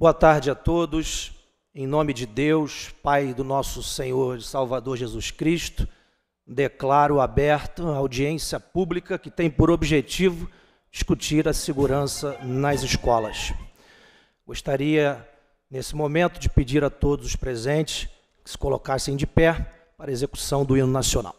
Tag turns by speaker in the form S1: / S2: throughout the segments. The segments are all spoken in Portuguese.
S1: Boa tarde a todos. Em nome de Deus, Pai do nosso Senhor e Salvador Jesus Cristo, declaro aberta a audiência pública que tem por objetivo discutir a segurança nas escolas. Gostaria, nesse momento, de pedir a todos os presentes que se colocassem de pé para a execução do hino nacional.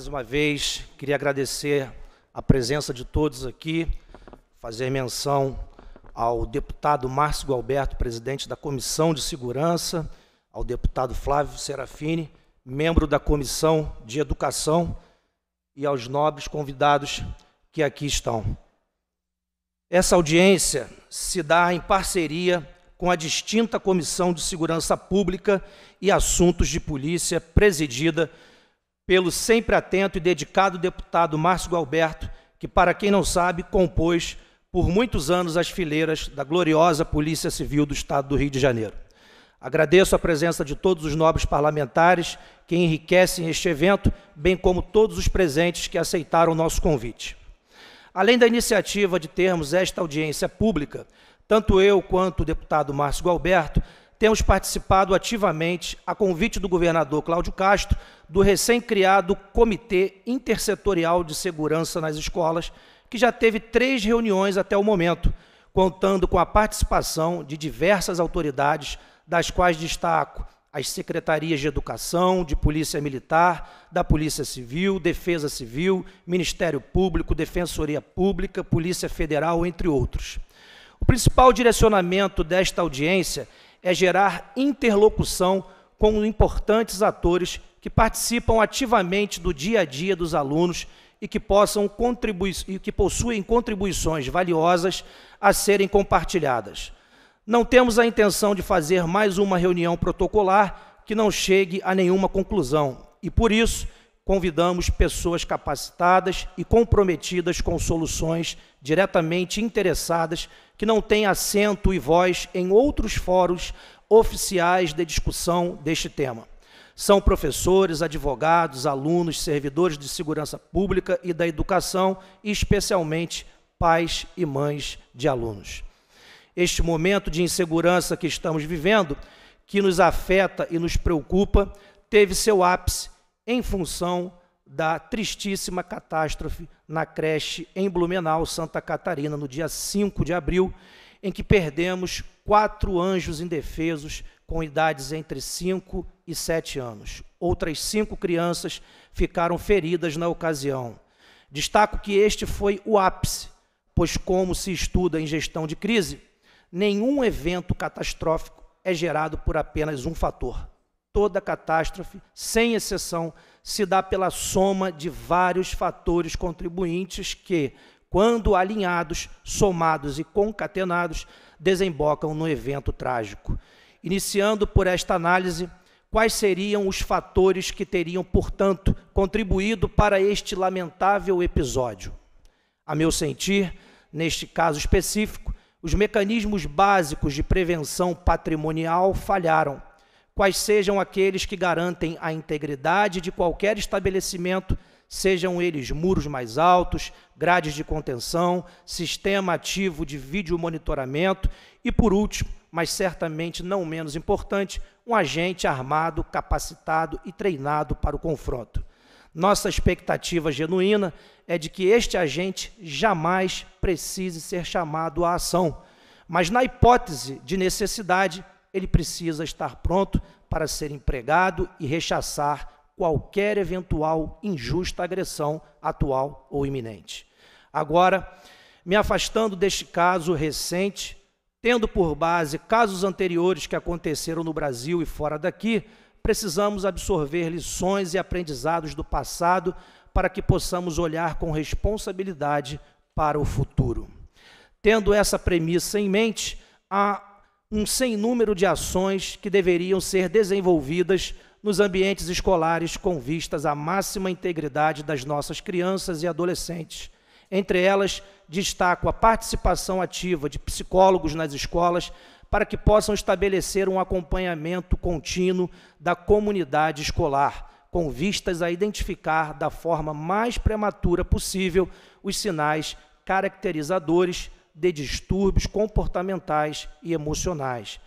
S1: mais uma vez, queria agradecer a presença de todos aqui, fazer menção ao deputado Márcio Galberto, presidente da Comissão de Segurança, ao deputado Flávio Serafini, membro da Comissão de Educação, e aos nobres convidados que aqui estão. Essa audiência se dá em parceria com a distinta Comissão de Segurança Pública e Assuntos de Polícia, presidida pelo sempre atento e dedicado deputado Márcio Galberto, que, para quem não sabe, compôs por muitos anos as fileiras da gloriosa Polícia Civil do Estado do Rio de Janeiro. Agradeço a presença de todos os nobres parlamentares que enriquecem este evento, bem como todos os presentes que aceitaram o nosso convite. Além da iniciativa de termos esta audiência pública, tanto eu quanto o deputado Márcio Galberto temos participado ativamente, a convite do governador Cláudio Castro, do recém-criado Comitê Intersetorial de Segurança nas Escolas, que já teve três reuniões até o momento, contando com a participação de diversas autoridades, das quais destaco as secretarias de Educação, de Polícia Militar, da Polícia Civil, Defesa Civil, Ministério Público, Defensoria Pública, Polícia Federal, entre outros. O principal direcionamento desta audiência é gerar interlocução com importantes atores que participam ativamente do dia a dia dos alunos e que possam contribuir e que possuem contribuições valiosas a serem compartilhadas. Não temos a intenção de fazer mais uma reunião protocolar que não chegue a nenhuma conclusão e por isso convidamos pessoas capacitadas e comprometidas com soluções diretamente interessadas que não têm assento e voz em outros fóruns oficiais de discussão deste tema. São professores, advogados, alunos, servidores de segurança pública e da educação, especialmente pais e mães de alunos. Este momento de insegurança que estamos vivendo, que nos afeta e nos preocupa, teve seu ápice em função da tristíssima catástrofe na creche em Blumenau, Santa Catarina, no dia 5 de abril, em que perdemos quatro anjos indefesos com idades entre 5 e 7 anos. Outras cinco crianças ficaram feridas na ocasião. Destaco que este foi o ápice, pois, como se estuda em gestão de crise, nenhum evento catastrófico é gerado por apenas um fator. Toda catástrofe, sem exceção, se dá pela soma de vários fatores contribuintes que, quando alinhados, somados e concatenados, desembocam no evento trágico. Iniciando por esta análise, quais seriam os fatores que teriam, portanto, contribuído para este lamentável episódio? A meu sentir, neste caso específico, os mecanismos básicos de prevenção patrimonial falharam quais sejam aqueles que garantem a integridade de qualquer estabelecimento, sejam eles muros mais altos, grades de contenção, sistema ativo de vídeo monitoramento e, por último, mas certamente não menos importante, um agente armado, capacitado e treinado para o confronto. Nossa expectativa genuína é de que este agente jamais precise ser chamado à ação, mas, na hipótese de necessidade, ele precisa estar pronto para ser empregado e rechaçar qualquer eventual injusta agressão atual ou iminente. Agora, me afastando deste caso recente, tendo por base casos anteriores que aconteceram no Brasil e fora daqui, precisamos absorver lições e aprendizados do passado para que possamos olhar com responsabilidade para o futuro. Tendo essa premissa em mente, há um sem número de ações que deveriam ser desenvolvidas nos ambientes escolares com vistas à máxima integridade das nossas crianças e adolescentes. Entre elas, destaco a participação ativa de psicólogos nas escolas para que possam estabelecer um acompanhamento contínuo da comunidade escolar, com vistas a identificar da forma mais prematura possível os sinais caracterizadores de distúrbios comportamentais e emocionais.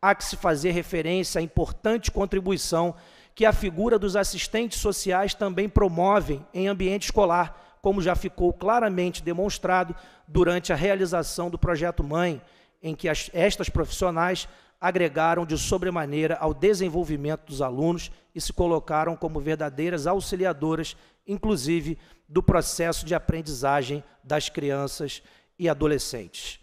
S1: Há que se fazer referência à importante contribuição que a figura dos assistentes sociais também promovem em ambiente escolar, como já ficou claramente demonstrado durante a realização do projeto Mãe, em que as, estas profissionais agregaram de sobremaneira ao desenvolvimento dos alunos e se colocaram como verdadeiras auxiliadoras, inclusive do processo de aprendizagem das crianças e adolescentes.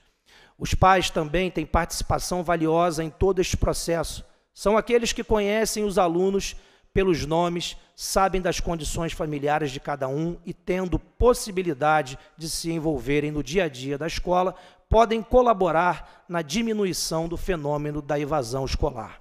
S1: Os pais também têm participação valiosa em todo este processo. São aqueles que conhecem os alunos pelos nomes, sabem das condições familiares de cada um e, tendo possibilidade de se envolverem no dia a dia da escola, podem colaborar na diminuição do fenômeno da evasão escolar.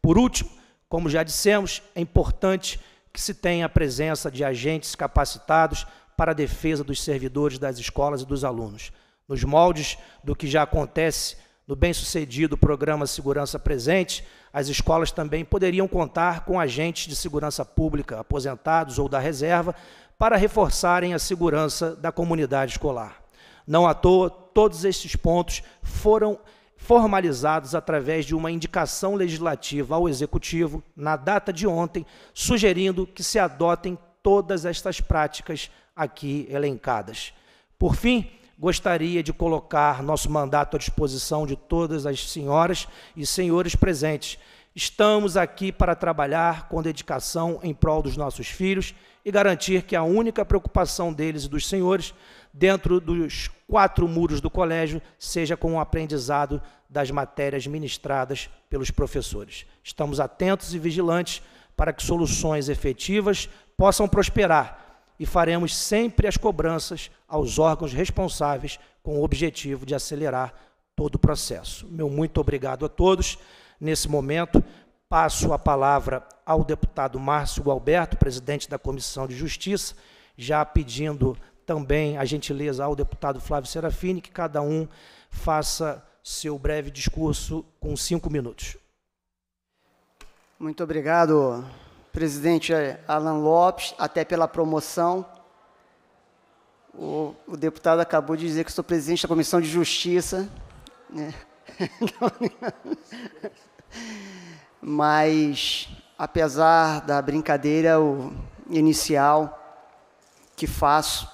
S1: Por último, como já dissemos, é importante que se tenha a presença de agentes capacitados para a defesa dos servidores das escolas e dos alunos nos moldes do que já acontece no bem-sucedido programa Segurança Presente, as escolas também poderiam contar com agentes de segurança pública, aposentados ou da reserva, para reforçarem a segurança da comunidade escolar. Não à toa, todos estes pontos foram formalizados através de uma indicação legislativa ao Executivo, na data de ontem, sugerindo que se adotem todas estas práticas aqui elencadas. Por fim, gostaria de colocar nosso mandato à disposição de todas as senhoras e senhores presentes. Estamos aqui para trabalhar com dedicação em prol dos nossos filhos e garantir que a única preocupação deles e dos senhores, dentro dos quatro muros do colégio, seja com o aprendizado das matérias ministradas pelos professores. Estamos atentos e vigilantes para que soluções efetivas possam prosperar e faremos sempre as cobranças aos órgãos responsáveis com o objetivo de acelerar todo o processo. Meu muito obrigado a todos. Nesse momento, passo a palavra ao deputado Márcio Gualberto, presidente da Comissão de Justiça, já pedindo também a gentileza ao deputado Flávio Serafini que cada um faça seu breve discurso com cinco minutos.
S2: Muito obrigado, presidente é Alan Lopes, até pela promoção. O, o deputado acabou de dizer que sou presidente da Comissão de Justiça. Né? Mas, apesar da brincadeira o, inicial que faço,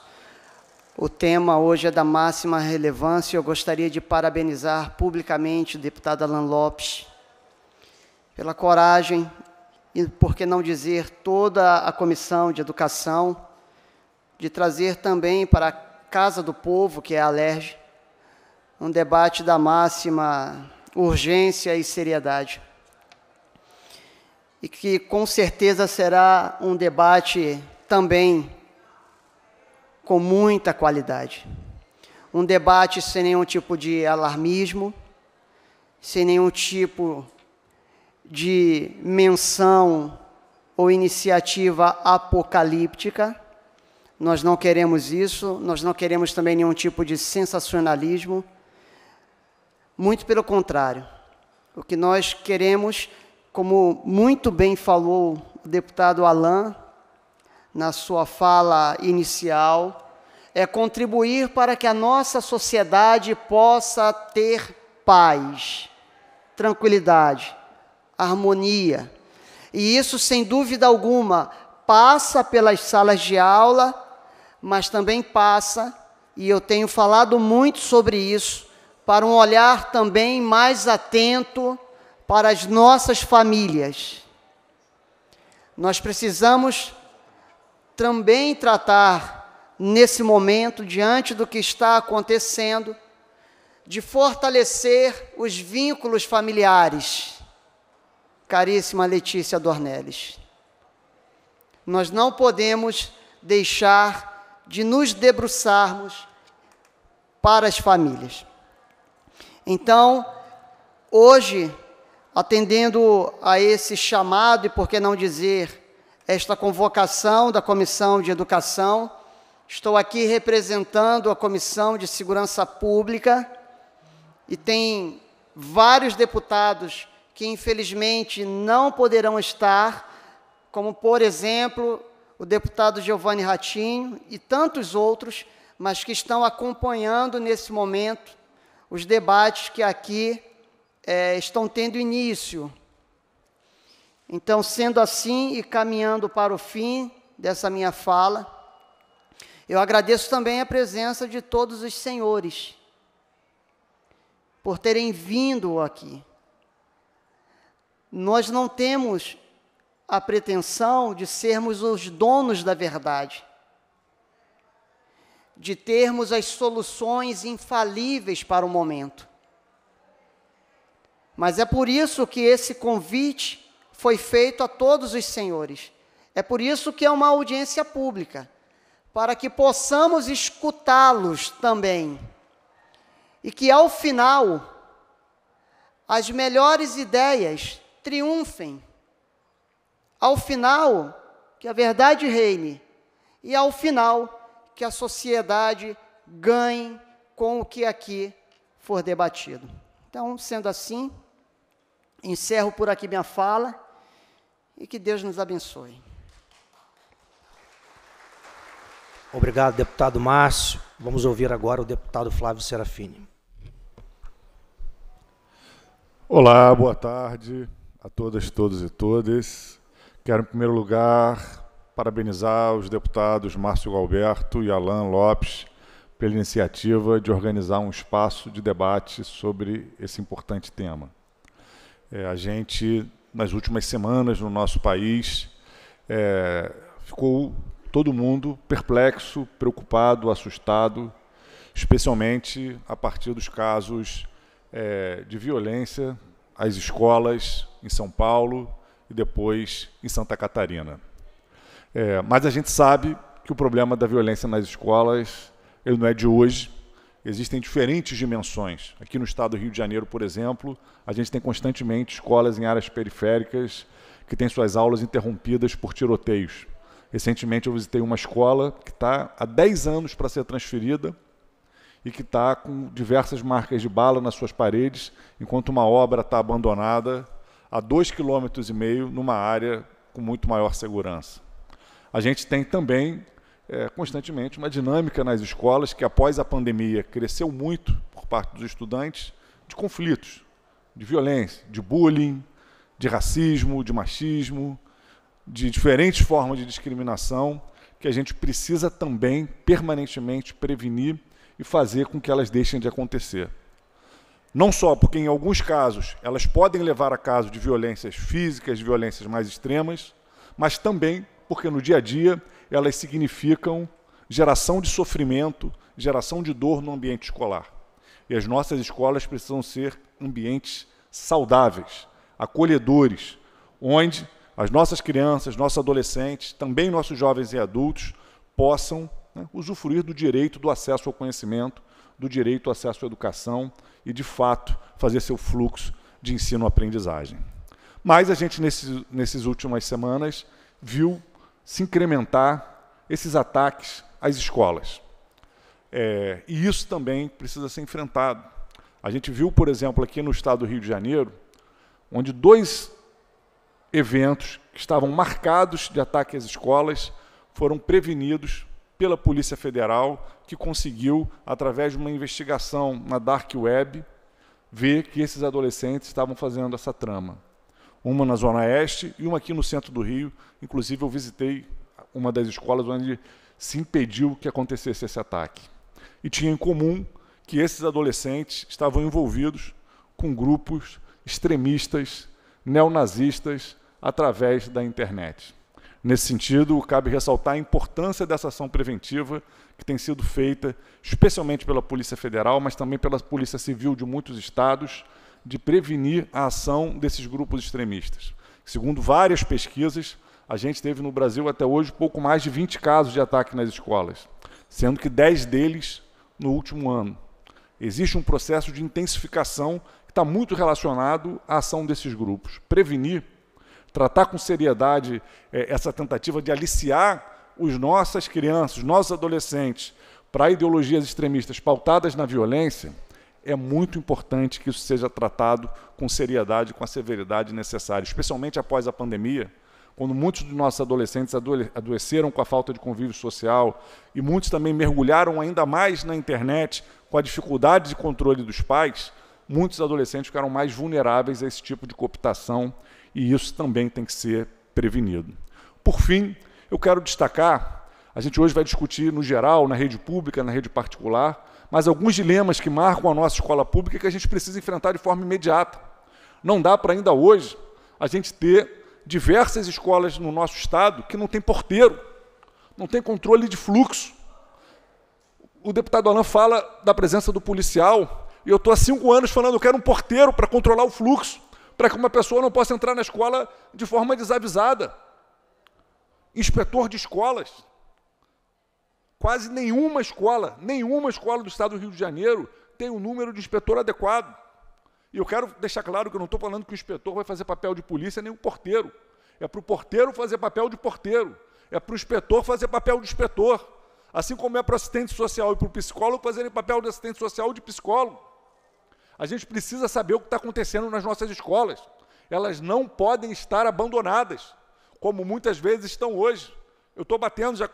S2: o tema hoje é da máxima relevância. e Eu gostaria de parabenizar publicamente o deputado Alan Lopes pela coragem e por que não dizer toda a comissão de educação, de trazer também para a Casa do Povo, que é a LERJ, um debate da máxima urgência e seriedade. E que com certeza será um debate também com muita qualidade. Um debate sem nenhum tipo de alarmismo, sem nenhum tipo de menção ou iniciativa apocalíptica. Nós não queremos isso, nós não queremos também nenhum tipo de sensacionalismo. Muito pelo contrário. O que nós queremos, como muito bem falou o deputado Alain na sua fala inicial, é contribuir para que a nossa sociedade possa ter paz, tranquilidade harmonia. E isso, sem dúvida alguma, passa pelas salas de aula, mas também passa, e eu tenho falado muito sobre isso, para um olhar também mais atento para as nossas famílias. Nós precisamos também tratar, nesse momento, diante do que está acontecendo, de fortalecer os vínculos familiares Caríssima Letícia Dornelles, nós não podemos deixar de nos debruçarmos para as famílias. Então, hoje, atendendo a esse chamado e por que não dizer esta convocação da Comissão de Educação, estou aqui representando a Comissão de Segurança Pública e tem vários deputados que infelizmente não poderão estar, como por exemplo o deputado Giovanni Ratinho e tantos outros, mas que estão acompanhando nesse momento os debates que aqui é, estão tendo início. Então, sendo assim e caminhando para o fim dessa minha fala, eu agradeço também a presença de todos os senhores por terem vindo aqui nós não temos a pretensão de sermos os donos da verdade, de termos as soluções infalíveis para o momento. Mas é por isso que esse convite foi feito a todos os senhores. É por isso que é uma audiência pública, para que possamos escutá-los também. E que ao final, as melhores ideias triunfem. Ao final, que a verdade reine. E ao final, que a sociedade ganhe com o que aqui for debatido. Então, sendo assim, encerro por aqui minha fala e que Deus nos abençoe.
S1: Obrigado, deputado Márcio. Vamos ouvir agora o deputado Flávio Serafini.
S3: Olá, boa tarde a todas, todos e todas. Quero, em primeiro lugar, parabenizar os deputados Márcio Galberto e Alain Lopes pela iniciativa de organizar um espaço de debate sobre esse importante tema. É, a gente, nas últimas semanas no nosso país, é, ficou todo mundo perplexo, preocupado, assustado, especialmente a partir dos casos é, de violência as escolas em São Paulo e depois em Santa Catarina. É, mas a gente sabe que o problema da violência nas escolas ele não é de hoje. Existem diferentes dimensões. Aqui no estado do Rio de Janeiro, por exemplo, a gente tem constantemente escolas em áreas periféricas que têm suas aulas interrompidas por tiroteios. Recentemente eu visitei uma escola que está há 10 anos para ser transferida e que está com diversas marcas de bala nas suas paredes, enquanto uma obra está abandonada a dois quilômetros e meio numa área com muito maior segurança. A gente tem também é, constantemente uma dinâmica nas escolas que após a pandemia cresceu muito por parte dos estudantes de conflitos, de violência, de bullying, de racismo, de machismo, de diferentes formas de discriminação que a gente precisa também permanentemente prevenir e fazer com que elas deixem de acontecer. Não só porque, em alguns casos, elas podem levar a caso de violências físicas, de violências mais extremas, mas também porque, no dia a dia, elas significam geração de sofrimento, geração de dor no ambiente escolar. E as nossas escolas precisam ser ambientes saudáveis, acolhedores, onde as nossas crianças, nossos adolescentes, também nossos jovens e adultos possam né, usufruir do direito do acesso ao conhecimento, do direito ao acesso à educação e, de fato, fazer seu fluxo de ensino-aprendizagem. Mas a gente, nesse, nesses últimas semanas, viu se incrementar esses ataques às escolas. É, e isso também precisa ser enfrentado. A gente viu, por exemplo, aqui no estado do Rio de Janeiro, onde dois eventos que estavam marcados de ataque às escolas foram prevenidos pela Polícia Federal, que conseguiu, através de uma investigação na Dark Web, ver que esses adolescentes estavam fazendo essa trama. Uma na Zona Oeste e uma aqui no centro do Rio. Inclusive, eu visitei uma das escolas onde se impediu que acontecesse esse ataque. E tinha em comum que esses adolescentes estavam envolvidos com grupos extremistas, neonazistas, através da internet. Nesse sentido, cabe ressaltar a importância dessa ação preventiva que tem sido feita, especialmente pela Polícia Federal, mas também pela Polícia Civil de muitos estados, de prevenir a ação desses grupos extremistas. Segundo várias pesquisas, a gente teve no Brasil até hoje pouco mais de 20 casos de ataque nas escolas, sendo que 10 deles no último ano. Existe um processo de intensificação que está muito relacionado à ação desses grupos. Prevenir tratar com seriedade é, essa tentativa de aliciar os nossas crianças, os nossos adolescentes, para ideologias extremistas pautadas na violência, é muito importante que isso seja tratado com seriedade, com a severidade necessária, especialmente após a pandemia, quando muitos dos nossos adolescentes adoeceram com a falta de convívio social e muitos também mergulharam ainda mais na internet com a dificuldade de controle dos pais, muitos adolescentes ficaram mais vulneráveis a esse tipo de cooptação e isso também tem que ser prevenido. Por fim, eu quero destacar, a gente hoje vai discutir no geral, na rede pública, na rede particular, mas alguns dilemas que marcam a nossa escola pública que a gente precisa enfrentar de forma imediata. Não dá para ainda hoje a gente ter diversas escolas no nosso estado que não tem porteiro, não tem controle de fluxo. O deputado Alain fala da presença do policial, e eu estou há cinco anos falando, eu quero um porteiro para controlar o fluxo para que uma pessoa não possa entrar na escola de forma desavisada. Inspetor de escolas. Quase nenhuma escola, nenhuma escola do estado do Rio de Janeiro tem o um número de inspetor adequado. E eu quero deixar claro que eu não estou falando que o inspetor vai fazer papel de polícia nem o porteiro. É para o porteiro fazer papel de porteiro. É para o inspetor fazer papel de inspetor. Assim como é para o assistente social e para o psicólogo fazerem papel de assistente social e de psicólogo. A gente precisa saber o que está acontecendo nas nossas escolas. Elas não podem estar abandonadas, como muitas vezes estão hoje. Eu estou batendo, já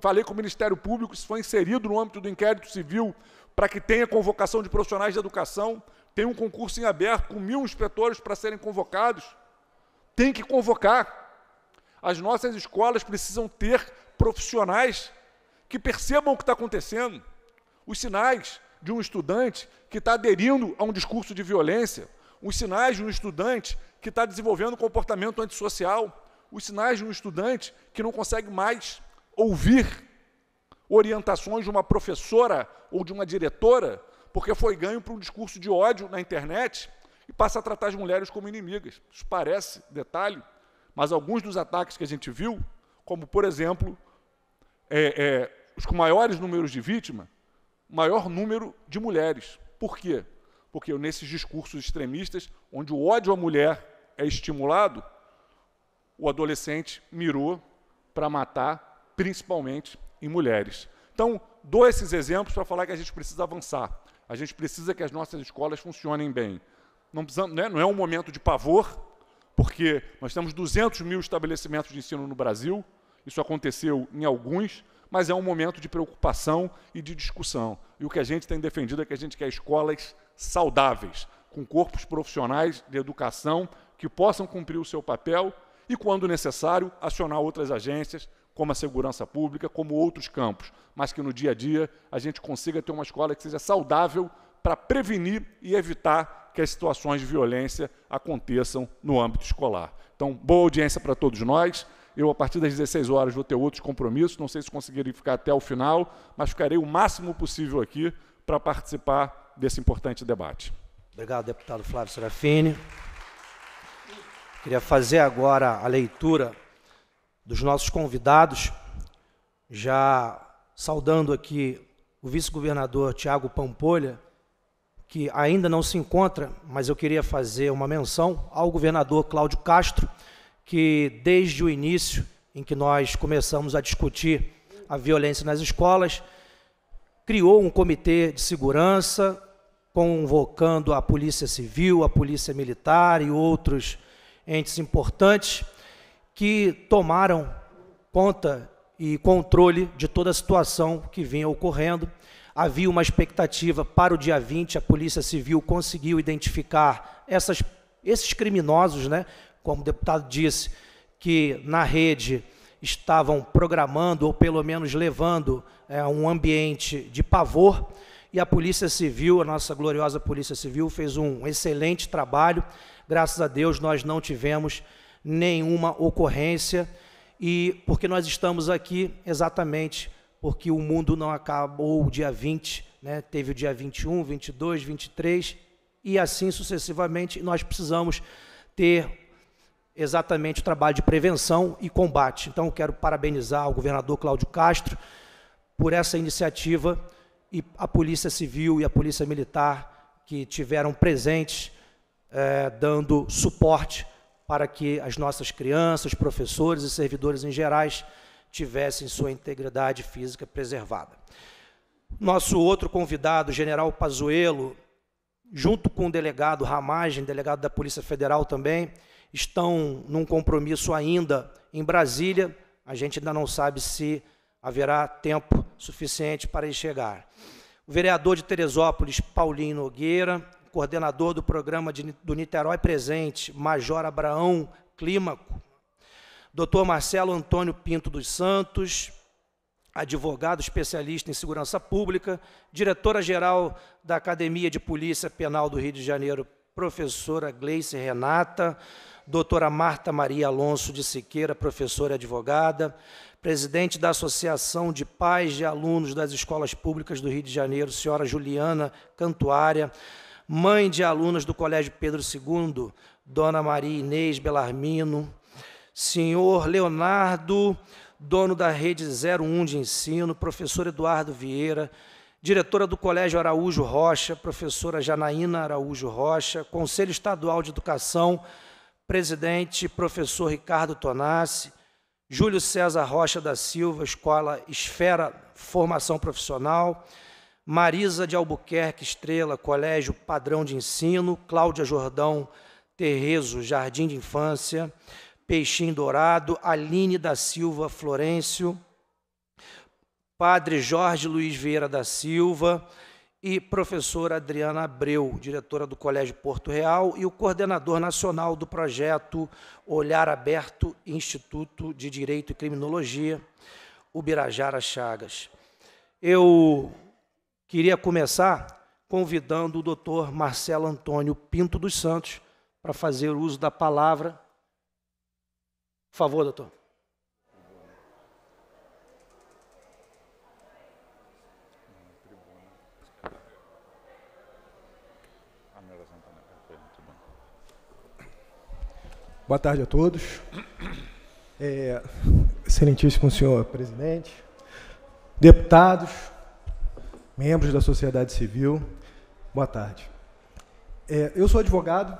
S3: falei com o Ministério Público, isso foi inserido no âmbito do inquérito civil para que tenha convocação de profissionais de educação. Tem um concurso em aberto com mil inspetores para serem convocados. Tem que convocar. As nossas escolas precisam ter profissionais que percebam o que está acontecendo, os sinais, de um estudante que está aderindo a um discurso de violência, os sinais de um estudante que está desenvolvendo um comportamento antissocial, os sinais de um estudante que não consegue mais ouvir orientações de uma professora ou de uma diretora, porque foi ganho por um discurso de ódio na internet e passa a tratar as mulheres como inimigas. Isso parece detalhe, mas alguns dos ataques que a gente viu, como por exemplo, é, é, os com maiores números de vítima, maior número de mulheres. Por quê? Porque nesses discursos extremistas, onde o ódio à mulher é estimulado, o adolescente mirou para matar, principalmente em mulheres. Então, dou esses exemplos para falar que a gente precisa avançar. A gente precisa que as nossas escolas funcionem bem. Não, precisamos, né, não é um momento de pavor, porque nós temos 200 mil estabelecimentos de ensino no Brasil, isso aconteceu em alguns, mas é um momento de preocupação e de discussão. E o que a gente tem defendido é que a gente quer escolas saudáveis, com corpos profissionais de educação que possam cumprir o seu papel e, quando necessário, acionar outras agências, como a segurança pública, como outros campos, mas que no dia a dia a gente consiga ter uma escola que seja saudável para prevenir e evitar que as situações de violência aconteçam no âmbito escolar. Então, boa audiência para todos nós. Eu, a partir das 16 horas, vou ter outros compromissos, não sei se conseguirei ficar até o final, mas ficarei o máximo possível aqui para participar desse importante debate.
S1: Obrigado, deputado Flávio Serafini. Queria fazer agora a leitura dos nossos convidados, já saudando aqui o vice-governador Tiago Pampolha, que ainda não se encontra, mas eu queria fazer uma menção ao governador Cláudio Castro, que desde o início em que nós começamos a discutir a violência nas escolas, criou um comitê de segurança, convocando a Polícia Civil, a Polícia Militar e outros entes importantes que tomaram conta e controle de toda a situação que vinha ocorrendo. Havia uma expectativa para o dia 20, a Polícia Civil conseguiu identificar essas, esses criminosos, né, como o deputado disse, que na rede estavam programando ou pelo menos levando é, um ambiente de pavor. E a Polícia Civil, a nossa gloriosa Polícia Civil, fez um excelente trabalho. Graças a Deus nós não tivemos nenhuma ocorrência e porque nós estamos aqui exatamente porque o mundo não acabou o dia 20, né? teve o dia 21, 22, 23 e assim sucessivamente. Nós precisamos ter exatamente o trabalho de prevenção e combate. Então, quero parabenizar o governador Cláudio Castro por essa iniciativa e a Polícia Civil e a Polícia Militar que tiveram presentes, eh, dando suporte para que as nossas crianças, professores e servidores em gerais tivessem sua integridade física preservada. Nosso outro convidado, General Pazuello, junto com o delegado Ramagem, delegado da Polícia Federal também, estão num compromisso ainda em Brasília. A gente ainda não sabe se haverá tempo suficiente para chegar. O vereador de Teresópolis, Paulinho Nogueira, coordenador do programa de, do Niterói Presente, Major Abraão Clímaco, doutor Marcelo Antônio Pinto dos Santos, advogado especialista em segurança pública, diretora-geral da Academia de Polícia Penal do Rio de Janeiro, professora Gleice Renata, doutora Marta Maria Alonso de Siqueira, professora e advogada, presidente da Associação de Pais de Alunos das Escolas Públicas do Rio de Janeiro, senhora Juliana Cantuária, mãe de alunas do Colégio Pedro II, dona Maria Inês Belarmino, senhor Leonardo, dono da Rede 01 de Ensino, professor Eduardo Vieira, diretora do Colégio Araújo Rocha, professora Janaína Araújo Rocha, Conselho Estadual de Educação, presidente professor Ricardo Tonassi, Júlio César Rocha da Silva, Escola Esfera Formação Profissional, Marisa de Albuquerque Estrela, Colégio Padrão de Ensino, Cláudia Jordão Terrezo, Jardim de Infância, Peixinho Dourado, Aline da Silva Florencio, Padre Jorge Luiz Vieira da Silva, e professora Adriana Abreu, diretora do Colégio Porto Real e o coordenador nacional do projeto Olhar Aberto Instituto de Direito e Criminologia, Ubirajara Chagas. Eu queria começar convidando o doutor Marcelo Antônio Pinto dos Santos para fazer uso da palavra. Por favor, doutor.
S4: Boa tarde a todos. É, excelentíssimo senhor presidente, deputados, membros da sociedade civil, boa tarde. É, eu sou advogado,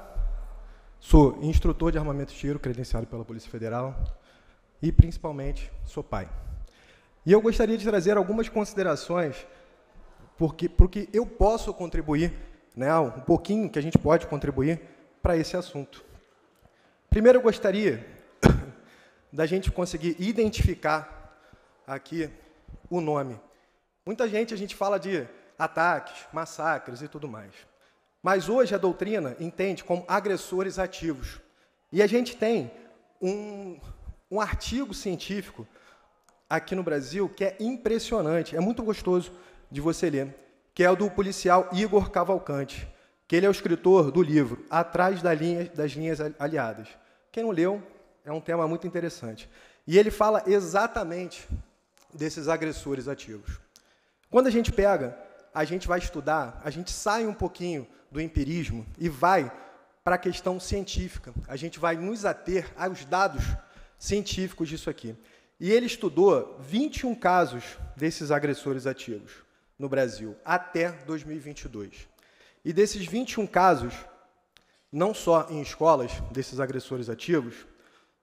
S4: sou instrutor de armamento de tiro credenciado pela Polícia Federal e, principalmente, sou pai. E eu gostaria de trazer algumas considerações porque, porque eu posso contribuir, né, um pouquinho que a gente pode contribuir para esse assunto. Primeiro eu gostaria da gente conseguir identificar aqui o nome. Muita gente a gente fala de ataques, massacres e tudo mais. Mas hoje a doutrina entende como agressores ativos. E a gente tem um, um artigo científico aqui no Brasil que é impressionante, é muito gostoso de você ler, que é o do policial Igor Cavalcante que ele é o escritor do livro Atrás da linha, das Linhas Aliadas. Quem não leu, é um tema muito interessante. E ele fala exatamente desses agressores ativos. Quando a gente pega, a gente vai estudar, a gente sai um pouquinho do empirismo e vai para a questão científica. A gente vai nos ater aos dados científicos disso aqui. E ele estudou 21 casos desses agressores ativos no Brasil até 2022. E desses 21 casos, não só em escolas, desses agressores ativos,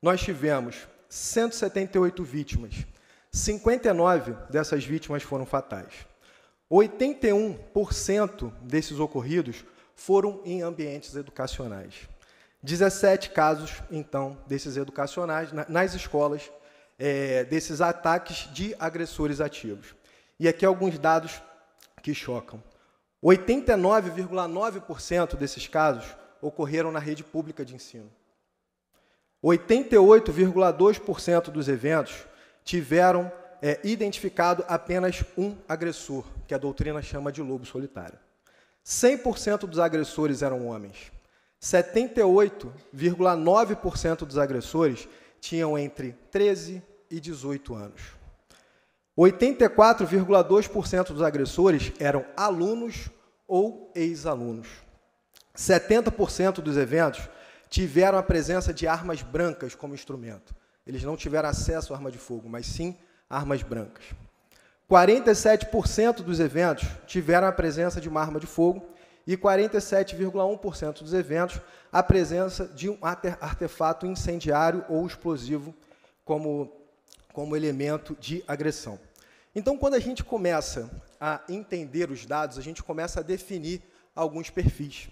S4: nós tivemos 178 vítimas. 59 dessas vítimas foram fatais. 81% desses ocorridos foram em ambientes educacionais. 17 casos, então, desses educacionais, nas escolas, é, desses ataques de agressores ativos. E aqui alguns dados que chocam. 89,9% desses casos ocorreram na rede pública de ensino. 88,2% dos eventos tiveram é, identificado apenas um agressor, que a doutrina chama de lobo solitário. 100% dos agressores eram homens. 78,9% dos agressores tinham entre 13 e 18 anos. 84,2% dos agressores eram alunos ou ex-alunos. 70% dos eventos tiveram a presença de armas brancas como instrumento. Eles não tiveram acesso à arma de fogo, mas sim armas brancas. 47% dos eventos tiveram a presença de uma arma de fogo e 47,1% dos eventos a presença de um artefato incendiário ou explosivo como, como elemento de agressão. Então, quando a gente começa a entender os dados, a gente começa a definir alguns perfis.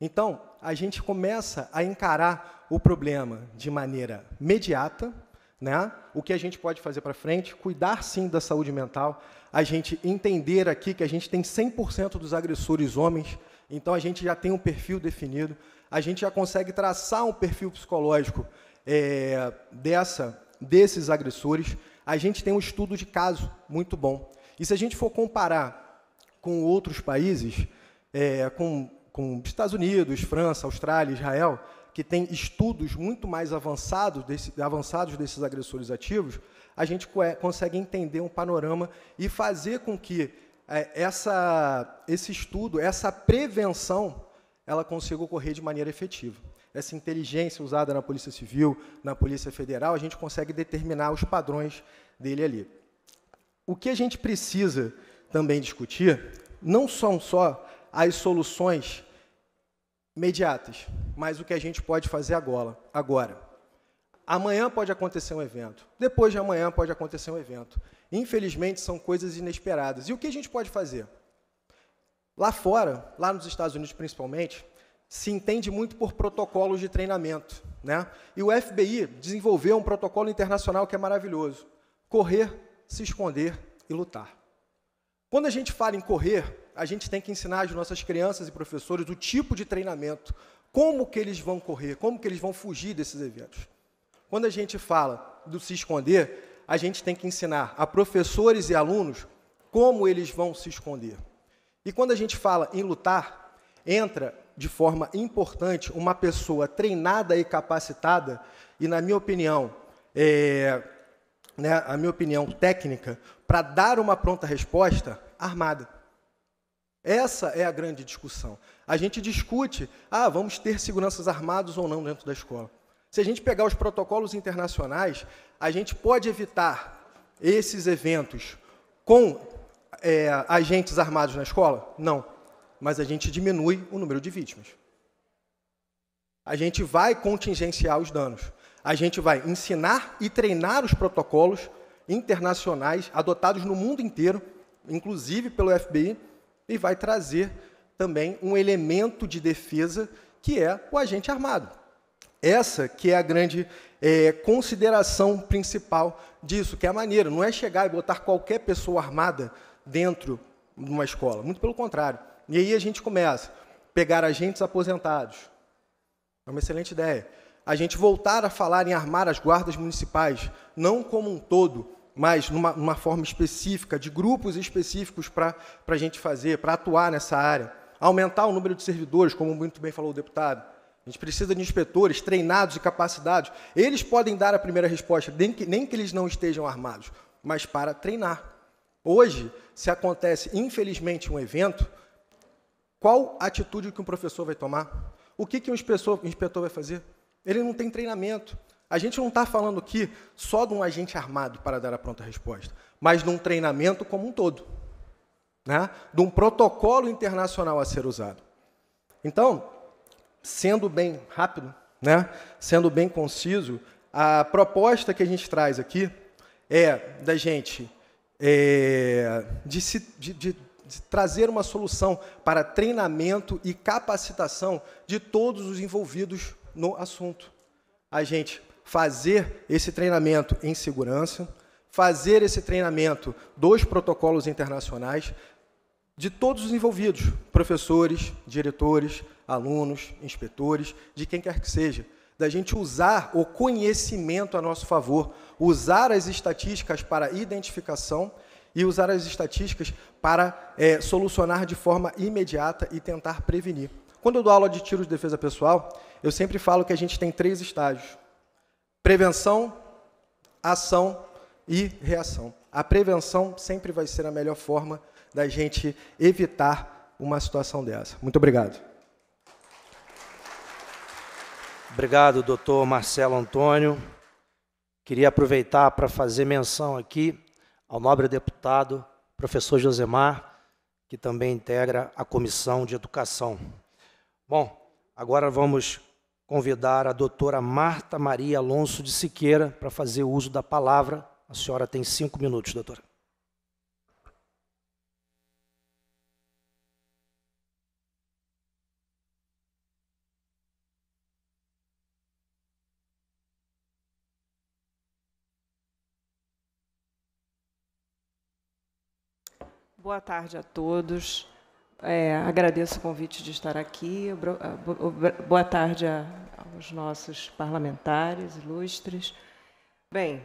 S4: Então, a gente começa a encarar o problema de maneira imediata, né? O que a gente pode fazer para frente, cuidar sim da saúde mental, a gente entender aqui que a gente tem 100% dos agressores homens, então a gente já tem um perfil definido, a gente já consegue traçar um perfil psicológico é, dessa desses agressores. A gente tem um estudo de caso muito bom. E se a gente for comparar com outros países, é, com, com Estados Unidos, França, Austrália, Israel, que tem estudos muito mais avançados, desse, avançados desses agressores ativos, a gente consegue entender um panorama e fazer com que é, essa, esse estudo, essa prevenção, ela consiga ocorrer de maneira efetiva. Essa inteligência usada na Polícia Civil, na Polícia Federal, a gente consegue determinar os padrões dele ali. O que a gente precisa também discutir não são só as soluções imediatas, mas o que a gente pode fazer agora. agora. Amanhã pode acontecer um evento, depois de amanhã pode acontecer um evento. Infelizmente, são coisas inesperadas. E o que a gente pode fazer? Lá fora, lá nos Estados Unidos principalmente, se entende muito por protocolos de treinamento. Né? E o FBI desenvolveu um protocolo internacional que é maravilhoso: correr se esconder e lutar. Quando a gente fala em correr, a gente tem que ensinar as nossas crianças e professores o tipo de treinamento, como que eles vão correr, como que eles vão fugir desses eventos. Quando a gente fala do se esconder, a gente tem que ensinar a professores e alunos como eles vão se esconder. E quando a gente fala em lutar, entra de forma importante uma pessoa treinada e capacitada, e na minha opinião, é, né, a minha opinião técnica, para dar uma pronta resposta armada. Essa é a grande discussão. A gente discute, ah, vamos ter seguranças armados ou não dentro da escola. Se a gente pegar os protocolos internacionais, a gente pode evitar esses eventos com é, agentes armados na escola? Não. Mas a gente diminui o número de vítimas. A gente vai contingenciar os danos a gente vai ensinar e treinar os protocolos internacionais adotados no mundo inteiro, inclusive pelo FBI, e vai trazer também um elemento de defesa que é o agente armado. Essa que é a grande é, consideração principal disso, que é a maneira, não é chegar e botar qualquer pessoa armada dentro de uma escola, muito pelo contrário. E aí a gente começa a pegar agentes aposentados. É uma excelente ideia a gente voltar a falar em armar as guardas municipais, não como um todo, mas numa, numa forma específica, de grupos específicos para a gente fazer, para atuar nessa área. Aumentar o número de servidores, como muito bem falou o deputado. A gente precisa de inspetores treinados e capacitados. Eles podem dar a primeira resposta, nem que, nem que eles não estejam armados, mas para treinar. Hoje, se acontece, infelizmente, um evento, qual atitude que um professor vai tomar? O que, que um inspetor, inspetor vai fazer? Ele não tem treinamento. A gente não está falando aqui só de um agente armado para dar a pronta resposta, mas de um treinamento como um todo, né? de um protocolo internacional a ser usado. Então, sendo bem rápido, né? sendo bem conciso, a proposta que a gente traz aqui é da gente é, de, se, de, de, de trazer uma solução para treinamento e capacitação de todos os envolvidos no assunto. A gente fazer esse treinamento em segurança, fazer esse treinamento dos protocolos internacionais de todos os envolvidos, professores, diretores, alunos, inspetores, de quem quer que seja, da gente usar o conhecimento a nosso favor, usar as estatísticas para identificação e usar as estatísticas para é, solucionar de forma imediata e tentar prevenir. Quando eu dou aula de tiro de defesa pessoal, eu sempre falo que a gente tem três estágios: prevenção, ação e reação. A prevenção sempre vai ser a melhor forma da gente evitar uma situação dessa. Muito obrigado.
S1: Obrigado, doutor Marcelo Antônio. Queria aproveitar para fazer menção aqui ao nobre deputado, professor Josemar, que também integra a Comissão de Educação. Bom, agora vamos convidar a doutora Marta Maria Alonso de Siqueira para fazer uso da palavra. A senhora tem cinco minutos, doutora.
S5: Boa tarde a todos. É, agradeço o convite de estar aqui. Ah, boa tarde aos nossos parlamentares ilustres. Bem,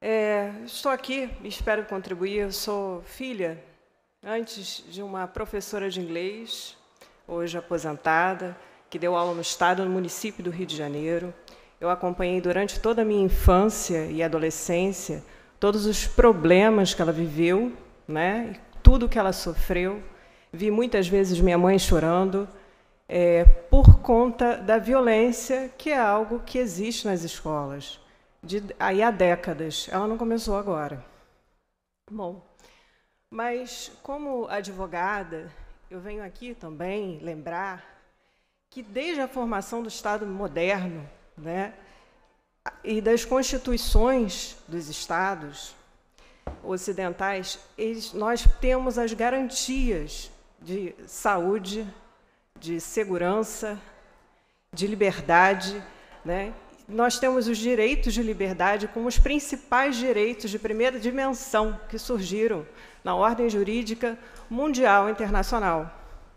S5: é, estou aqui e espero contribuir. Eu sou filha, antes de uma professora de inglês, hoje aposentada, que deu aula no Estado, no município do Rio de Janeiro. Eu acompanhei durante toda a minha infância e adolescência todos os problemas que ela viveu, né, e tudo que ela sofreu Vi muitas vezes minha mãe chorando é, por conta da violência, que é algo que existe nas escolas, de, aí há décadas. Ela não começou agora. Bom, mas como advogada, eu venho aqui também lembrar que desde a formação do Estado moderno, né, e das constituições dos estados ocidentais, eles, nós temos as garantias de saúde, de segurança, de liberdade. Né? Nós temos os direitos de liberdade como os principais direitos de primeira dimensão que surgiram na ordem jurídica mundial internacional.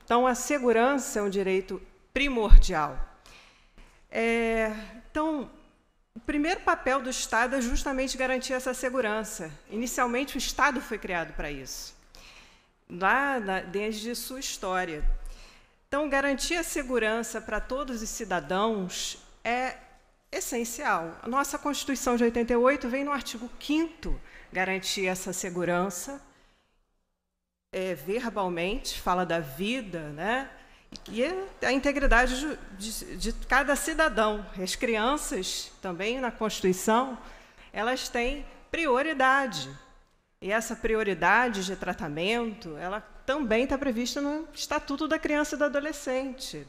S5: Então, a segurança é um direito primordial. É, então, o primeiro papel do Estado é justamente garantir essa segurança. Inicialmente, o Estado foi criado para isso lá na, desde sua história. Então, garantir a segurança para todos os cidadãos é essencial. A nossa Constituição de 88 vem no artigo 5 garantir essa segurança é, verbalmente, fala da vida, né? E é a integridade de, de, de cada cidadão. As crianças, também na Constituição, elas têm prioridade e essa prioridade de tratamento, ela também está prevista no Estatuto da Criança e do Adolescente.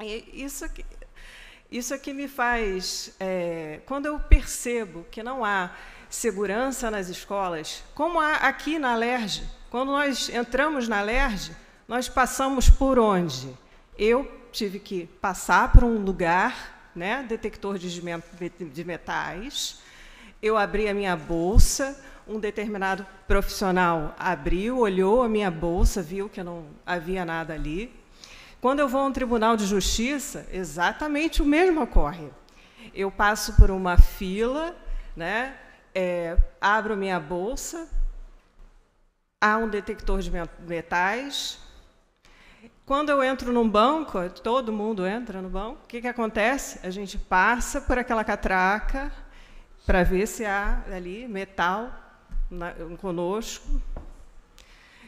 S5: E isso aqui, isso aqui é me faz, é, quando eu percebo que não há segurança nas escolas, como há aqui na Alerj, Quando nós entramos na Alerj, nós passamos por onde? Eu tive que passar por um lugar, né, detector de metais, eu abri a minha bolsa, um determinado profissional abriu, olhou a minha bolsa, viu que não havia nada ali. Quando eu vou a um tribunal de justiça, exatamente o mesmo ocorre. Eu passo por uma fila, né, é, abro minha bolsa, há um detector de metais. Quando eu entro num banco, todo mundo entra no banco, o que, que acontece? A gente passa por aquela catraca para ver se há ali metal na, conosco.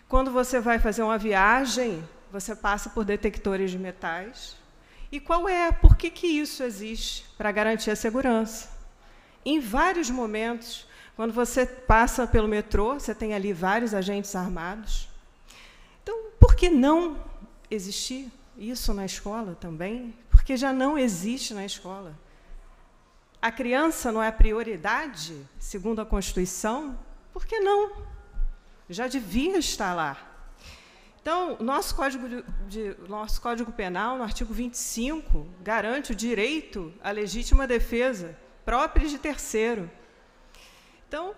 S5: Quando você vai fazer uma viagem, você passa por detectores de metais. E qual é, por que, que isso existe? Para garantir a segurança. Em vários momentos, quando você passa pelo metrô, você tem ali vários agentes armados. Então, por que não existir isso na escola também? Porque já não existe na escola. A criança não é prioridade, segundo a Constituição, por que não? Já devia estar lá. Então, nosso Código, de, nosso Código Penal, no artigo 25, garante o direito à legítima defesa própria de terceiro. Então,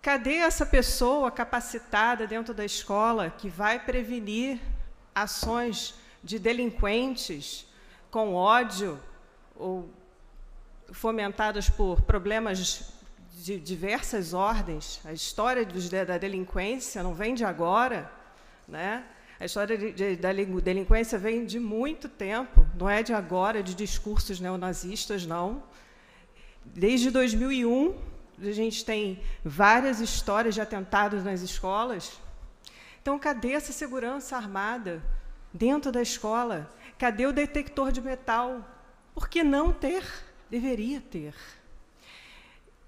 S5: cadê essa pessoa capacitada dentro da escola que vai prevenir ações de delinquentes com ódio ou fomentadas por problemas de diversas ordens. A história dos, da delinquência não vem de agora, né? A história de, de, da delinquência vem de muito tempo, não é de agora, de discursos neonazistas, não. Desde 2001, a gente tem várias histórias de atentados nas escolas. Então, cadê essa segurança armada dentro da escola? Cadê o detector de metal? Por que não ter? Deveria ter.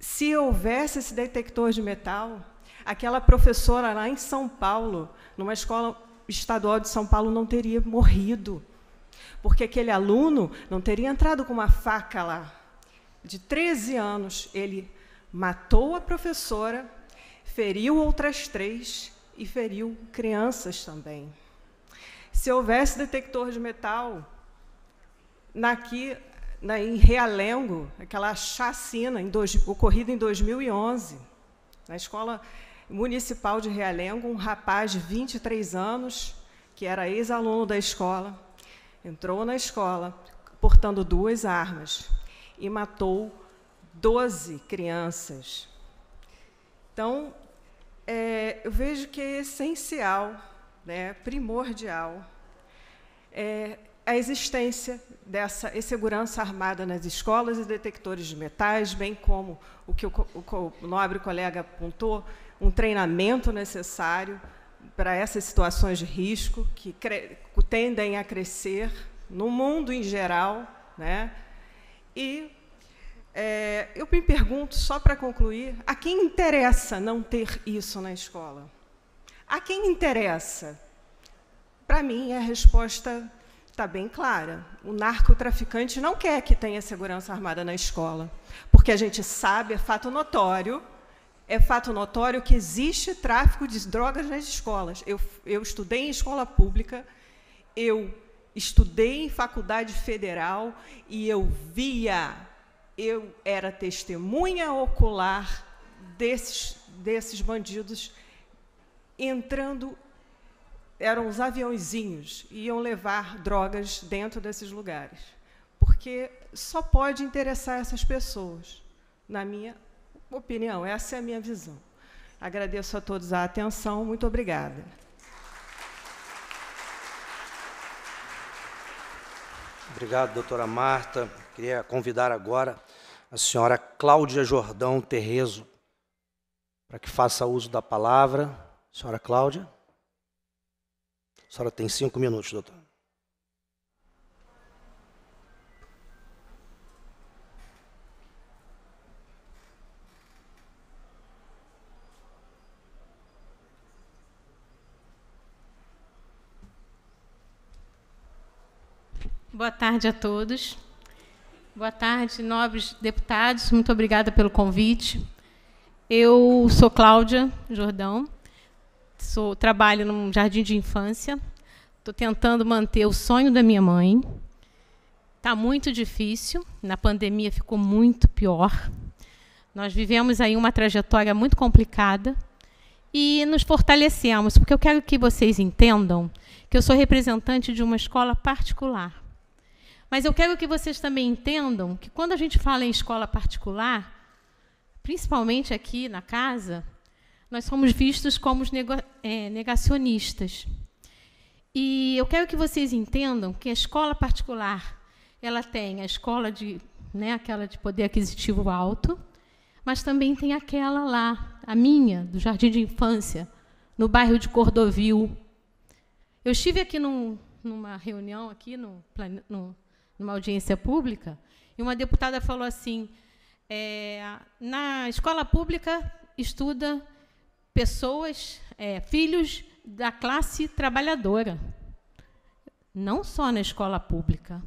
S5: Se houvesse esse detector de metal, aquela professora lá em São Paulo, numa escola estadual de São Paulo, não teria morrido. Porque aquele aluno não teria entrado com uma faca lá. De 13 anos, ele matou a professora, feriu outras três e feriu crianças também. Se houvesse detector de metal, naqui na, né, em Realengo, aquela chacina em dois, ocorrida em 2011, na escola municipal de Realengo, um rapaz de 23 anos, que era ex-aluno da escola, entrou na escola portando duas armas e matou 12 crianças. Então, é, eu vejo que é essencial, né, primordial, é, a existência dessa insegurança armada nas escolas e detectores de metais, bem como o que o, o, o nobre colega apontou, um treinamento necessário para essas situações de risco que tendem a crescer no mundo em geral, né? E é, eu me pergunto, só para concluir, a quem interessa não ter isso na escola? A quem interessa? Para mim, é a resposta está bem clara. O narcotraficante não quer que tenha segurança armada na escola, porque a gente sabe, é fato notório, é fato notório que existe tráfico de drogas nas escolas. Eu, eu estudei em escola pública, eu estudei em faculdade federal e eu via, eu era testemunha ocular desses, desses bandidos entrando eram os aviãozinhos, iam levar drogas dentro desses lugares, porque só pode interessar essas pessoas, na minha opinião, essa é a minha visão. Agradeço a todos a atenção, muito obrigada.
S1: Obrigado, doutora Marta. Queria convidar agora a senhora Cláudia Jordão Terrezo para que faça uso da palavra. Senhora Cláudia. A senhora tem cinco minutos, doutor.
S6: Boa tarde a todos. Boa tarde, nobres deputados. Muito obrigada pelo convite. Eu sou Cláudia Jordão, Sou, trabalho num jardim de infância. Estou tentando manter o sonho da minha mãe. Está muito difícil. Na pandemia ficou muito pior. Nós vivemos aí uma trajetória muito complicada e nos fortalecemos, porque eu quero que vocês entendam que eu sou representante de uma escola particular. Mas eu quero que vocês também entendam que quando a gente fala em escola particular, principalmente aqui na casa, nós somos vistos como é, negacionistas. E eu quero que vocês entendam que a escola particular, ela tem a escola de, né, aquela de poder aquisitivo alto, mas também tem aquela lá, a minha, do Jardim de Infância, no bairro de Cordovil. Eu estive aqui num, numa reunião aqui no, no, numa audiência pública e uma deputada falou assim: é, na escola pública estuda pessoas, é, filhos da classe trabalhadora. Não só na escola pública.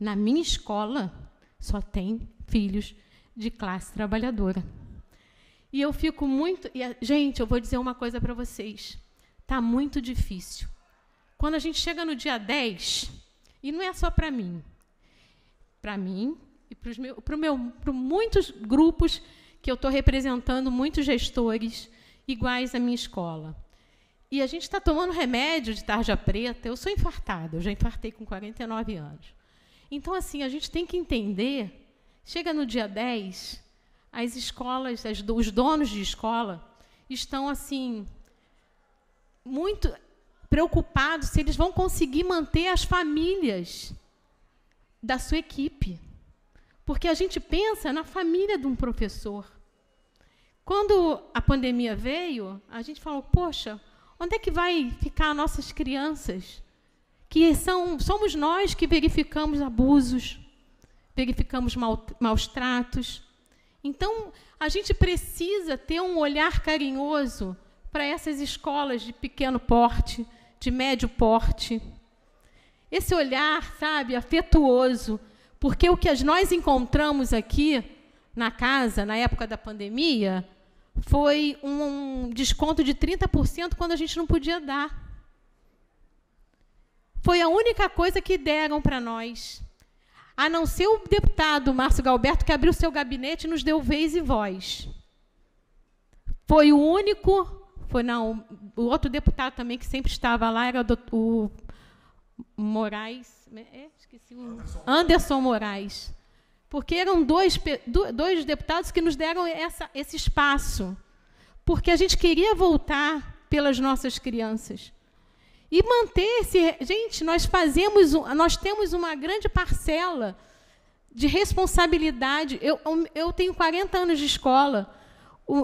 S6: Na minha escola só tem filhos de classe trabalhadora. E eu fico muito. E, gente, eu vou dizer uma coisa para vocês. Está muito difícil. Quando a gente chega no dia 10, e não é só para mim, para mim e para meu, pro meu, muitos grupos que eu estou representando, muitos gestores, iguais à minha escola. E a gente está tomando remédio de tarja preta. Eu sou infartada, eu já infartei com 49 anos. Então, assim, a gente tem que entender. Chega no dia 10, as escolas, as, os donos de escola estão, assim, muito preocupados se eles vão conseguir manter as famílias da sua equipe. Porque a gente pensa na família de um professor. Quando a pandemia veio, a gente falou: poxa, onde é que vai ficar nossas crianças? Que são, somos nós que verificamos abusos, verificamos mal, maus tratos. Então, a gente precisa ter um olhar carinhoso para essas escolas de pequeno porte, de médio porte. Esse olhar, sabe, afetuoso, porque o que nós encontramos aqui na casa, na época da pandemia, foi um desconto de 30% quando a gente não podia dar. Foi a única coisa que deram para nós. A não ser o deputado Márcio Galberto, que abriu seu gabinete e nos deu vez e voz. Foi o único, foi não, o outro deputado também que sempre estava lá era o, o Moraes, é, esqueci o Anderson, Anderson Moraes porque eram dois, dois deputados que nos deram essa, esse espaço, porque a gente queria voltar pelas nossas crianças. E manter esse. Gente, nós fazemos, nós temos uma grande parcela de responsabilidade. Eu, eu tenho 40 anos de escola.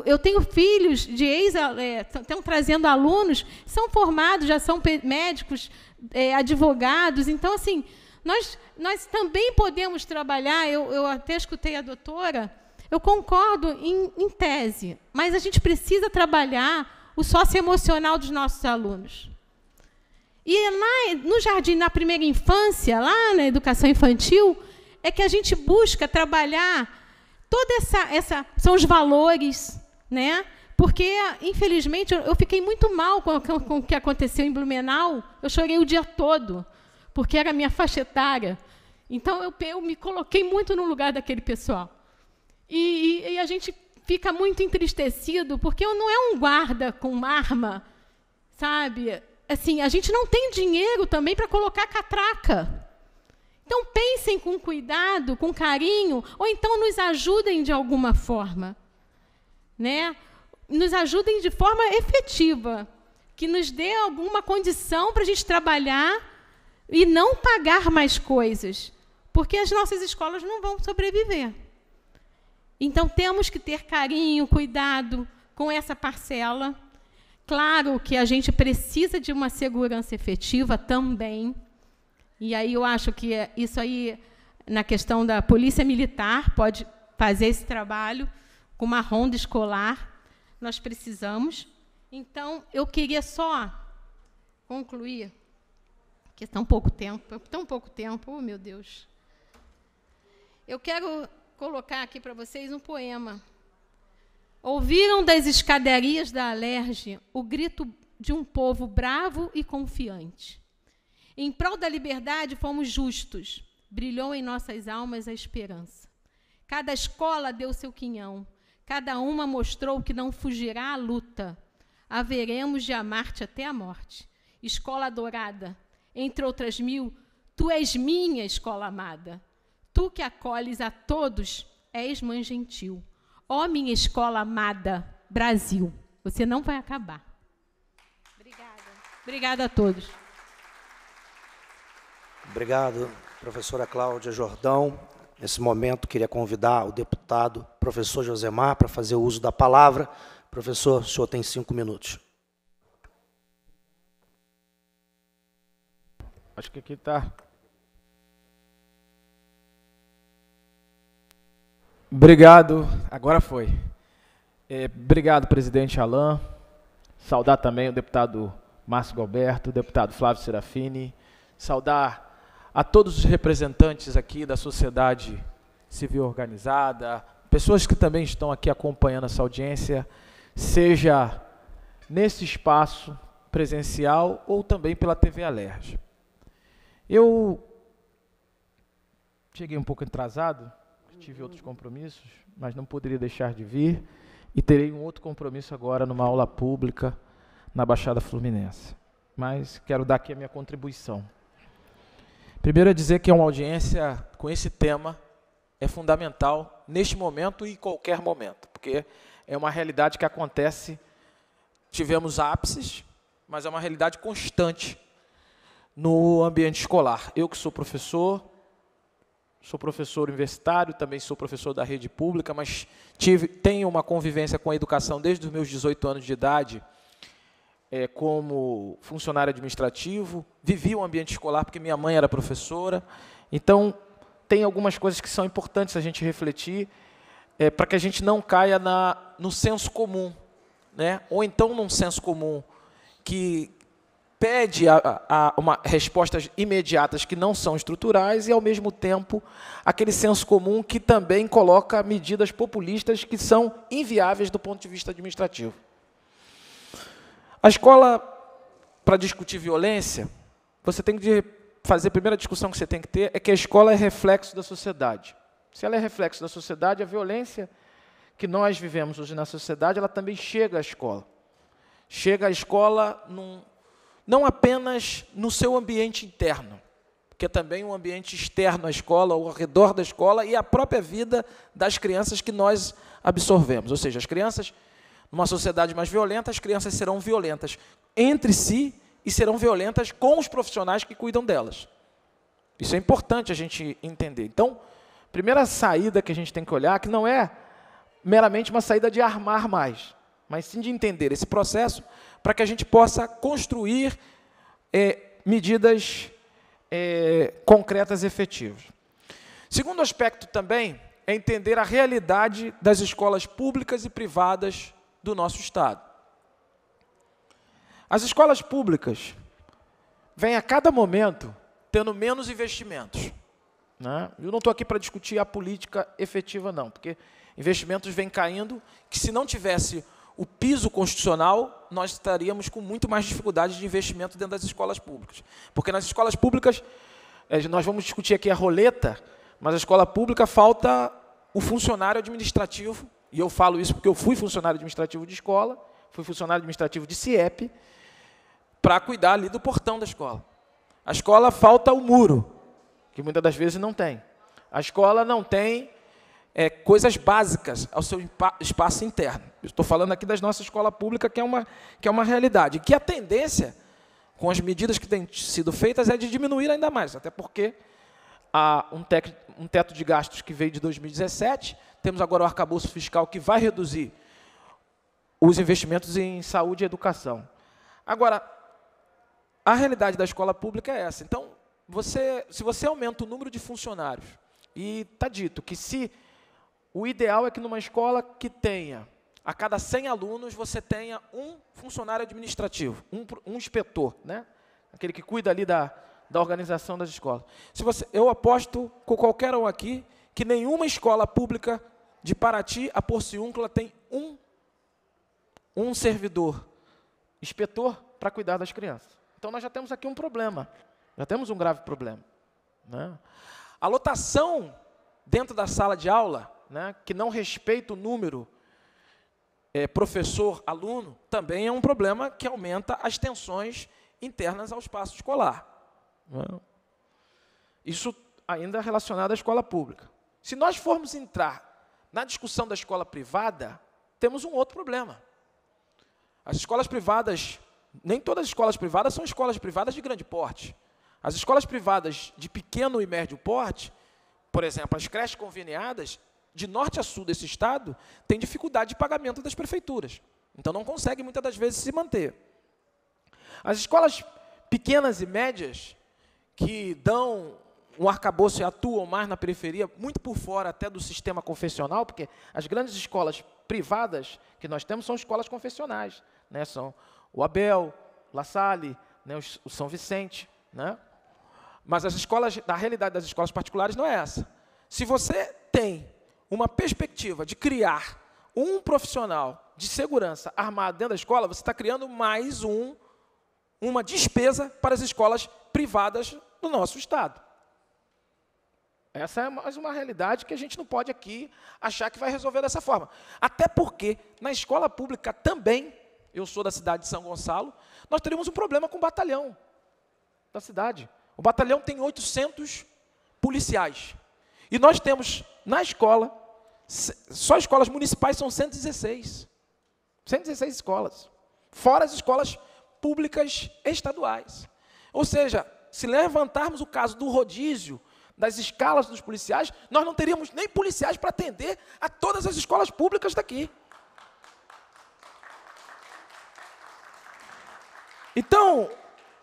S6: Eu tenho filhos de ex, é, estão é, trazendo alunos, são formados, já são médicos, é, advogados. Então, assim, nós, nós também podemos trabalhar, eu, eu até escutei a doutora, eu concordo em, em tese, mas a gente precisa trabalhar o socioemocional dos nossos alunos. E lá é no jardim, na primeira infância, lá na educação infantil, é que a gente busca trabalhar toda essa, essa são os valores, né? Porque infelizmente eu fiquei muito mal com, com, com o que aconteceu em Blumenau. Eu chorei o dia todo porque era minha faixa etária. Então, eu, eu me coloquei muito no lugar daquele pessoal. E, e, e a gente fica muito entristecido, porque eu não é um guarda com uma arma, sabe? Assim, a gente não tem dinheiro também para colocar catraca. Então, pensem com cuidado, com carinho, ou então nos ajudem de alguma forma. Né? Nos ajudem de forma efetiva, que nos dê alguma condição para a gente trabalhar e não pagar mais coisas, porque as nossas escolas não vão sobreviver. Então temos que ter carinho, cuidado com essa parcela. Claro que a gente precisa de uma segurança efetiva também. E aí eu acho que é isso aí na questão da polícia militar pode fazer esse trabalho com uma ronda escolar. Nós precisamos. Então eu queria só concluir que é tão pouco tempo, é tão pouco tempo, oh, meu Deus. Eu quero colocar aqui para vocês um poema. Ouviram das escadarias da Alerge o grito de um povo bravo e confiante. Em prol da liberdade fomos justos, brilhou em nossas almas a esperança. Cada escola deu seu quinhão, cada uma mostrou que não fugirá à luta. Haveremos de amar-te até a morte. Escola dourada, entre outras mil, tu és minha escola amada. Tu que acolhes a todos, és mãe gentil. Ó oh, minha escola amada, Brasil, você não vai acabar. Obrigada. Obrigada a todos.
S1: Obrigado, professora Cláudia Jordão. Nesse momento, queria convidar o deputado professor Josemar para fazer o uso da palavra. Professor, o senhor tem cinco minutos.
S7: Acho que aqui tá. Obrigado. Agora foi. É, obrigado, presidente Alain. Saudar também o deputado Márcio Galberto, o deputado Flávio Serafini. Saudar a todos os representantes aqui da sociedade civil organizada, pessoas que também estão aqui acompanhando essa audiência, seja nesse espaço presencial ou também pela TV Alerj. Eu cheguei um pouco atrasado, tive outros compromissos, mas não poderia deixar de vir e terei um outro compromisso agora numa aula pública na Baixada Fluminense. Mas quero dar aqui a minha contribuição. Primeiro é dizer que é uma audiência com esse tema é fundamental neste momento e em qualquer momento, porque é uma realidade que acontece, tivemos ápices, mas é uma realidade constante no ambiente escolar. Eu que sou professor, sou professor universitário, também sou professor da rede pública, mas tive, tenho uma convivência com a educação desde os meus 18 anos de idade, é, como funcionário administrativo, vivi o um ambiente escolar porque minha mãe era professora, então tem algumas coisas que são importantes a gente refletir é, para que a gente não caia na, no senso comum, né? ou então num senso comum que, pede a, a, uma, respostas imediatas que não são estruturais e, ao mesmo tempo, aquele senso comum que também coloca medidas populistas que são inviáveis do ponto de vista administrativo. A escola, para discutir violência, você tem que fazer, a primeira discussão que você tem que ter é que a escola é reflexo da sociedade. Se ela é reflexo da sociedade, a violência que nós vivemos hoje na sociedade, ela também chega à escola. Chega à escola num não apenas no seu ambiente interno, porque também o um ambiente externo à escola, ao redor da escola e a própria vida das crianças que nós absorvemos. Ou seja, as crianças, numa sociedade mais violenta, as crianças serão violentas entre si e serão violentas com os profissionais que cuidam delas. Isso é importante a gente entender. Então, primeira saída que a gente tem que olhar, que não é meramente uma saída de armar mais, mas sim de entender esse processo para que a gente possa construir é, medidas é, concretas e efetivas. Segundo aspecto também é entender a realidade das escolas públicas e privadas do nosso Estado. As escolas públicas vêm a cada momento tendo menos investimentos. Né? Eu não estou aqui para discutir a política efetiva, não, porque investimentos vêm caindo, que se não tivesse o piso constitucional, nós estaríamos com muito mais dificuldades de investimento dentro das escolas públicas. Porque nas escolas públicas, eh, nós vamos discutir aqui a roleta, mas a escola pública falta o funcionário administrativo, e eu falo isso porque eu fui funcionário administrativo de escola, fui funcionário administrativo de CIEP, para cuidar ali do portão da escola. A escola falta o muro, que muitas das vezes não tem. A escola não tem é, coisas básicas ao seu espaço interno. Eu estou falando aqui da nossa escola pública, que é uma, que é uma realidade. Que a tendência, com as medidas que têm sido feitas, é de diminuir ainda mais, até porque há um, tec, um teto de gastos que veio de 2017, temos agora o arcabouço fiscal que vai reduzir os investimentos em saúde e educação. Agora, a realidade da escola pública é essa. Então, você, se você aumenta o número de funcionários, e está dito que se o ideal é que numa escola que tenha, a cada 100 alunos, você tenha um funcionário administrativo, um, um inspetor, né? aquele que cuida ali da, da organização das escolas. Se você, eu aposto com qualquer um aqui que nenhuma escola pública de Paraty a Porciúncula tem um, um servidor, inspetor, para cuidar das crianças. Então nós já temos aqui um problema, já temos um grave problema. Né? A lotação dentro da sala de aula né, que não respeita o número é, professor-aluno, também é um problema que aumenta as tensões internas ao espaço escolar. Né. Isso ainda relacionado à escola pública. Se nós formos entrar na discussão da escola privada, temos um outro problema. As escolas privadas, nem todas as escolas privadas são escolas privadas de grande porte. As escolas privadas de pequeno e médio porte, por exemplo, as creches conveniadas, de norte a sul desse estado, tem dificuldade de pagamento das prefeituras. Então não consegue muitas das vezes se manter. As escolas pequenas e médias, que dão um arcabouço e atuam mais na periferia, muito por fora até do sistema confessional, porque as grandes escolas privadas que nós temos são escolas confessionais. Né? São o Abel, La Salle, né? o São Vicente. Né? Mas as escolas, a realidade das escolas particulares não é essa. Se você tem uma perspectiva de criar um profissional de segurança armado dentro da escola, você está criando mais um, uma despesa para as escolas privadas do nosso Estado. Essa é mais uma realidade que a gente não pode aqui achar que vai resolver dessa forma. Até porque na escola pública também, eu sou da cidade de São Gonçalo, nós teríamos um problema com o batalhão da cidade. O batalhão tem 800 policiais. E nós temos na escola, só escolas municipais são 116. 116 escolas. Fora as escolas públicas estaduais. Ou seja, se levantarmos o caso do rodízio, das escalas dos policiais, nós não teríamos nem policiais para atender a todas as escolas públicas daqui. Então,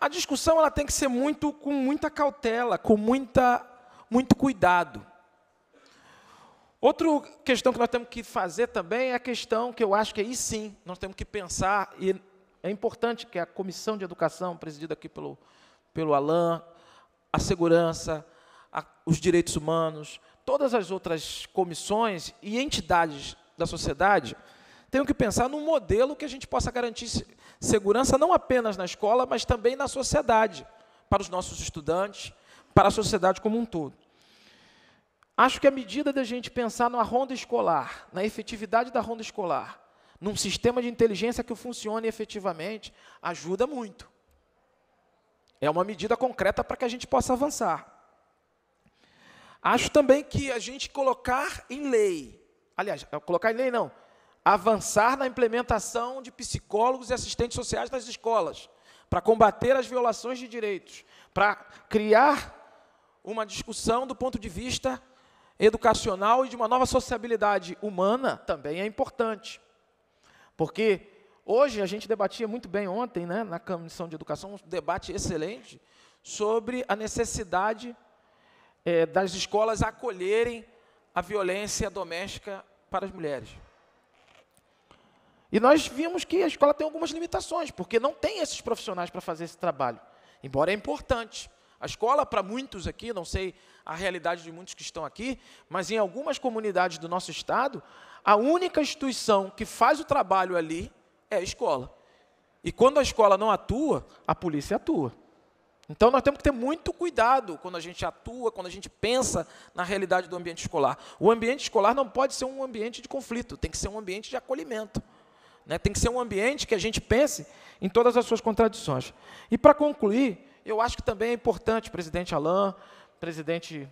S7: a discussão ela tem que ser muito com muita cautela, com muita, muito cuidado. Outra questão que nós temos que fazer também é a questão que eu acho que aí sim nós temos que pensar, e é importante que a Comissão de Educação, presidida aqui pelo, pelo Alain, a segurança, a, os direitos humanos, todas as outras comissões e entidades da sociedade tenham que pensar num modelo que a gente possa garantir segurança não apenas na escola, mas também na sociedade, para os nossos estudantes, para a sociedade como um todo. Acho que a medida da gente pensar na ronda escolar, na efetividade da ronda escolar, num sistema de inteligência que funcione efetivamente, ajuda muito. É uma medida concreta para que a gente possa avançar. Acho também que a gente colocar em lei, aliás, é, colocar em lei não, avançar na implementação de psicólogos e assistentes sociais nas escolas, para combater as violações de direitos, para criar uma discussão do ponto de vista educacional e de uma nova sociabilidade humana também é importante. Porque hoje a gente debatia muito bem ontem, né, na Comissão de Educação, um debate excelente sobre a necessidade é, das escolas acolherem a violência doméstica para as mulheres. E nós vimos que a escola tem algumas limitações, porque não tem esses profissionais para fazer esse trabalho, embora é importante. A escola, para muitos aqui, não sei a realidade de muitos que estão aqui, mas em algumas comunidades do nosso estado, a única instituição que faz o trabalho ali é a escola. E quando a escola não atua, a polícia atua. Então nós temos que ter muito cuidado quando a gente atua, quando a gente pensa na realidade do ambiente escolar. O ambiente escolar não pode ser um ambiente de conflito, tem que ser um ambiente de acolhimento. Né? Tem que ser um ambiente que a gente pense em todas as suas contradições. E para concluir, eu acho que também é importante, presidente Alain, presidente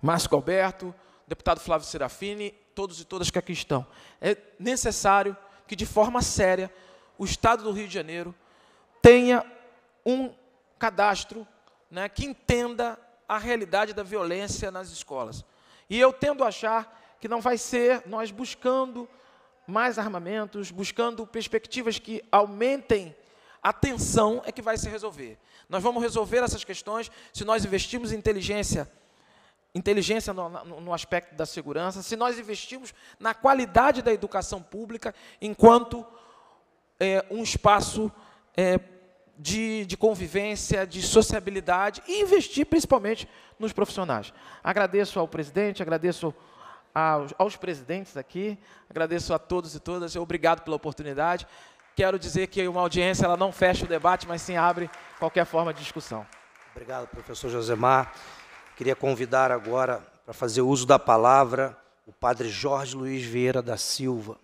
S7: Márcio Alberto, deputado Flávio Serafini, todos e todas que aqui estão. É necessário que, de forma séria, o Estado do Rio de Janeiro tenha um cadastro né, que entenda a realidade da violência nas escolas. E eu tendo a achar que não vai ser nós buscando mais armamentos, buscando perspectivas que aumentem atenção é que vai se resolver. Nós vamos resolver essas questões se nós investirmos em inteligência, inteligência no, no aspecto da segurança, se nós investirmos na qualidade da educação pública enquanto é, um espaço é, de, de, convivência, de sociabilidade e investir principalmente nos profissionais. Agradeço ao presidente, agradeço aos, aos presidentes aqui, agradeço a todos e todas, obrigado pela oportunidade quero dizer que uma audiência ela não fecha o debate, mas sim abre qualquer forma de discussão.
S1: Obrigado, professor Josemar. Queria convidar agora para fazer uso da palavra o padre Jorge Luiz Vieira da Silva.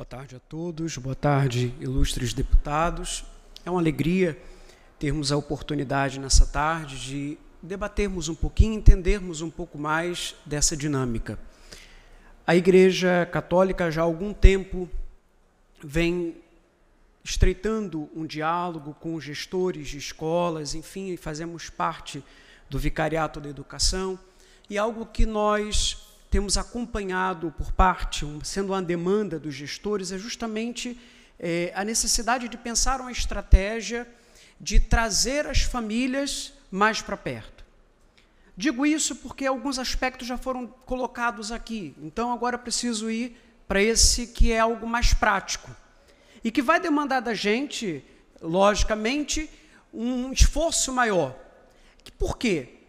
S8: Boa tarde a todos, boa tarde, ilustres deputados. É uma alegria termos a oportunidade nessa tarde de debatermos um pouquinho, entendermos um pouco mais dessa dinâmica. A Igreja Católica já há algum tempo vem estreitando um diálogo com gestores de escolas, enfim, fazemos parte do Vicariato da Educação, e algo que nós temos acompanhado por parte, sendo uma demanda dos gestores, é justamente é, a necessidade de pensar uma estratégia de trazer as famílias mais para perto. Digo isso porque alguns aspectos já foram colocados aqui, então agora preciso ir para esse que é algo mais prático e que vai demandar da gente, logicamente, um esforço maior. Por quê?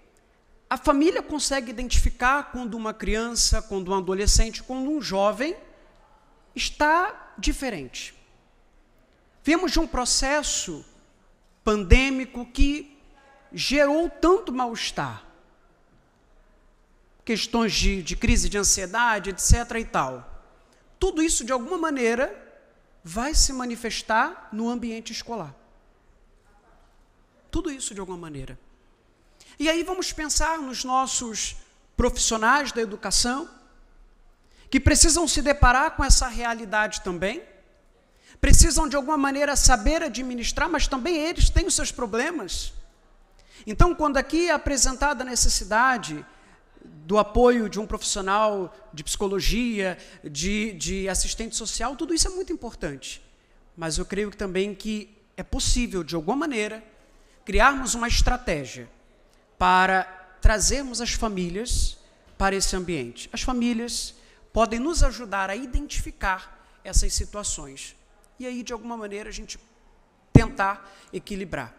S8: A família consegue identificar quando uma criança, quando um adolescente, quando um jovem está diferente. Vemos de um processo pandêmico que gerou tanto mal-estar. Questões de, de crise de ansiedade, etc. e tal. Tudo isso, de alguma maneira, vai se manifestar no ambiente escolar. Tudo isso, de alguma maneira. E aí vamos pensar nos nossos profissionais da educação, que precisam se deparar com essa realidade também, precisam de alguma maneira saber administrar, mas também eles têm os seus problemas. Então, quando aqui é apresentada a necessidade do apoio de um profissional de psicologia, de, de assistente social, tudo isso é muito importante. Mas eu creio também que é possível, de alguma maneira, criarmos uma estratégia para trazermos as famílias para esse ambiente. As famílias podem nos ajudar a identificar essas situações e aí, de alguma maneira, a gente tentar equilibrar.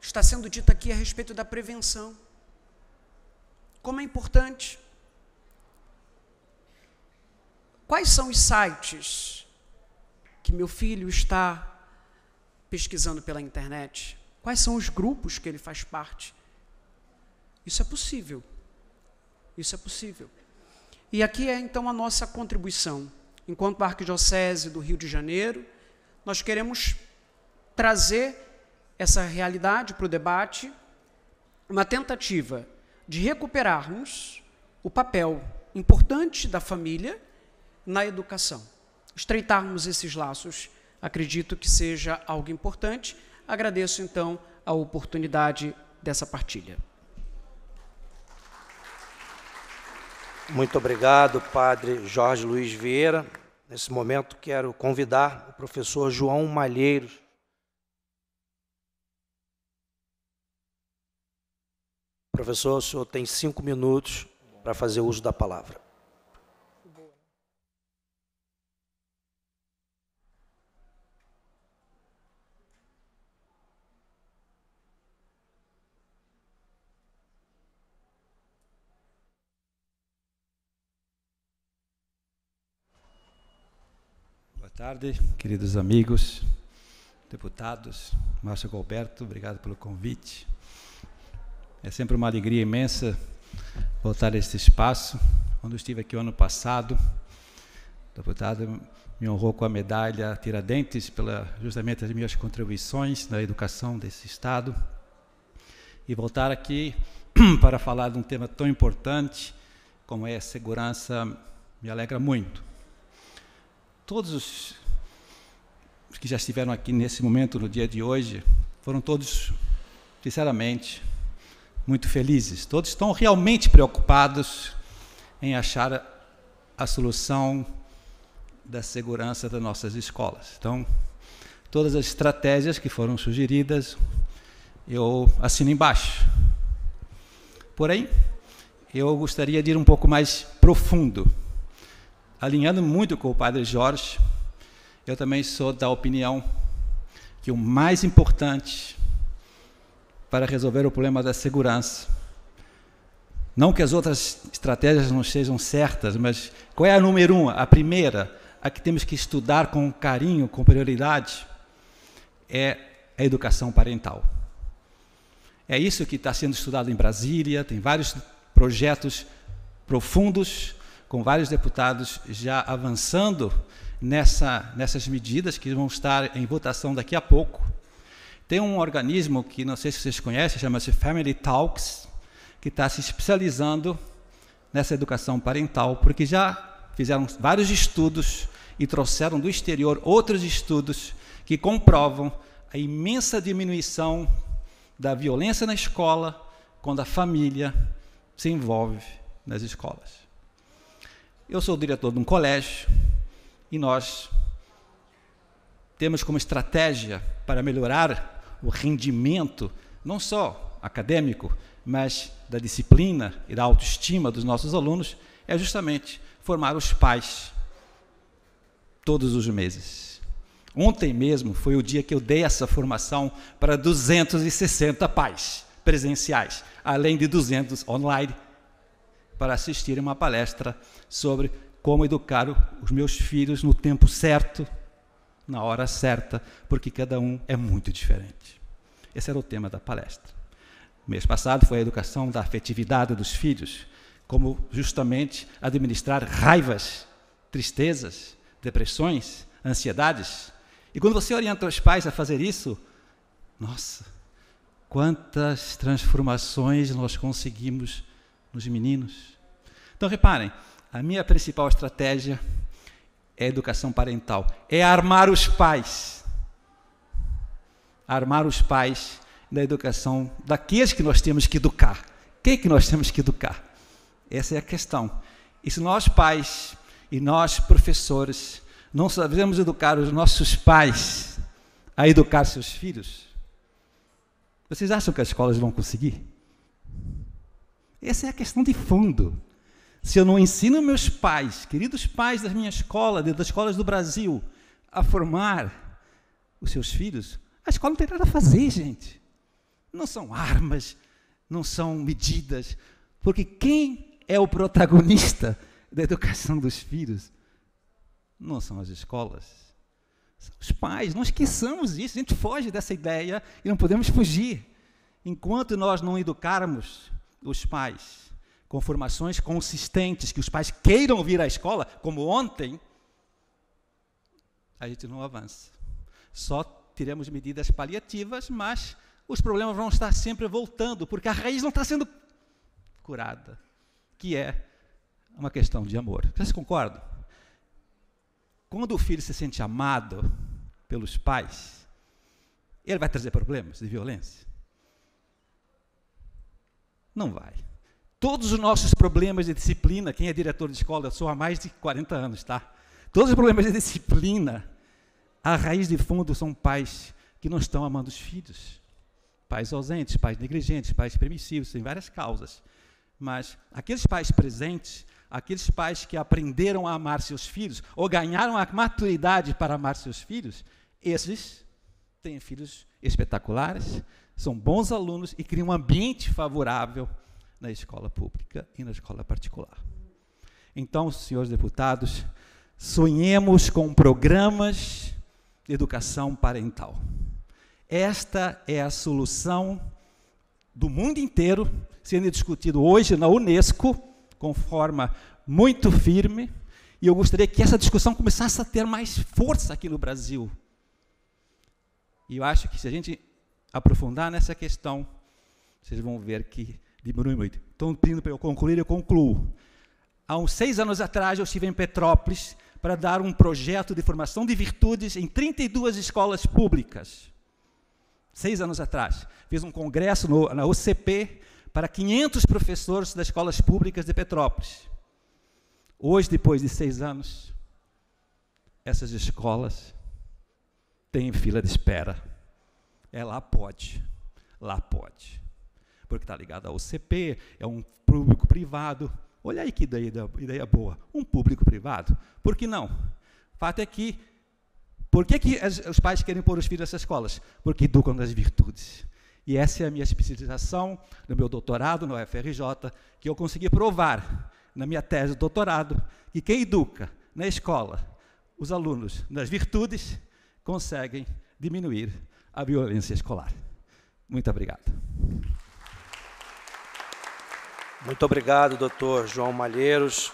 S8: Está sendo dito aqui a respeito da prevenção. Como é importante. Quais são os sites que meu filho está pesquisando pela internet? Quais são os grupos que ele faz parte? Isso é possível. Isso é possível. E aqui é então a nossa contribuição. Enquanto Arquidiocese do Rio de Janeiro, nós queremos trazer essa realidade para o debate, uma tentativa de recuperarmos o papel importante da família na educação. Estreitarmos esses laços, acredito que seja algo importante. Agradeço então a oportunidade dessa partilha.
S1: Muito obrigado, Padre Jorge Luiz Vieira. Nesse momento, quero convidar o professor João Malheiros. Professor, o senhor tem cinco minutos para fazer uso da palavra.
S9: tarde, queridos amigos, deputados, Márcio Colberto, obrigado pelo convite. É sempre uma alegria imensa voltar a este espaço. Quando estive aqui o ano passado, o deputado me honrou com a medalha Tiradentes pela justamente as minhas contribuições na educação desse estado. E voltar aqui para falar de um tema tão importante como é a segurança me alegra muito. Todos os que já estiveram aqui nesse momento, no dia de hoje, foram todos, sinceramente, muito felizes. Todos estão realmente preocupados em achar a, solução da segurança das nossas escolas. Então, todas as estratégias que foram sugeridas, eu assino embaixo. Porém, eu gostaria de ir um pouco mais profundo alinhando muito com o padre Jorge, eu também sou da opinião que o mais importante para resolver o problema da segurança, não que as outras estratégias não sejam certas, mas qual é a número um, a primeira, a que temos que estudar com carinho, com prioridade, é a educação parental. É isso que está sendo estudado em Brasília, tem vários projetos profundos com vários deputados já avançando nessa, nessas medidas que vão estar em votação daqui a pouco. Tem um organismo que não sei se vocês conhecem, chama-se Family Talks, que está se especializando nessa educação parental, porque já fizeram vários estudos e trouxeram do exterior outros estudos que comprovam a imensa diminuição da violência na escola quando a família se envolve nas escolas. Eu sou o diretor de um colégio e nós temos como estratégia para melhorar o rendimento, não só acadêmico, mas da disciplina e da autoestima dos nossos alunos, é justamente formar os pais todos os meses. Ontem mesmo foi o dia que eu dei essa formação para 260 pais presenciais, além de 200 online para assistir uma palestra sobre como educar os meus filhos no tempo certo, na hora certa, porque cada um é muito diferente. Esse era o tema da palestra. Mês passado foi a educação da afetividade dos filhos, como justamente administrar raivas, tristezas, depressões, ansiedades. E quando você orienta os pais a fazer isso, nossa, quantas transformações nós conseguimos nos meninos. Então reparem, a minha principal estratégia é educação parental, é armar os pais. Armar os pais da educação daqueles que nós temos que educar. Quem que nós temos que educar? Essa é a questão. E se nós pais e nós professores não sabemos educar os nossos pais a educar seus filhos, vocês acham que as escolas vão conseguir? Essa é a questão de fundo. Se eu não ensino meus pais, queridos pais da minha escola, das escolas do Brasil, a formar os seus filhos, a escola não tem nada a fazer, gente. Não são armas, não são medidas, porque quem é o protagonista da educação dos filhos não são as escolas, são os pais. Não esqueçamos isso, a gente foge dessa ideia e não podemos fugir. Enquanto nós não educarmos os pais com formações consistentes, que os pais queiram vir à escola, como ontem, a gente não avança. Só teremos medidas paliativas, mas os problemas vão estar sempre voltando, porque a raiz não está sendo curada, que é uma questão de amor. Vocês concordam? Quando o filho se sente amado pelos pais, ele vai trazer problemas de violência? Não vai. Todos os nossos problemas de disciplina, quem é diretor de escola, eu sou há mais de 40 anos, tá? Todos os problemas de disciplina, a raiz de fundo são pais que não estão amando os filhos. Pais ausentes, pais negligentes, pais permissivos, tem várias causas. Mas aqueles pais presentes, aqueles pais que aprenderam a amar seus filhos, ou ganharam a maturidade para amar seus filhos, esses têm filhos espetaculares, são bons alunos e criam um ambiente favorável na escola pública e na escola particular. Então, senhores deputados, sonhemos com programas de educação parental. Esta é a solução do mundo inteiro, sendo discutido hoje na Unesco, com forma muito firme, e eu gostaria que essa discussão começasse a ter mais força aqui no Brasil. E eu acho que se a gente aprofundar nessa questão, vocês vão ver que diminui muito. Estão pedindo para eu concluir, eu concluo. Há uns seis anos atrás, eu estive em Petrópolis para dar um projeto de formação de virtudes em 32 escolas públicas. Seis anos atrás. Fiz um congresso no, na OCP para 500 professores das escolas públicas de Petrópolis. Hoje, depois de seis anos, essas escolas têm fila de espera é lá pode. Lá pode. Porque está ligado ao CP, é um público privado. Olha aí que ideia, ideia boa. Um público privado. Por que não? O fato é que. Por que, que os pais querem pôr os filhos nessas escolas? Porque educam nas virtudes. E essa é a minha especialização no meu doutorado no UFRJ, que eu consegui provar na minha tese de doutorado que quem educa na escola os alunos nas virtudes conseguem diminuir a violência escolar. Muito obrigado.
S1: Muito obrigado, doutor João Malheiros.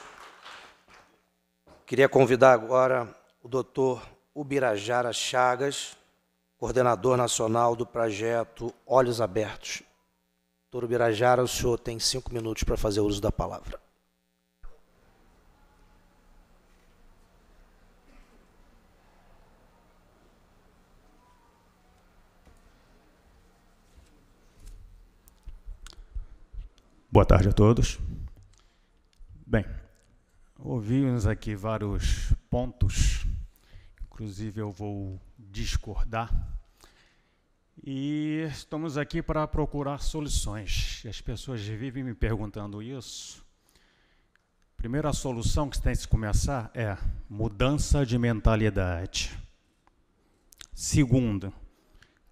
S1: Queria convidar agora o doutor Ubirajara Chagas, coordenador nacional do projeto Olhos Abertos. Doutor Ubirajara, o senhor tem cinco minutos para fazer uso da palavra.
S10: Boa tarde a todos. Bem, ouvimos aqui vários pontos, inclusive eu vou discordar. E estamos aqui para procurar soluções. As pessoas vivem me perguntando isso. Primeira solução que tem que se começar é mudança de mentalidade. Segundo,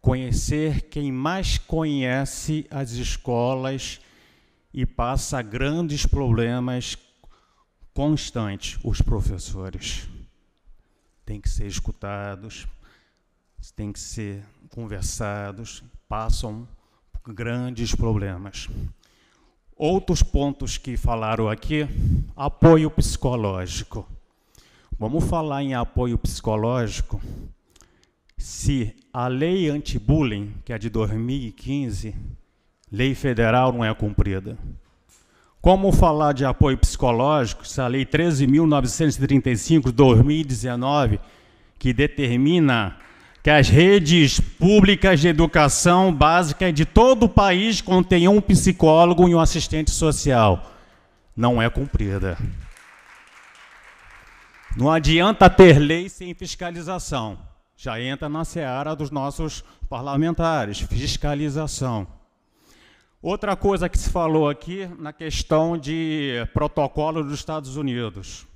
S10: conhecer quem mais conhece as escolas e passa grandes problemas constantes. Os professores têm que ser escutados, têm que ser conversados, passam grandes problemas. Outros pontos que falaram aqui, apoio psicológico. Vamos falar em apoio psicológico. Se a lei anti-bullying, que é de 2015, lei federal não é cumprida. Como falar de apoio psicológico se a Lei 13.935, 2019, que determina que as redes públicas de educação básica de todo o país contenham um psicólogo e um assistente social, não é cumprida. Não adianta ter lei sem fiscalização. Já entra na seara dos nossos parlamentares, fiscalização. Outra coisa que se falou aqui na questão de protocolo dos Estados Unidos.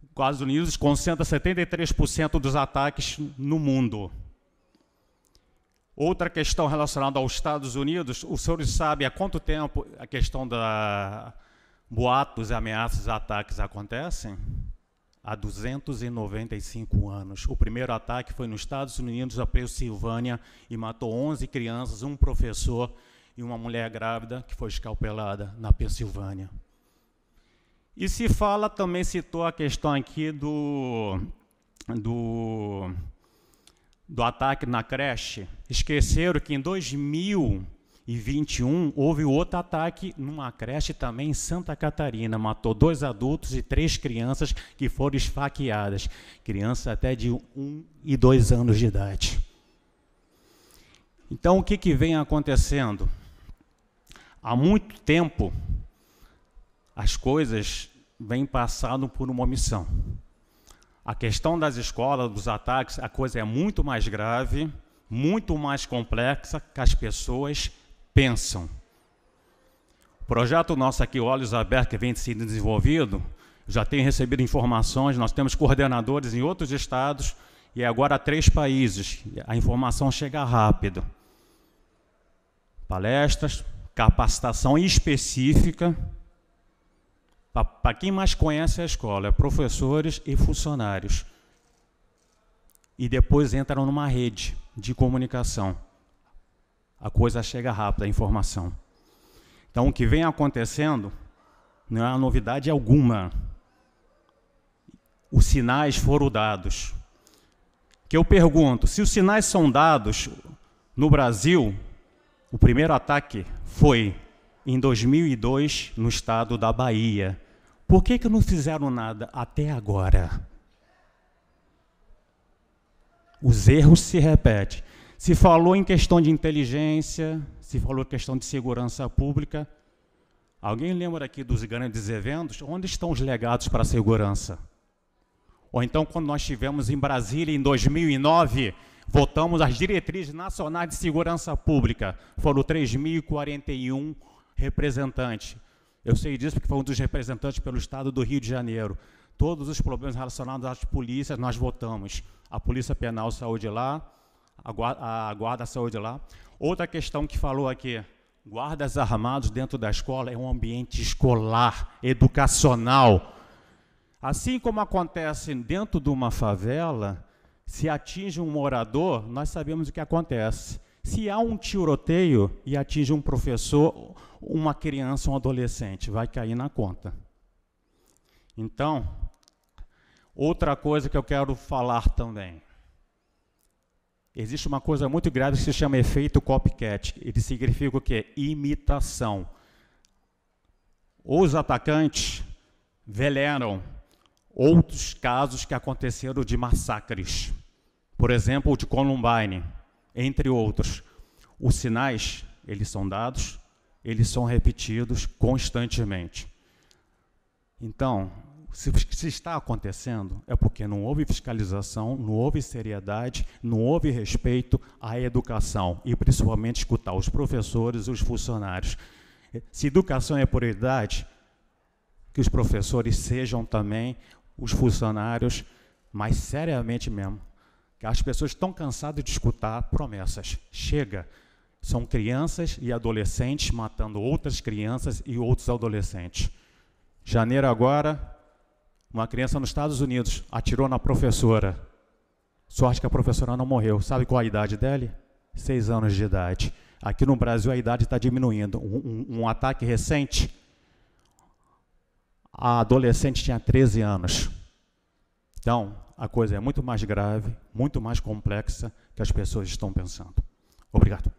S10: Os Estados Unidos concentra 73% dos ataques no mundo. Outra questão relacionada aos Estados Unidos, o senhor sabe há quanto tempo a questão da boatos, ameaças, ataques acontecem? Há 295 anos. O primeiro ataque foi nos Estados Unidos, a Pensilvânia, e matou 11 crianças, um professor e uma mulher grávida que foi escalpelada na Pensilvânia. E se fala, também citou a questão aqui do, do, do ataque na creche. Esqueceram que em 2021 houve outro ataque numa creche também em Santa Catarina. Matou dois adultos e três crianças que foram esfaqueadas. Crianças até de 1 um e 2 anos de idade. Então, o que, que vem acontecendo? Há muito tempo, as coisas vêm passando por uma omissão. A questão das escolas, dos ataques, a coisa é muito mais grave, muito mais complexa que as pessoas pensam. O projeto nosso aqui, Olhos Abertos, que vem sendo desenvolvido, já tem recebido informações, nós temos coordenadores em outros estados e agora há três países. A informação chega rápido. Palestras, capacitação específica para quem mais conhece a escola, é professores e funcionários. E depois entram numa rede de comunicação. A coisa chega rápida, a informação. Então, o que vem acontecendo não é novidade alguma. Os sinais foram dados. Que eu pergunto: se os sinais são dados no Brasil, o primeiro ataque foi em 2002 no estado da Bahia. Por que, que não fizeram nada até agora? Os erros se repetem. Se falou em questão de inteligência, se falou em questão de segurança pública. Alguém lembra aqui dos grandes eventos? Onde estão os legados para a segurança? Ou então, quando nós tivemos em Brasília em 2009, Votamos as diretrizes nacionais de segurança pública. Foram 3.041 representantes. Eu sei disso porque foi um dos representantes pelo Estado do Rio de Janeiro. Todos os problemas relacionados às polícias nós votamos. A Polícia Penal saiu de lá, a guarda, a guarda saiu de lá. Outra questão que falou aqui, guardas armados dentro da escola é um ambiente escolar, educacional. Assim como acontece dentro de uma favela, se atinge um morador, nós sabemos o que acontece. Se há um tiroteio e atinge um professor, uma criança, um adolescente, vai cair na conta. Então, outra coisa que eu quero falar também. Existe uma coisa muito grave que se chama efeito copycat. Ele significa o quê? Imitação. Os atacantes veleram outros casos que aconteceram de massacres. Por exemplo, o de Columbine, entre outros. Os sinais, eles são dados, eles são repetidos constantemente. Então, se, se, está acontecendo, é porque não houve fiscalização, não houve seriedade, não houve respeito à educação e principalmente escutar os professores e os funcionários. Se educação é prioridade, que os professores sejam também os funcionários mais seriamente mesmo as pessoas estão cansadas de escutar promessas. Chega. São crianças e adolescentes matando outras crianças e outros adolescentes. Janeiro agora, uma criança nos Estados Unidos atirou na professora. Sorte que a professora não morreu. Sabe qual a idade dele? Seis anos de idade. Aqui no Brasil a idade está diminuindo. Um, um, um, ataque recente, a adolescente tinha 13 anos. Então, a coisa é muito mais grave, muito mais complexa que as pessoas estão pensando. Obrigado.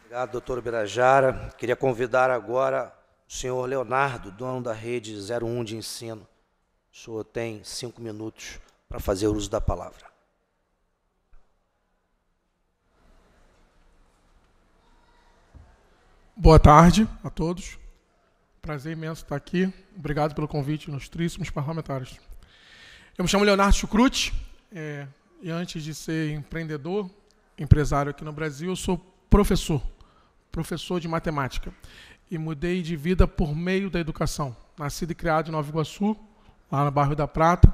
S1: Obrigado, doutor Birajara. Queria convidar agora o senhor Leonardo, dono da rede 01 de ensino. O senhor tem cinco minutos para fazer uso da palavra.
S11: Boa tarde a todos. Prazer imenso estar aqui. Obrigado pelo convite, ilustríssimos parlamentares. Eu me chamo Leonardo Chucrute, é, e antes de ser empreendedor, empresário aqui no Brasil, eu sou professor, professor de matemática. E mudei de vida por meio da educação. Nascido e criado em Nova Iguaçu, lá no bairro da Prata.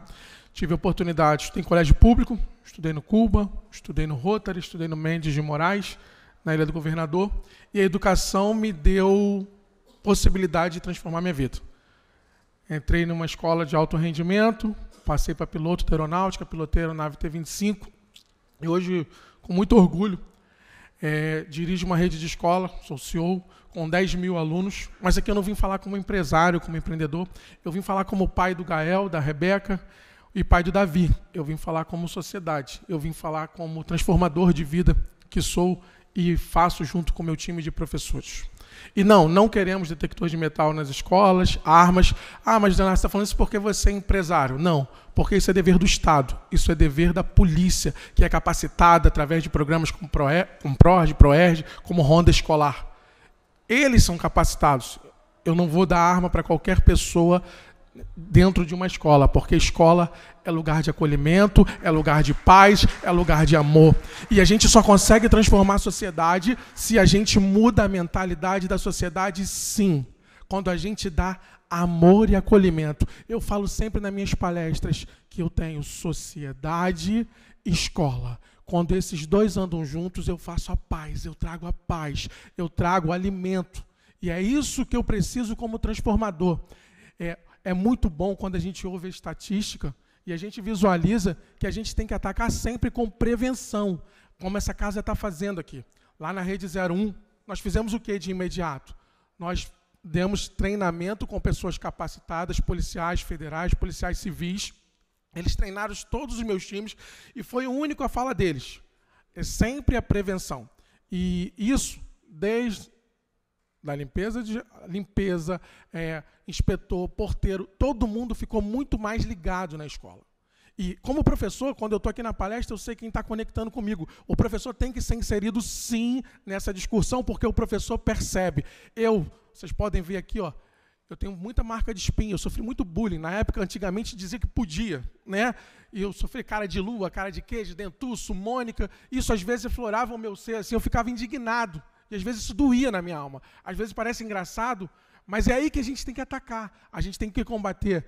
S11: Tive oportunidade, estudei em colégio público, estudei no Cuba, estudei no Rotary, estudei no Mendes de Moraes, na Ilha do Governador. E a educação me deu possibilidade de transformar minha vida. Entrei numa escola de alto rendimento, passei para piloto de aeronáutica, pilotei a aeronave T-25, e hoje, com muito orgulho, é, dirijo uma rede de escola, sou CEO, com 10 mil alunos, mas aqui eu não vim falar como empresário, como empreendedor, eu vim falar como pai do Gael, da Rebeca e pai do Davi, eu vim falar como sociedade, eu vim falar como transformador de vida que sou e faço junto com meu time de professores. E não, não queremos detector de metal nas escolas, armas. Ah, mas Leonardo, você está falando isso porque você é empresário. Não, porque isso é dever do Estado, isso é dever da polícia, que é capacitada através de programas como, Proer, como PROERD, ProERD, como Ronda Escolar. Eles são capacitados. Eu não vou dar arma para qualquer pessoa dentro de uma escola, porque escola é lugar de acolhimento, é lugar de paz, é lugar de amor. E a gente só consegue transformar a sociedade se a gente muda a mentalidade da sociedade, sim. Quando a gente dá amor e acolhimento. Eu falo sempre nas minhas palestras que eu tenho sociedade e escola. Quando esses dois andam juntos, eu faço a paz, eu trago a paz, eu trago alimento. E é isso que eu preciso como transformador. É, é muito bom quando a gente ouve a estatística e a gente visualiza que a gente tem que atacar sempre com prevenção, como essa casa está fazendo aqui. Lá na Rede 01, nós fizemos o que de imediato? Nós demos treinamento com pessoas capacitadas, policiais federais, policiais civis. Eles treinaram todos os meus times e foi o único a fala deles. É sempre a prevenção. E isso desde da limpeza, de, limpeza é, inspetor, porteiro, todo mundo ficou muito mais ligado na escola. E como professor, quando eu estou aqui na palestra, eu sei quem está conectando comigo. O professor tem que ser inserido sim nessa discussão, porque o professor percebe. Eu, vocês podem ver aqui, ó, eu tenho muita marca de espinha, eu sofri muito bullying. Na época, antigamente, dizia que podia, né? E eu sofri cara de lua, cara de queijo, dentuço, mônica. Isso às vezes florava o meu ser, assim, eu ficava indignado e às vezes isso doía na minha alma. Às vezes parece engraçado, mas é aí que a gente tem que atacar. A gente tem que combater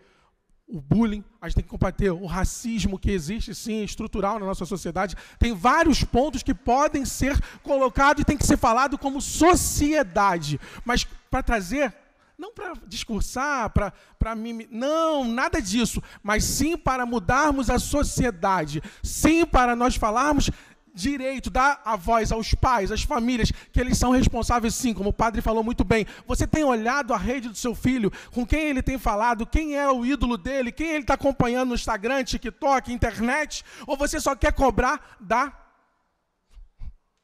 S11: o bullying, a gente tem que combater o racismo que existe, sim, estrutural na nossa sociedade. Tem vários pontos que podem ser colocados e tem que ser falado como sociedade. Mas para trazer, não para discursar, para mim, não, nada disso, mas sim para mudarmos a sociedade, sim para nós falarmos direito, dá a voz aos pais, às famílias, que eles são responsáveis sim, como o padre falou muito bem. Você tem olhado a rede do seu filho, com quem ele tem falado, quem é o ídolo dele, quem ele está acompanhando no Instagram, TikTok, internet, ou você só quer cobrar da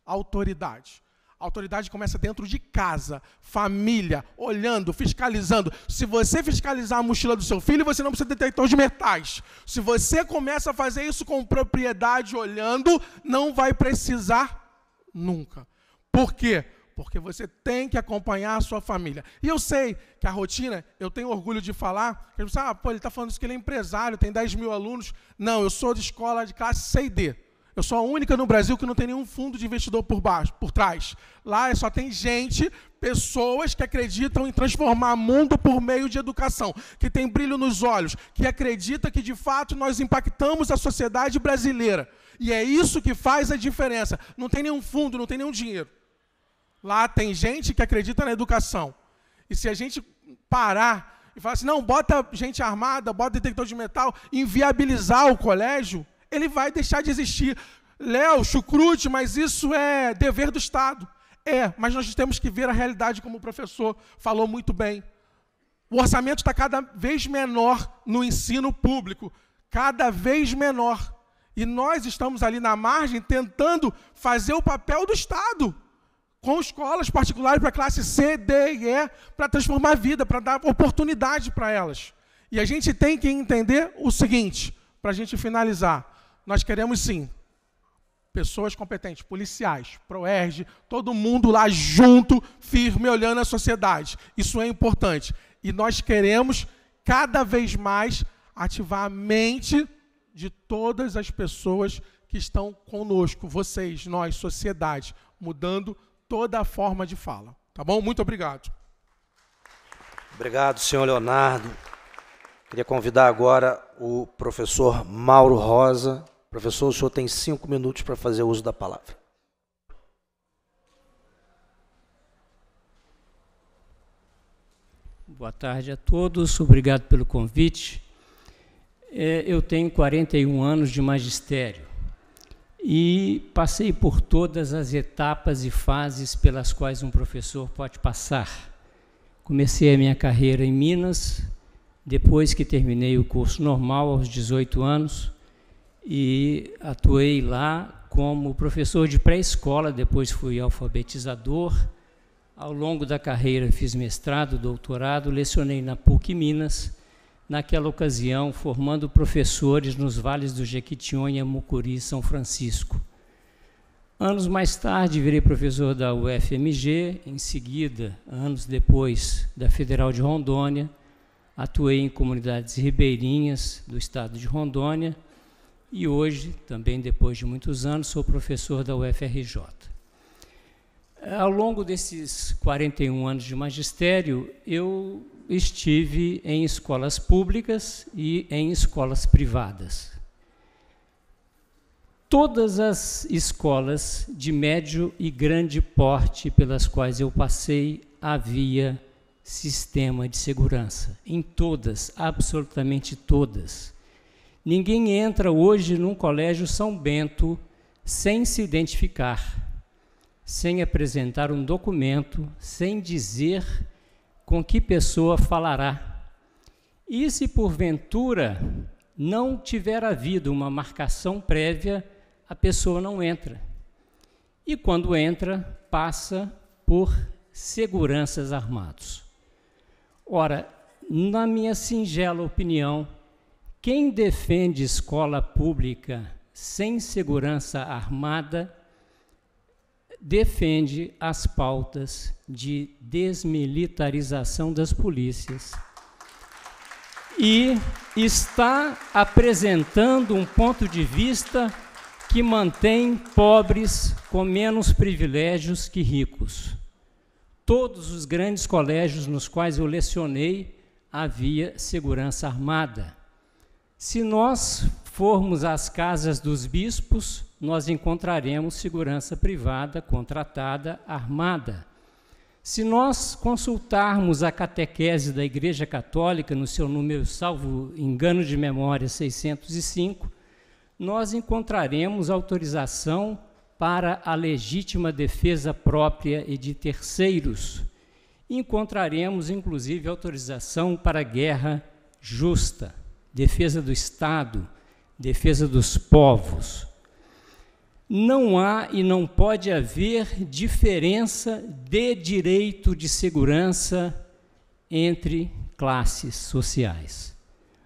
S11: autoridade? A autoridade começa dentro de casa, família, olhando, fiscalizando. Se você fiscalizar a mochila do seu filho, você não precisa de detector de metais. Se você começa a fazer isso com propriedade, olhando, não vai precisar nunca. Por quê? Porque você tem que acompanhar a sua família. E eu sei que a rotina, eu tenho orgulho de falar, que ele pensa, ah, pô, ele está falando isso que ele é empresário, tem 10 mil alunos. Não, eu sou de escola de classe C e D. Eu sou a única no Brasil que não tem nenhum fundo de investidor por baixo, por trás. Lá só tem gente, pessoas que acreditam em transformar mundo por meio de educação, que tem brilho nos olhos, que acredita que de fato nós impactamos a sociedade brasileira. E é isso que faz a diferença. Não tem nenhum fundo, não tem nenhum dinheiro. Lá tem gente que acredita na educação. E se a gente parar e falar assim, não, bota gente armada, bota detector de metal, inviabilizar o colégio, ele vai deixar de existir. Léo, chucrute, mas isso é dever do Estado. É, mas nós temos que ver a realidade, como o professor falou muito bem. O orçamento está cada vez menor no ensino público, cada vez menor. E nós estamos ali na margem tentando fazer o papel do Estado, com escolas particulares para classe C, D e E, para transformar a vida, para dar oportunidade para elas. E a gente tem que entender o seguinte, para a gente finalizar. Nós queremos sim pessoas competentes, policiais, ProERG, todo mundo lá junto, firme, olhando a sociedade. Isso é importante. E nós queremos cada vez mais ativar a mente de todas as pessoas que estão conosco, vocês, nós, sociedade, mudando toda a forma de fala. Tá bom? Muito obrigado.
S1: Obrigado, senhor Leonardo. Queria convidar agora o professor Mauro Rosa, Professor, o senhor tem cinco minutos para fazer uso da palavra.
S12: Boa tarde a todos, obrigado pelo convite. É, eu tenho 41 anos de magistério e passei por todas as etapas e fases pelas quais um professor pode passar. Comecei a minha carreira em Minas, depois que terminei o curso normal aos 18 anos, e atuei lá como professor de pré-escola, depois fui alfabetizador. Ao longo da carreira fiz mestrado, doutorado, lecionei na PUC Minas, naquela ocasião formando professores nos vales do Jequitinhonha, Mucuri e São Francisco. Anos mais tarde virei professor da UFMG, em seguida, anos depois, da Federal de Rondônia. Atuei em comunidades ribeirinhas do estado de Rondônia e hoje, também depois de muitos anos, sou professor da UFRJ. Ao longo desses 41 anos de magistério, eu estive em escolas públicas e em escolas privadas. Todas as escolas de médio e grande porte pelas quais eu passei havia sistema de segurança. Em todas, absolutamente todas. Ninguém entra hoje num colégio São Bento sem se identificar, sem apresentar um documento, sem dizer com que pessoa falará. E se porventura não tiver havido uma marcação prévia, a pessoa não entra. E quando entra, passa por seguranças armados. Ora, na minha singela opinião, quem defende escola pública sem segurança armada defende as pautas de desmilitarização das polícias. E está apresentando um ponto de vista que mantém pobres com menos privilégios que ricos. Todos os grandes colégios nos quais eu lecionei havia segurança armada. Se nós formos às casas dos bispos, nós encontraremos segurança privada contratada armada. Se nós consultarmos a catequese da Igreja Católica, no seu número, salvo engano de memória, 605, nós encontraremos autorização para a legítima defesa própria e de terceiros. Encontraremos, inclusive, autorização para guerra justa defesa do Estado, defesa dos povos. Não há e não pode haver diferença de direito de segurança entre classes sociais.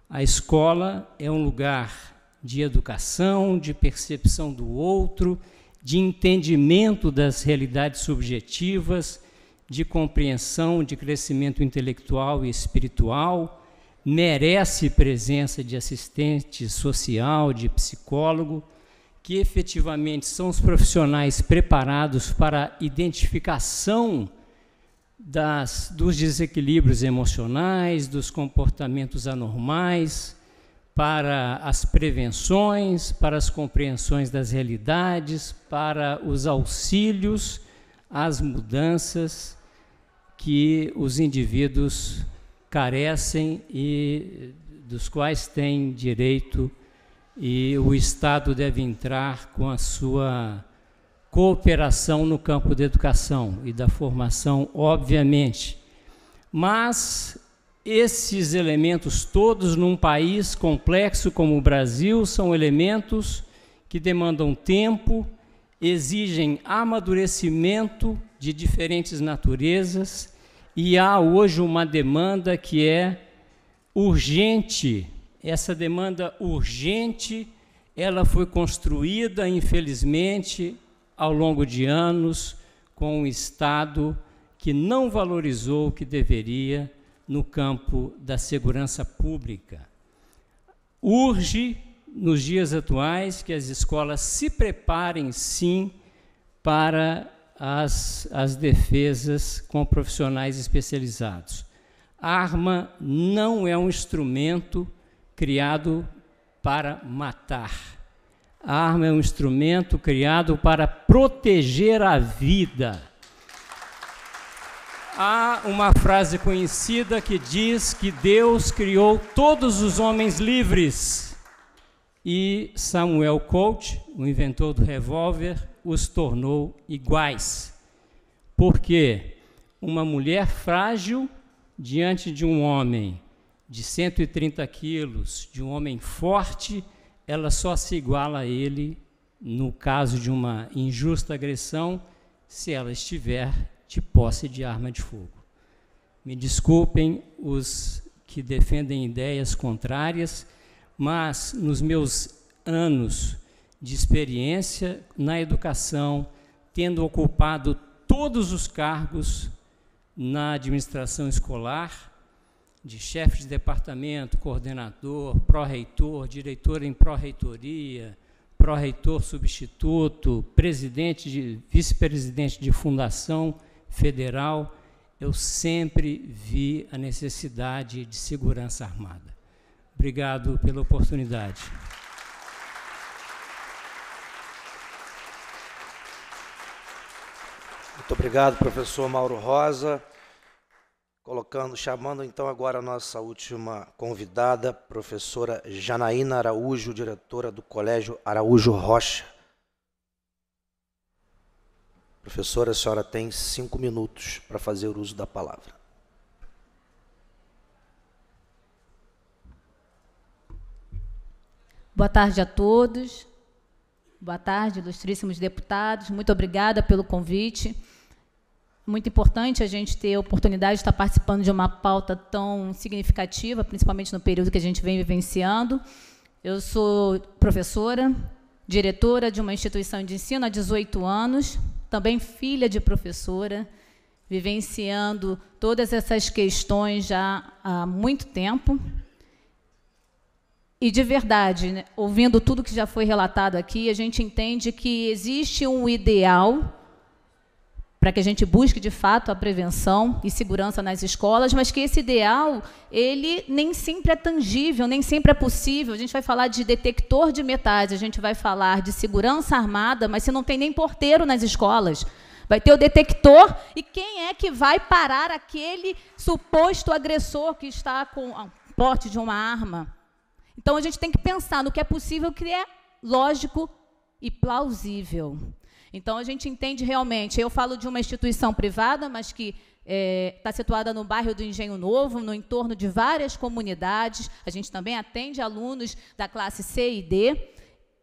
S12: A escola é um lugar de educação, de percepção do outro, de entendimento das realidades subjetivas, de compreensão, de crescimento intelectual e espiritual merece presença de assistente social, de psicólogo, que efetivamente são os profissionais preparados para a identificação das, dos desequilíbrios emocionais, dos comportamentos anormais, para as prevenções, para as compreensões das realidades, para os auxílios às mudanças que os indivíduos carecem e dos quais têm direito e o Estado deve entrar com a sua cooperação no campo da educação e da formação, obviamente. Mas esses elementos todos num país complexo como o Brasil são elementos que demandam tempo, exigem amadurecimento de diferentes naturezas e há hoje uma demanda que é urgente. Essa demanda urgente, ela foi construída, infelizmente, ao longo de anos com um Estado que não valorizou o que deveria no campo da segurança pública. Urge, nos dias atuais, que as escolas se preparem, sim, para as, as defesas com profissionais especializados. arma não é um instrumento criado para matar. A arma é um instrumento criado para proteger a vida. Há uma frase conhecida que diz que Deus criou todos os homens livres. E Samuel Colt, o inventor do revólver, os tornou iguais. Porque uma mulher frágil diante de um homem de 130 quilos, de um homem forte, ela só se iguala a ele no caso de uma injusta agressão, se ela estiver de posse de arma de fogo. Me desculpem os que defendem ideias contrárias, mas nos meus anos de experiência na educação, tendo ocupado todos os cargos na administração escolar, de chefe de departamento, coordenador, pró-reitor, diretor em pró-reitoria, pró-reitor substituto, presidente de vice-presidente de fundação federal, eu sempre vi a necessidade de segurança armada. Obrigado pela oportunidade.
S1: Muito obrigado, professor Mauro Rosa. Colocando, chamando então agora a nossa última convidada, professora Janaína Araújo, diretora do Colégio Araújo Rocha. Professora, a senhora tem cinco minutos para fazer o uso da palavra.
S13: Boa tarde a todos. Boa tarde, ilustríssimos deputados. Muito obrigada pelo convite. Muito importante a gente ter a oportunidade de estar participando de uma pauta tão significativa, principalmente no período que a gente vem vivenciando. Eu sou professora, diretora de uma instituição de ensino há 18 anos, também filha de professora, vivenciando todas essas questões já há muito tempo. E de verdade, né, ouvindo tudo que já foi relatado aqui, a gente entende que existe um ideal para que a gente busque de fato a prevenção e segurança nas escolas, mas que esse ideal ele nem sempre é tangível, nem sempre é possível. A gente vai falar de detector de metais, a gente vai falar de segurança armada, mas se não tem nem porteiro nas escolas, vai ter o detector e quem é que vai parar aquele suposto agressor que está com o porte de uma arma? Então a gente tem que pensar no que é possível, o que é lógico e plausível. Então a gente entende realmente. Eu falo de uma instituição privada, mas que está é, tá situada no bairro do Engenho Novo, no entorno de várias comunidades. A gente também atende alunos da classe C e D.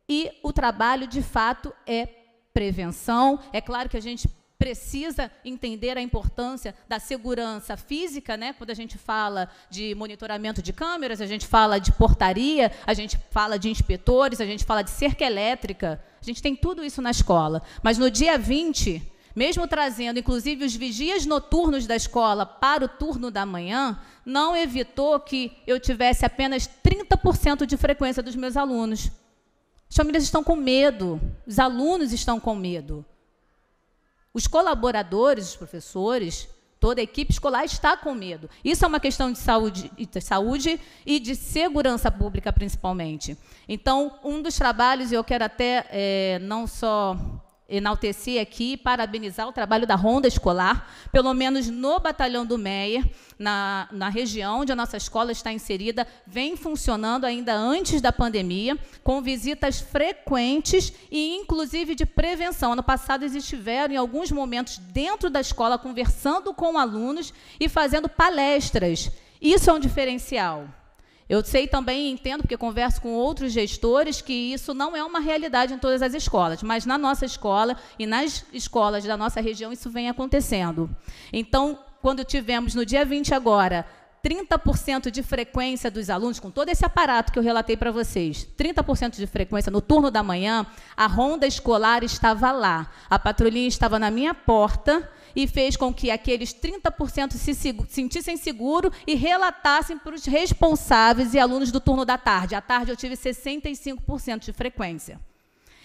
S13: E o trabalho, de fato, é prevenção. É claro que a gente precisa entender a importância da segurança física, né? Quando a gente fala de monitoramento de câmeras, a gente fala de portaria, a gente fala de inspetores, a gente fala de cerca elétrica gente tem tudo isso na escola. Mas no dia 20, mesmo trazendo inclusive os vigias noturnos da escola para o turno da manhã, não evitou que eu tivesse apenas 30% de frequência dos meus alunos. As famílias estão com medo, os alunos estão com medo. Os colaboradores, os professores, Toda a equipe escolar está com medo. Isso é uma questão de saúde, de saúde e de segurança pública, principalmente. Então, um dos trabalhos, e eu quero até é, não só enaltecer aqui, parabenizar o trabalho da Ronda Escolar, pelo menos no batalhão do Meia, na, na região onde a nossa escola está inserida, vem funcionando ainda antes da pandemia, com visitas frequentes e inclusive de prevenção. Ano passado eles estiveram em alguns momentos dentro da escola conversando com alunos e fazendo palestras. Isso é um diferencial. Eu sei também, entendo, porque converso com outros gestores, que isso não é uma realidade em todas as escolas, mas na nossa escola e nas escolas da nossa região isso vem acontecendo. Então, quando tivemos no dia 20 agora 30% de frequência dos alunos, com todo esse aparato que eu relatei para vocês, 30% de frequência no turno da manhã, a ronda escolar estava lá. A patrulhinha estava na minha porta e fez com que aqueles 30% se sentissem seguros e relatassem para os responsáveis e alunos do turno da tarde. À tarde eu tive 65% de frequência.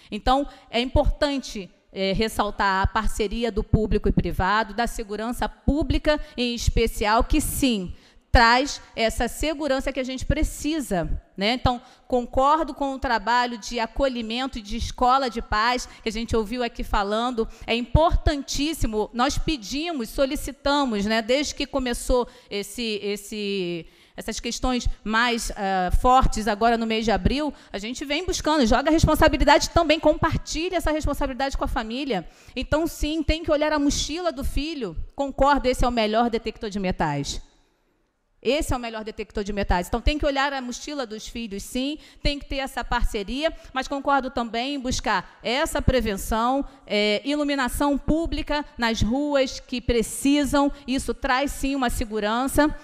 S13: Então, é importante é, ressaltar a parceria do público e privado, da segurança pública em especial, que sim, traz essa segurança que a gente precisa. Né? Então, concordo com o trabalho de acolhimento e de escola de paz que a gente ouviu aqui falando. É importantíssimo. Nós pedimos, solicitamos, né? desde que começou esse, esse, essas questões mais uh, fortes agora no mês de abril, a gente vem buscando, joga a responsabilidade também, compartilha essa responsabilidade com a família. Então, sim, tem que olhar a mochila do filho. Concordo, esse é o melhor detector de metais. Esse é o melhor detector de metais. Então, tem que olhar a mochila dos filhos, sim, tem que ter essa parceria, mas concordo também em buscar essa prevenção, é, iluminação pública nas ruas que precisam, isso traz sim uma segurança.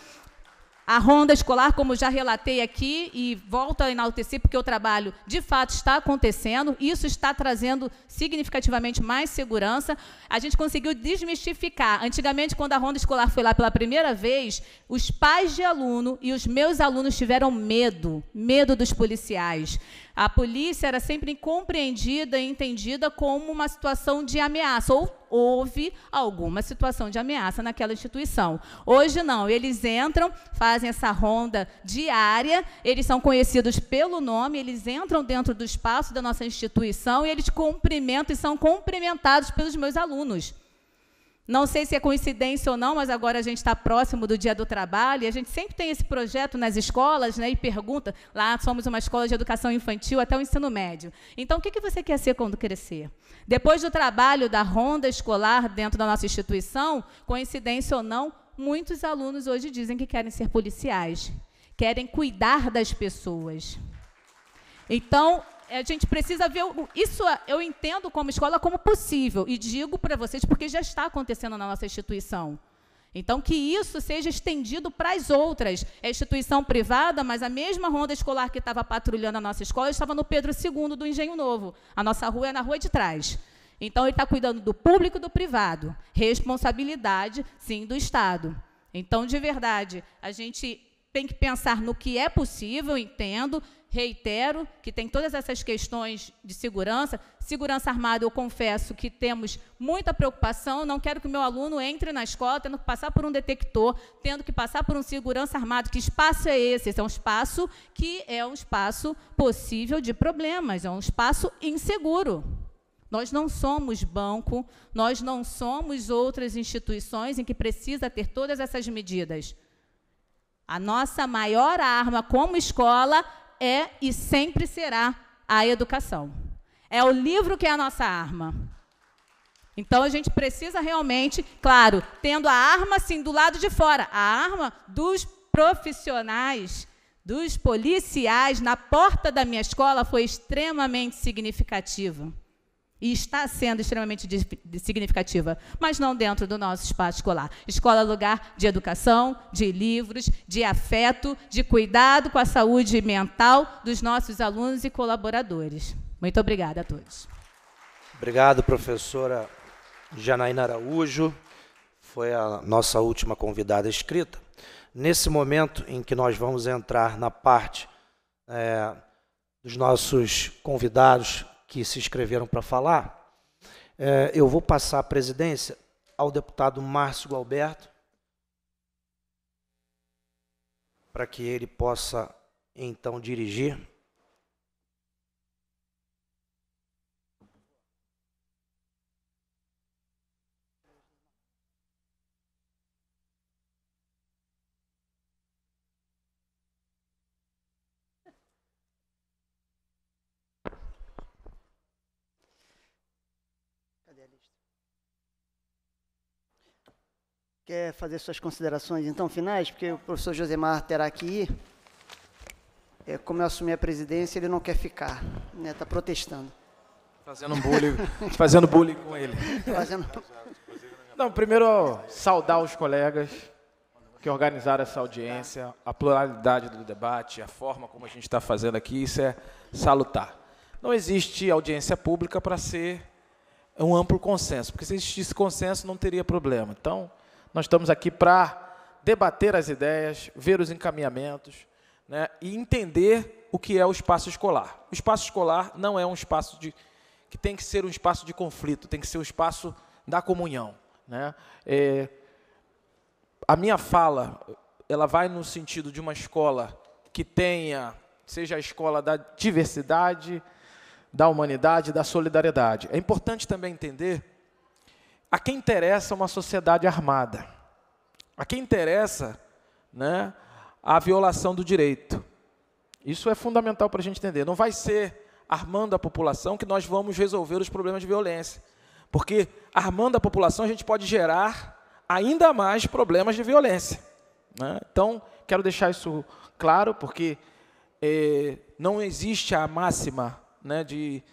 S13: A ronda escolar, como já relatei aqui, e volto a enaltecer, porque o trabalho de fato está acontecendo, isso está trazendo significativamente mais segurança. A gente conseguiu desmistificar. Antigamente, quando a ronda escolar foi lá pela primeira vez, os pais de aluno e os meus alunos tiveram medo, medo dos policiais. A polícia era sempre compreendida e entendida como uma situação de ameaça, ou houve alguma situação de ameaça naquela instituição. Hoje não, eles entram, fazem essa ronda diária, eles são conhecidos pelo nome, eles entram dentro do espaço da nossa instituição e eles cumprimentam e são cumprimentados pelos meus alunos. Não sei se é coincidência ou não, mas agora a gente está próximo do Dia do Trabalho e a gente sempre tem esse projeto nas escolas né, e pergunta. Lá somos uma escola de educação infantil até o ensino médio. Então, o que, que você quer ser quando crescer? Depois do trabalho da ronda escolar dentro da nossa instituição, coincidência ou não, muitos alunos hoje dizem que querem ser policiais, querem cuidar das pessoas. Então, é, a gente precisa ver. Isso é, eu entendo como escola como possível, e digo para vocês porque já está acontecendo na nossa instituição. Então, que isso seja estendido para as outras. É instituição privada, mas a mesma ronda escolar que estava patrulhando a nossa escola estava no Pedro II do Engenho Novo. A nossa rua é na rua de trás. Então, ele está cuidando do público e do privado. Responsabilidade, sim, do Estado. Então, de verdade, a gente tem que pensar no que é possível, entendo, reitero que tem todas essas questões de segurança. Segurança armada, eu confesso que temos muita preocupação. Não quero que o meu aluno entre na escola tendo que passar por um detector, tendo que passar por um segurança armado. Que espaço é esse? Esse é um espaço que é um espaço possível de problemas, é um espaço inseguro. Nós não somos banco, nós não somos outras instituições em que precisa ter todas essas medidas. A nossa maior arma como escola é e sempre será a educação. É o livro que é a nossa arma. Então a gente precisa realmente, claro, tendo a arma assim do lado de fora, a arma dos profissionais, dos policiais na porta da minha escola foi extremamente significativa. E está sendo extremamente significativa, mas não dentro do nosso espaço escolar. Escola é lugar de educação, de livros, de afeto, de cuidado com a saúde mental dos nossos alunos e colaboradores. Muito obrigada a todos.
S1: Obrigado, professora Janaína Araújo. Foi a nossa última convidada escrita. Nesse momento em que nós vamos entrar na parte é, dos nossos convidados que se inscreveram para falar, é, eu vou passar a presidência ao deputado Márcio Alberto, para que ele possa então dirigir
S2: quer fazer suas considerações então finais, porque o professor Josemar terá que ir. É, como eu assumi a presidência, ele não quer ficar, né? Está protestando. Fazendo bullying, fazendo bullying com ele. Tá fazendo...
S7: Não, primeiro saudar os colegas que organizaram essa audiência, a pluralidade do debate, a forma como a gente está fazendo aqui, isso é salutar. Não existe audiência pública para ser um amplo consenso, porque se existisse consenso não teria problema. Então, nós estamos aqui para debater as ideias, ver os encaminhamentos né, e entender o que é o espaço escolar. O espaço escolar não é um espaço de, que tem que ser um espaço de conflito, tem que ser um espaço da comunhão. Né? É, a minha fala ela vai no sentido de uma escola que tenha, seja a escola da diversidade, da humanidade, da solidariedade. É importante também entender a quem interessa uma sociedade armada? A quem interessa né, a violação do direito? Isso é fundamental para a gente entender. Não vai ser armando a população que nós vamos resolver os problemas de violência. Porque armando a população a gente pode gerar ainda mais problemas de violência. Né? Então, quero deixar isso claro, porque eh, não existe a máxima né, de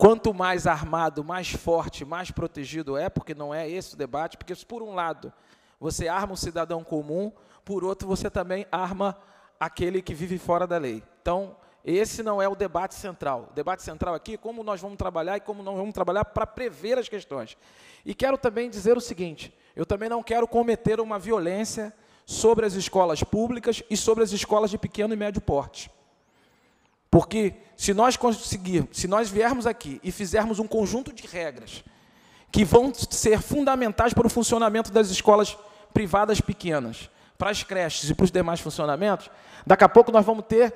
S7: Quanto mais armado, mais forte, mais protegido é, porque não é esse o debate, porque por um lado você arma o cidadão comum, por outro você também arma aquele que vive fora da lei. Então, esse não é o debate central. O debate central aqui é como nós vamos trabalhar e como nós vamos trabalhar para prever as questões. E quero também dizer o seguinte: eu também não quero cometer uma violência sobre as escolas públicas e sobre as escolas de pequeno e médio porte. Porque se nós conseguirmos, se nós viermos aqui e fizermos um conjunto de regras que vão ser fundamentais para o funcionamento das escolas privadas pequenas, para as creches e para os demais funcionamentos, daqui a pouco nós vamos ter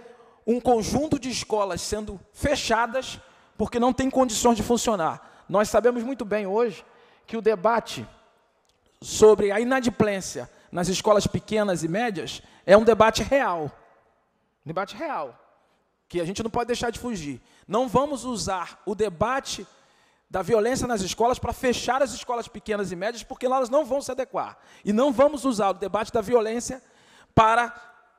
S7: um conjunto de escolas sendo fechadas porque não tem condições de funcionar. Nós sabemos muito bem hoje que o debate sobre a inadimplência nas escolas pequenas e médias é um debate real. debate real que a gente não pode deixar de fugir. Não vamos usar o debate da violência nas escolas para fechar as escolas pequenas e médias, porque lá elas não vão se adequar. E não vamos usar o debate da violência para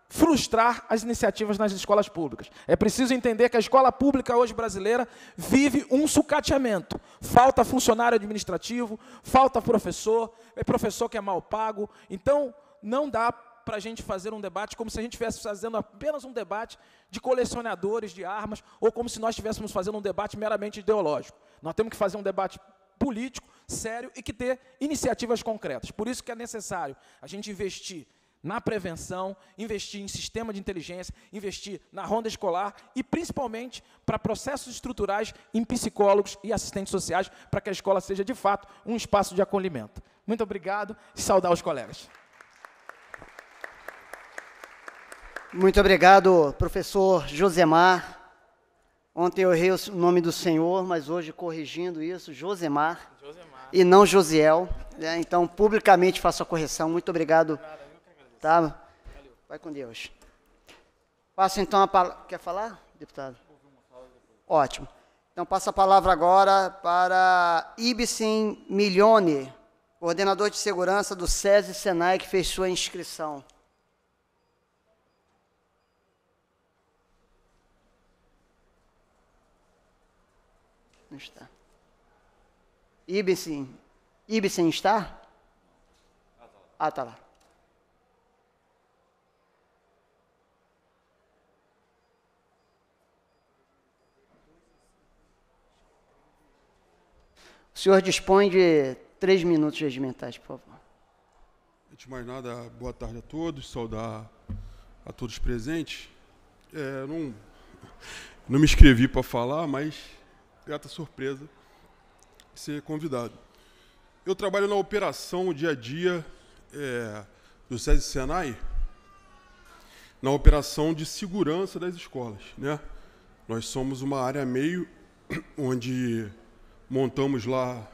S7: frustrar as iniciativas nas escolas públicas. É preciso entender que a escola pública hoje brasileira vive um sucateamento. Falta funcionário administrativo, falta professor, é professor que é mal pago. Então, não dá para a gente fazer um debate como se a gente estivesse fazendo apenas um debate de colecionadores de armas, ou como se nós estivéssemos fazendo um debate meramente ideológico. Nós temos que fazer um debate político, sério e que ter iniciativas concretas. Por isso que é necessário a gente investir na prevenção, investir em sistema de inteligência, investir na ronda escolar e, principalmente, para processos estruturais em psicólogos e assistentes sociais, para que a escola seja, de fato, um espaço de acolhimento.
S2: Muito obrigado e saudar os colegas. Muito obrigado, professor Josemar. Ontem eu errei o nome do Senhor, mas hoje corrigindo isso, Josemar, Josemar. e não Josiel. Né? Então, publicamente faço a correção. Muito obrigado. Tá? Vai com Deus. Passo então a palavra. Quer falar, deputado? Ótimo. Então, passo a palavra agora para Ibsen Milione, coordenador de segurança do SESI Senai, que fez sua inscrição. Não está. Ibsen. Ibsen está? Ah, tá lá. O senhor dispõe de três minutos regimentais, por favor.
S14: Antes de mais nada, boa tarde a todos, saudar a todos presentes. É, não, não me inscrevi para falar, mas grata surpresa ser convidado. Eu trabalho na operação dia a dia é, do SESI Senai, na operação de segurança das escolas. Né? Nós somos uma área meio onde montamos lá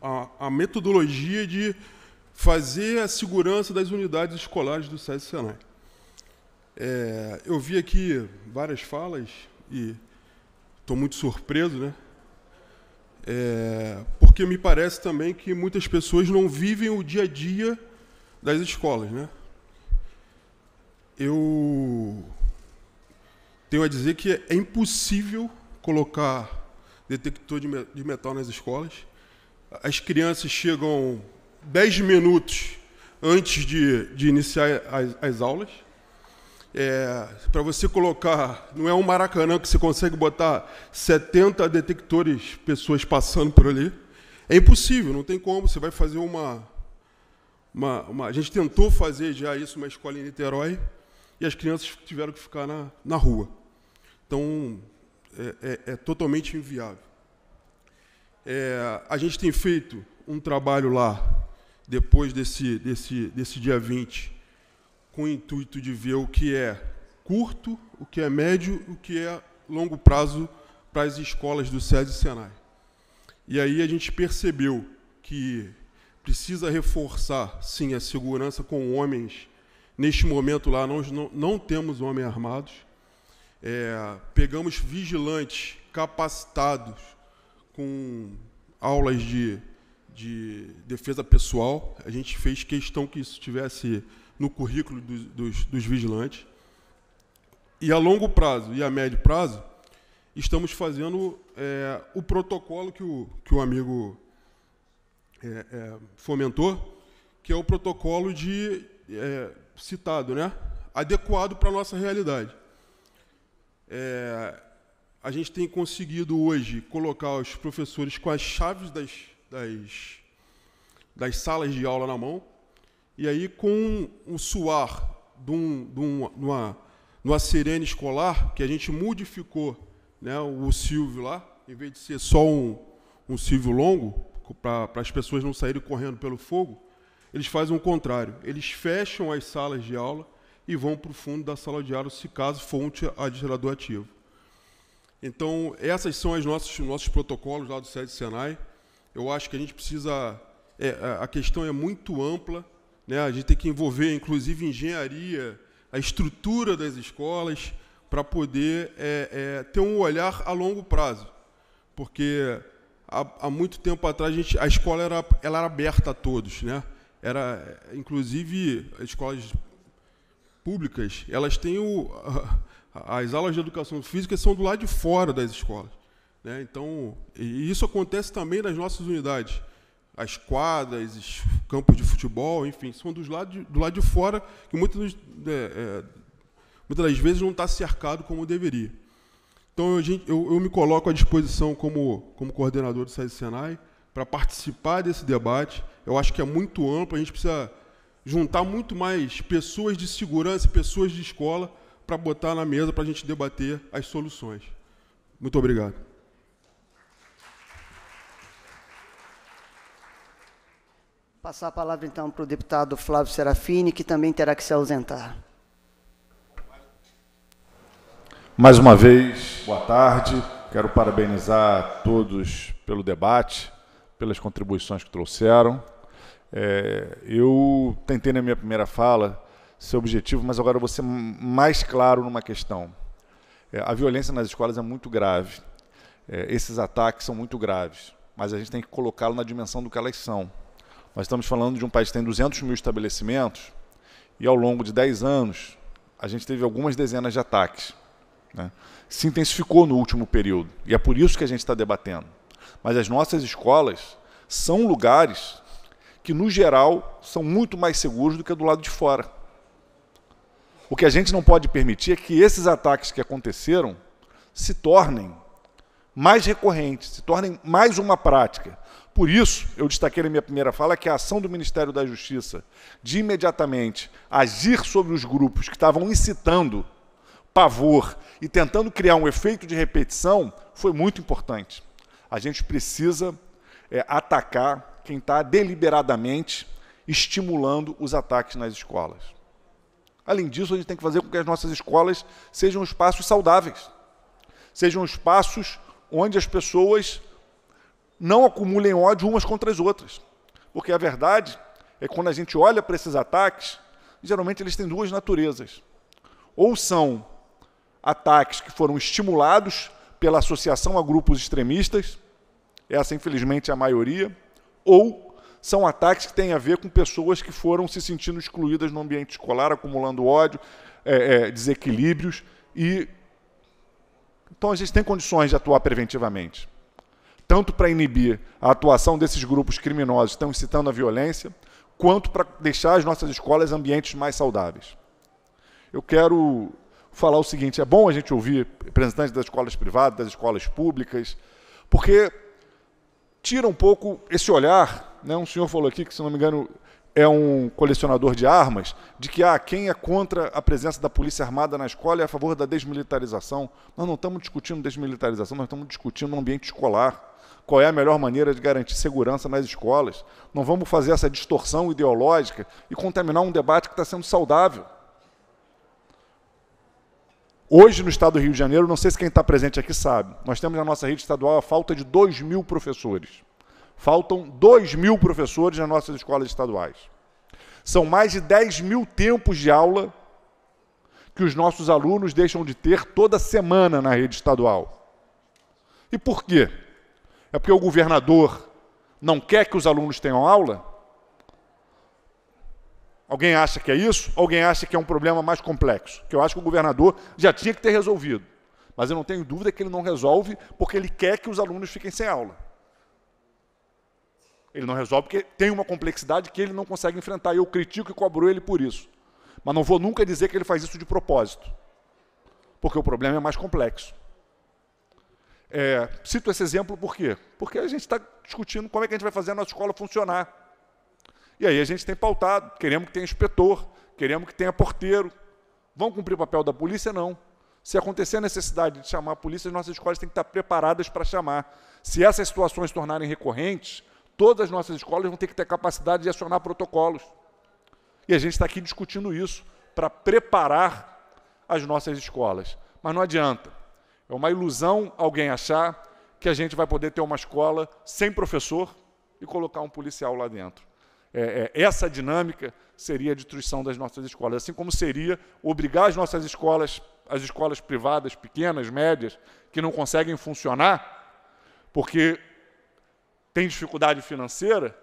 S14: a, a metodologia de fazer a segurança das unidades escolares do SESI Senai. É, eu vi aqui várias falas e estou muito surpreso, né? É, porque me parece também que muitas pessoas não vivem o dia a dia das escolas, né? Eu tenho a dizer que é impossível colocar detector de metal nas escolas. As crianças chegam 10 minutos antes de, de iniciar as, as aulas é, para você colocar, não é um maracanã que você consegue botar 70 detectores, pessoas passando por ali. É impossível, não tem como. Você vai fazer uma, uma, uma, A gente tentou fazer já isso uma escola em Niterói e as crianças tiveram que ficar na, na rua. Então, é, é, é totalmente inviável. É, a gente tem feito um trabalho lá, depois desse, desse, desse dia 20, com o intuito de ver o que é curto, o que é médio, o que é longo prazo para as escolas do SES e SENAI. E aí a gente percebeu que precisa reforçar, sim, a segurança com homens. Neste momento lá, nós não, não temos homens armados. É, pegamos vigilantes capacitados com aulas de, de defesa pessoal. A gente fez questão que isso tivesse no currículo dos, dos, dos vigilantes. E a longo prazo e a médio prazo, estamos fazendo é, o protocolo que o, que o amigo é, é, fomentou, que é o protocolo de é, citado, né? adequado para a nossa realidade. É, a gente tem conseguido hoje colocar os professores com as chaves das, das, das salas de aula na mão, e aí, com o suar de, um, de, de uma, de uma sirene escolar, que a gente modificou né, o Silvio lá, em vez de ser só um, um Silvio longo, para as pessoas não saírem correndo pelo fogo, eles fazem o contrário. Eles fecham as salas de aula e vão para o fundo da sala de aula, se caso fonte gerador ativo. Então, esses são os nossos, nossos protocolos lá do SED Senai. Eu acho que a gente precisa. É, a questão é muito ampla né? A gente tem que envolver, inclusive, engenharia, a estrutura das escolas, para poder é, é, ter um olhar a longo prazo. Porque há, há muito tempo atrás a, gente, a escola era, ela era aberta a todos. Né? Era, inclusive, as escolas públicas, elas têm o, as aulas de educação física são do lado de fora das escolas. Né? Então, e isso acontece também nas nossas unidades as quadras, os campos de futebol, enfim, são dos lados do lado de fora, que muitas, né, é, muitas das vezes não está cercado como deveria. Então, eu, eu, eu, me coloco à disposição como, como coordenador do SESI Senai para participar desse debate. Eu acho que é muito amplo, a gente precisa juntar muito mais pessoas de segurança, pessoas de escola, para botar na mesa para a gente debater as soluções. Muito obrigado.
S2: Passar a palavra então para o deputado Flávio Serafini, que também terá que se ausentar.
S3: Mais uma vez, boa tarde. Quero parabenizar todos pelo debate, pelas contribuições que trouxeram. É, eu tentei na minha primeira fala ser objetivo, mas agora vou ser mais claro numa questão. É, a violência nas escolas é muito grave. É, esses ataques são muito graves, mas a gente tem que colocá-lo na dimensão do que elas são. Nós estamos falando de um país que tem 200 mil estabelecimentos e ao longo de 10 anos a gente teve algumas dezenas de ataques. Né? Se intensificou no último período e é por isso que a gente está debatendo. Mas as nossas escolas são lugares que, no geral, são muito mais seguros do que do lado de fora. O que a gente não pode permitir é que esses ataques que aconteceram se tornem mais recorrentes, se tornem mais uma prática, por isso, eu destaquei na minha primeira fala que a ação do Ministério da Justiça de imediatamente agir sobre os grupos que estavam incitando pavor e tentando criar um efeito de repetição foi muito importante. A gente precisa é, atacar quem está deliberadamente estimulando os ataques nas escolas. Além disso, a gente tem que fazer com que as nossas escolas sejam espaços saudáveis, sejam espaços onde as pessoas não acumulem ódio umas contra as outras. Porque a verdade é que quando a gente olha para esses ataques, geralmente eles têm duas naturezas. Ou são ataques que foram estimulados pela associação a grupos extremistas, essa infelizmente é a maioria, ou são ataques que têm a ver com pessoas que foram se sentindo excluídas no ambiente escolar, acumulando ódio, é, é, desequilíbrios e então a gente tem condições de atuar preventivamente tanto para inibir a atuação desses grupos criminosos que estão incitando a violência, quanto para deixar as nossas escolas ambientes mais saudáveis. Eu quero falar o seguinte: é bom a gente ouvir representantes das escolas privadas, das escolas públicas, porque tira um pouco esse olhar. Né? Um senhor falou aqui que, se não me engano, é um colecionador de armas, de que ah, quem é contra a presença da polícia armada na escola é a favor da desmilitarização. Nós não estamos discutindo desmilitarização, nós estamos discutindo um ambiente escolar qual é a melhor maneira de garantir segurança nas escolas. Não vamos fazer essa distorção ideológica e contaminar um debate que está sendo saudável. Hoje, no estado do Rio de Janeiro, não sei se quem está presente aqui sabe, nós temos na nossa rede estadual a falta de 2 mil professores. Faltam 2 mil professores nas nossas escolas estaduais. São mais de 10 mil tempos de aula que os nossos alunos deixam de ter toda semana na rede estadual. E por quê? É porque o governador não quer que os alunos tenham aula? Alguém acha que é isso? Alguém acha que é um problema mais complexo? Que eu acho que o governador já tinha que ter resolvido. Mas eu não tenho dúvida que ele não resolve porque ele quer que os alunos fiquem sem aula. Ele não resolve porque tem uma complexidade que ele não consegue enfrentar. E eu critico e cobro ele por isso. Mas não vou nunca dizer que ele faz isso de propósito. Porque o problema é mais complexo. É, cito esse exemplo por quê? Porque a gente está discutindo como é que a gente vai fazer a nossa escola funcionar. E aí a gente tem pautado, queremos que tenha inspetor, queremos que tenha porteiro. Vão cumprir o papel da polícia? Não. Se acontecer a necessidade de chamar a polícia, as nossas escolas têm que estar preparadas para chamar. Se essas situações tornarem recorrentes, todas as nossas escolas vão ter que ter capacidade de acionar protocolos. E a gente está aqui discutindo isso para preparar as nossas escolas. Mas não adianta. É uma ilusão alguém achar que a gente vai poder ter uma escola sem professor e colocar um policial lá dentro. É, é, essa dinâmica seria a destruição das nossas escolas, assim como seria obrigar as nossas escolas, as escolas privadas, pequenas, médias, que não conseguem funcionar, porque tem dificuldade financeira,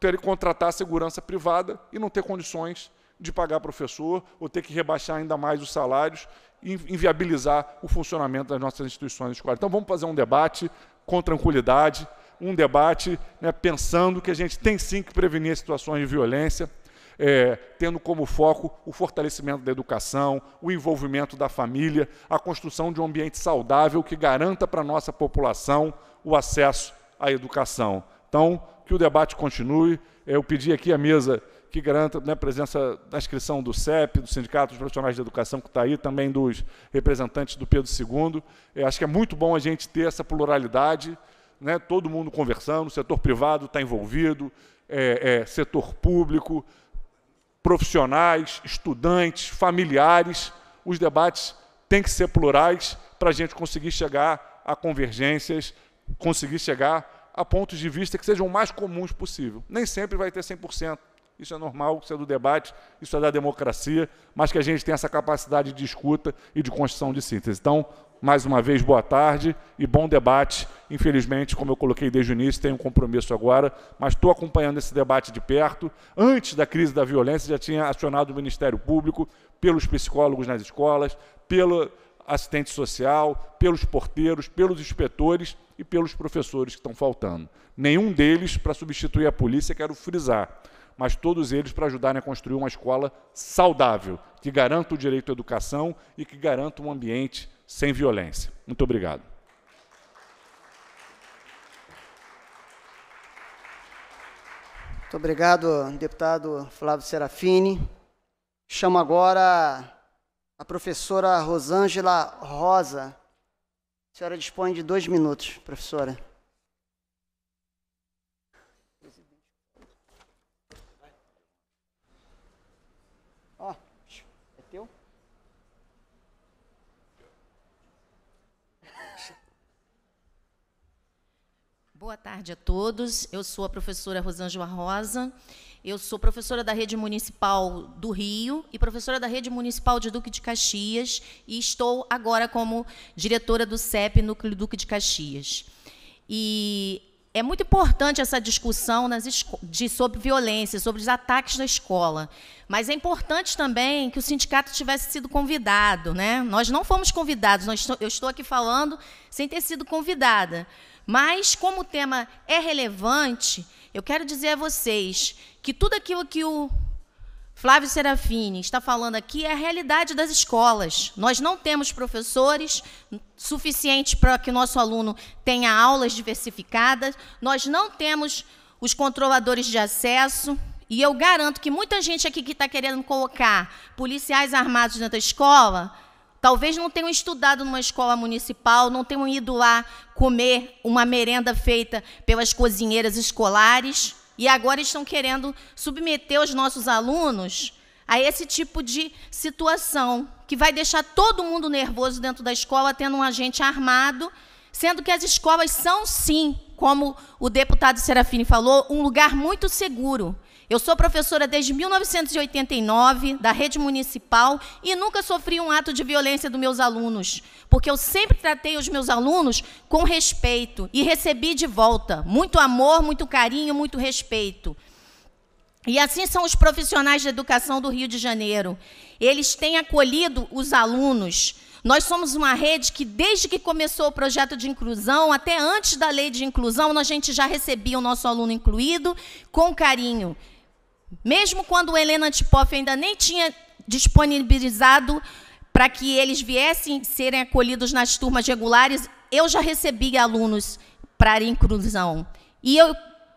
S3: ter que contratar a segurança privada e não ter condições de pagar professor ou ter que rebaixar ainda mais os salários e inviabilizar o funcionamento das nossas instituições escolares. Então vamos fazer um debate com tranquilidade, um debate né, pensando que a gente tem sim que prevenir situações de violência, é, tendo como foco o fortalecimento da educação, o envolvimento da família, a construção de um ambiente saudável que garanta para a nossa população o acesso à educação. Então, que o debate continue. Eu pedi aqui à mesa que garanta né, a presença da inscrição do CEP, do Sindicato dos Profissionais de Educação, que está aí, também dos representantes do Pedro II. É, acho que é muito bom a gente ter essa pluralidade, né, todo mundo conversando, setor privado está envolvido, é, é, setor público, profissionais, estudantes, familiares. Os debates têm que ser plurais para a gente conseguir chegar a convergências, conseguir chegar a pontos de vista que sejam mais comuns possível. Nem sempre vai ter 100%. Isso é normal, isso é do debate, isso é da democracia, mas que a gente tem essa capacidade de escuta e de construção de síntese. Então, mais uma vez, boa tarde e bom debate. Infelizmente, como eu coloquei desde o início, tenho um compromisso agora, mas estou acompanhando esse debate de perto. Antes da crise da violência, já tinha acionado o Ministério Público, pelos psicólogos nas escolas, pelo assistente social, pelos porteiros, pelos inspetores e pelos professores que estão faltando. Nenhum deles para substituir a polícia, quero frisar mas todos eles para ajudarem a construir uma escola saudável, que garanta o direito à educação e que garanta um ambiente sem violência. Muito obrigado.
S2: Muito obrigado, deputado Flávio Serafini. Chamo agora a professora Rosângela Rosa. A senhora dispõe de dois minutos, professora.
S15: Boa tarde a todos. Eu sou a professora Rosângela Rosa. Eu sou professora da Rede Municipal do Rio e professora da Rede Municipal de Duque de Caxias e estou agora como diretora do CEP Núcleo Duque de Caxias. E é muito importante essa discussão de, sobre violência, sobre os ataques na escola. Mas é importante também que o sindicato tivesse sido convidado. Né? Nós não fomos convidados, nós, eu estou aqui falando sem ter sido convidada mas, como o tema é relevante, eu quero dizer a vocês que tudo aquilo que o Flávio Serafini está falando aqui é a realidade das escolas. Nós não temos professores suficientes para que o nosso aluno tenha aulas diversificadas, nós não temos os controladores de acesso. E eu garanto que muita gente aqui que está querendo colocar policiais armados dentro da escola Talvez não tenham estudado numa escola municipal, não tenham ido lá comer uma merenda feita pelas cozinheiras escolares e agora estão querendo submeter os nossos alunos a esse tipo de situação que vai deixar todo mundo nervoso dentro da escola, tendo um agente armado, sendo que as escolas são sim, como o deputado Serafini falou, um lugar muito seguro. Eu sou professora desde 1989 da rede municipal e nunca sofri um ato de violência dos meus alunos, porque eu sempre tratei os meus alunos com respeito e recebi de volta muito amor, muito carinho, muito respeito. E assim são os profissionais de educação do Rio de Janeiro. Eles têm acolhido os alunos. Nós somos uma rede que, desde que começou o projeto de inclusão, até antes da lei de inclusão, a gente já recebia o nosso aluno incluído com carinho. Mesmo quando Helena Antipoff ainda nem tinha disponibilizado para que eles viessem serem acolhidos nas turmas regulares, eu já recebia alunos para inclusão. E eu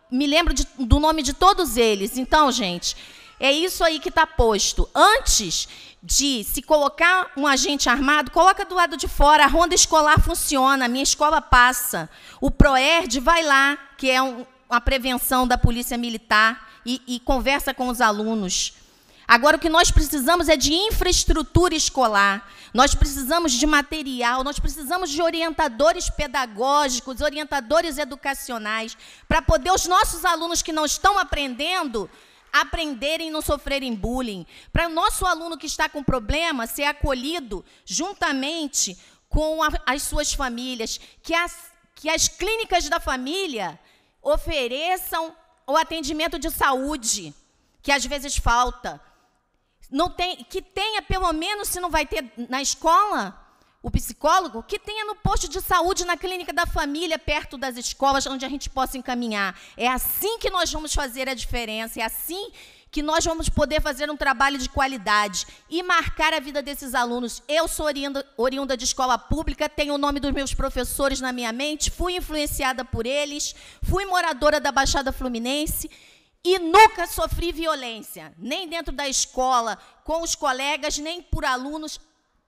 S15: me lembro de, do nome de todos eles. Então, gente, é isso aí que está posto. Antes de se colocar um agente armado, coloca do lado de fora, a ronda escolar funciona, a minha escola passa. O PROERD vai lá, que é um, uma prevenção da polícia militar e, e conversa com os alunos. Agora, o que nós precisamos é de infraestrutura escolar, nós precisamos de material, nós precisamos de orientadores pedagógicos, orientadores educacionais, para poder os nossos alunos que não estão aprendendo aprenderem e não sofrerem bullying. Para o nosso aluno que está com problema ser acolhido juntamente com a, as suas famílias, que as, que as clínicas da família ofereçam o atendimento de saúde, que às vezes falta. Não tem, que tenha, pelo menos, se não vai ter na escola, o psicólogo, que tenha no posto de saúde, na clínica da família, perto das escolas, onde a gente possa encaminhar. É assim que nós vamos fazer a diferença, é assim que nós vamos poder fazer um trabalho de qualidade e marcar a vida desses alunos. Eu sou oriunda, oriunda de escola pública, tenho o nome dos meus professores na minha mente, fui influenciada por eles, fui moradora da Baixada Fluminense e nunca sofri violência, nem dentro da escola, com os colegas, nem por alunos.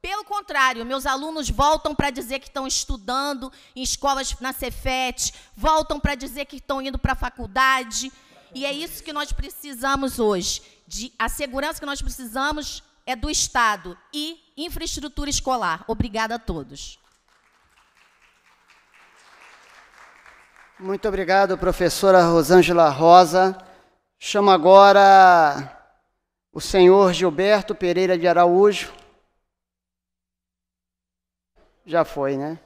S15: Pelo contrário, meus alunos voltam para dizer que estão estudando em escolas na Cefet, voltam para dizer que estão indo para a faculdade. E é isso que nós precisamos hoje. De, a segurança que nós precisamos é do Estado e infraestrutura escolar. Obrigada a todos.
S2: Muito obrigado, professora Rosângela Rosa. Chamo agora o senhor Gilberto Pereira de Araújo. Já foi, né?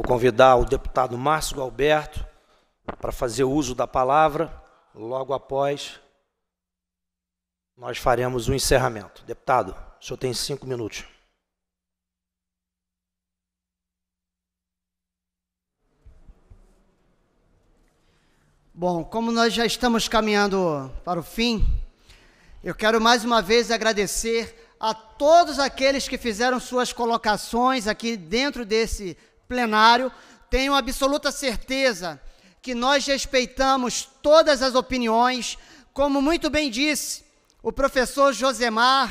S1: Vou convidar o deputado Márcio Galberto para fazer uso da palavra. Logo após, nós faremos o encerramento. Deputado, o senhor tem cinco minutos.
S2: Bom, como nós já estamos caminhando para o fim, eu quero mais uma vez agradecer a todos aqueles que fizeram suas colocações aqui dentro desse plenário, tenho absoluta certeza que nós respeitamos todas as opiniões, como muito bem disse o professor Josemar,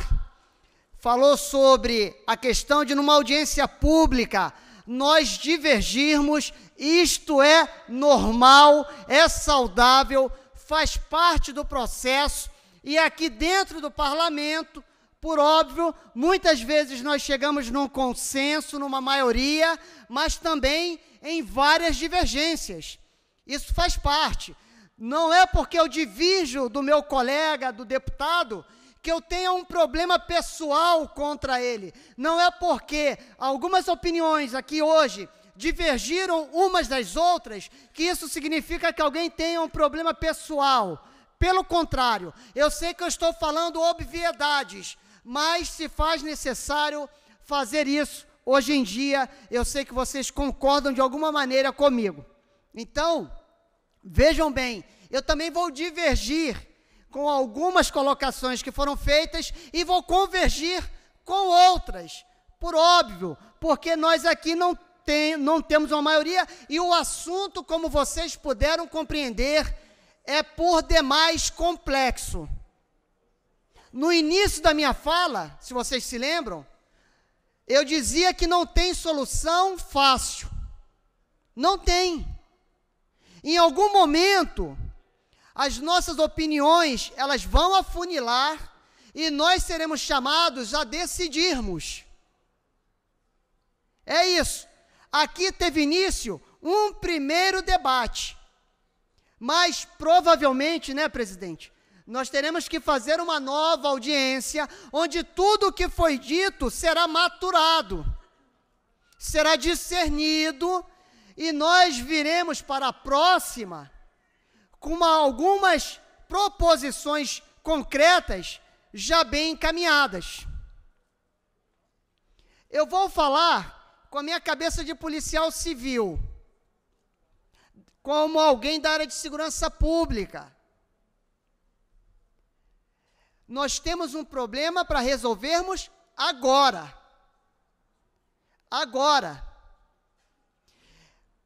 S2: falou sobre a questão de numa audiência pública nós divergirmos, isto é normal, é saudável, faz parte do processo e aqui dentro do parlamento por óbvio, muitas vezes nós chegamos num consenso, numa maioria, mas também em várias divergências. Isso faz parte. Não é porque eu divirjo do meu colega, do deputado, que eu tenha um problema pessoal contra ele. Não é porque algumas opiniões aqui hoje divergiram umas das outras que isso significa que alguém tenha um problema pessoal. Pelo contrário, eu sei que eu estou falando obviedades, mas se faz necessário fazer isso hoje em dia. Eu sei que vocês concordam de alguma maneira comigo. Então, vejam bem, eu também vou divergir com algumas colocações que foram feitas e vou convergir com outras, por óbvio, porque nós aqui não, tem, não temos uma maioria e o assunto, como vocês puderam compreender, é por demais complexo no início da minha fala, se vocês se lembram, eu dizia que não tem solução fácil. Não tem. Em algum momento, as nossas opiniões, elas vão afunilar e nós seremos chamados a decidirmos. É isso. Aqui teve início um primeiro debate. Mas provavelmente, né, presidente, nós teremos que fazer uma nova audiência, onde tudo o que foi dito será maturado, será discernido, e nós viremos para a próxima com uma, algumas proposições concretas já bem encaminhadas. Eu vou falar com a minha cabeça de policial civil, como alguém da área de segurança pública, nós temos um problema para resolvermos agora. Agora.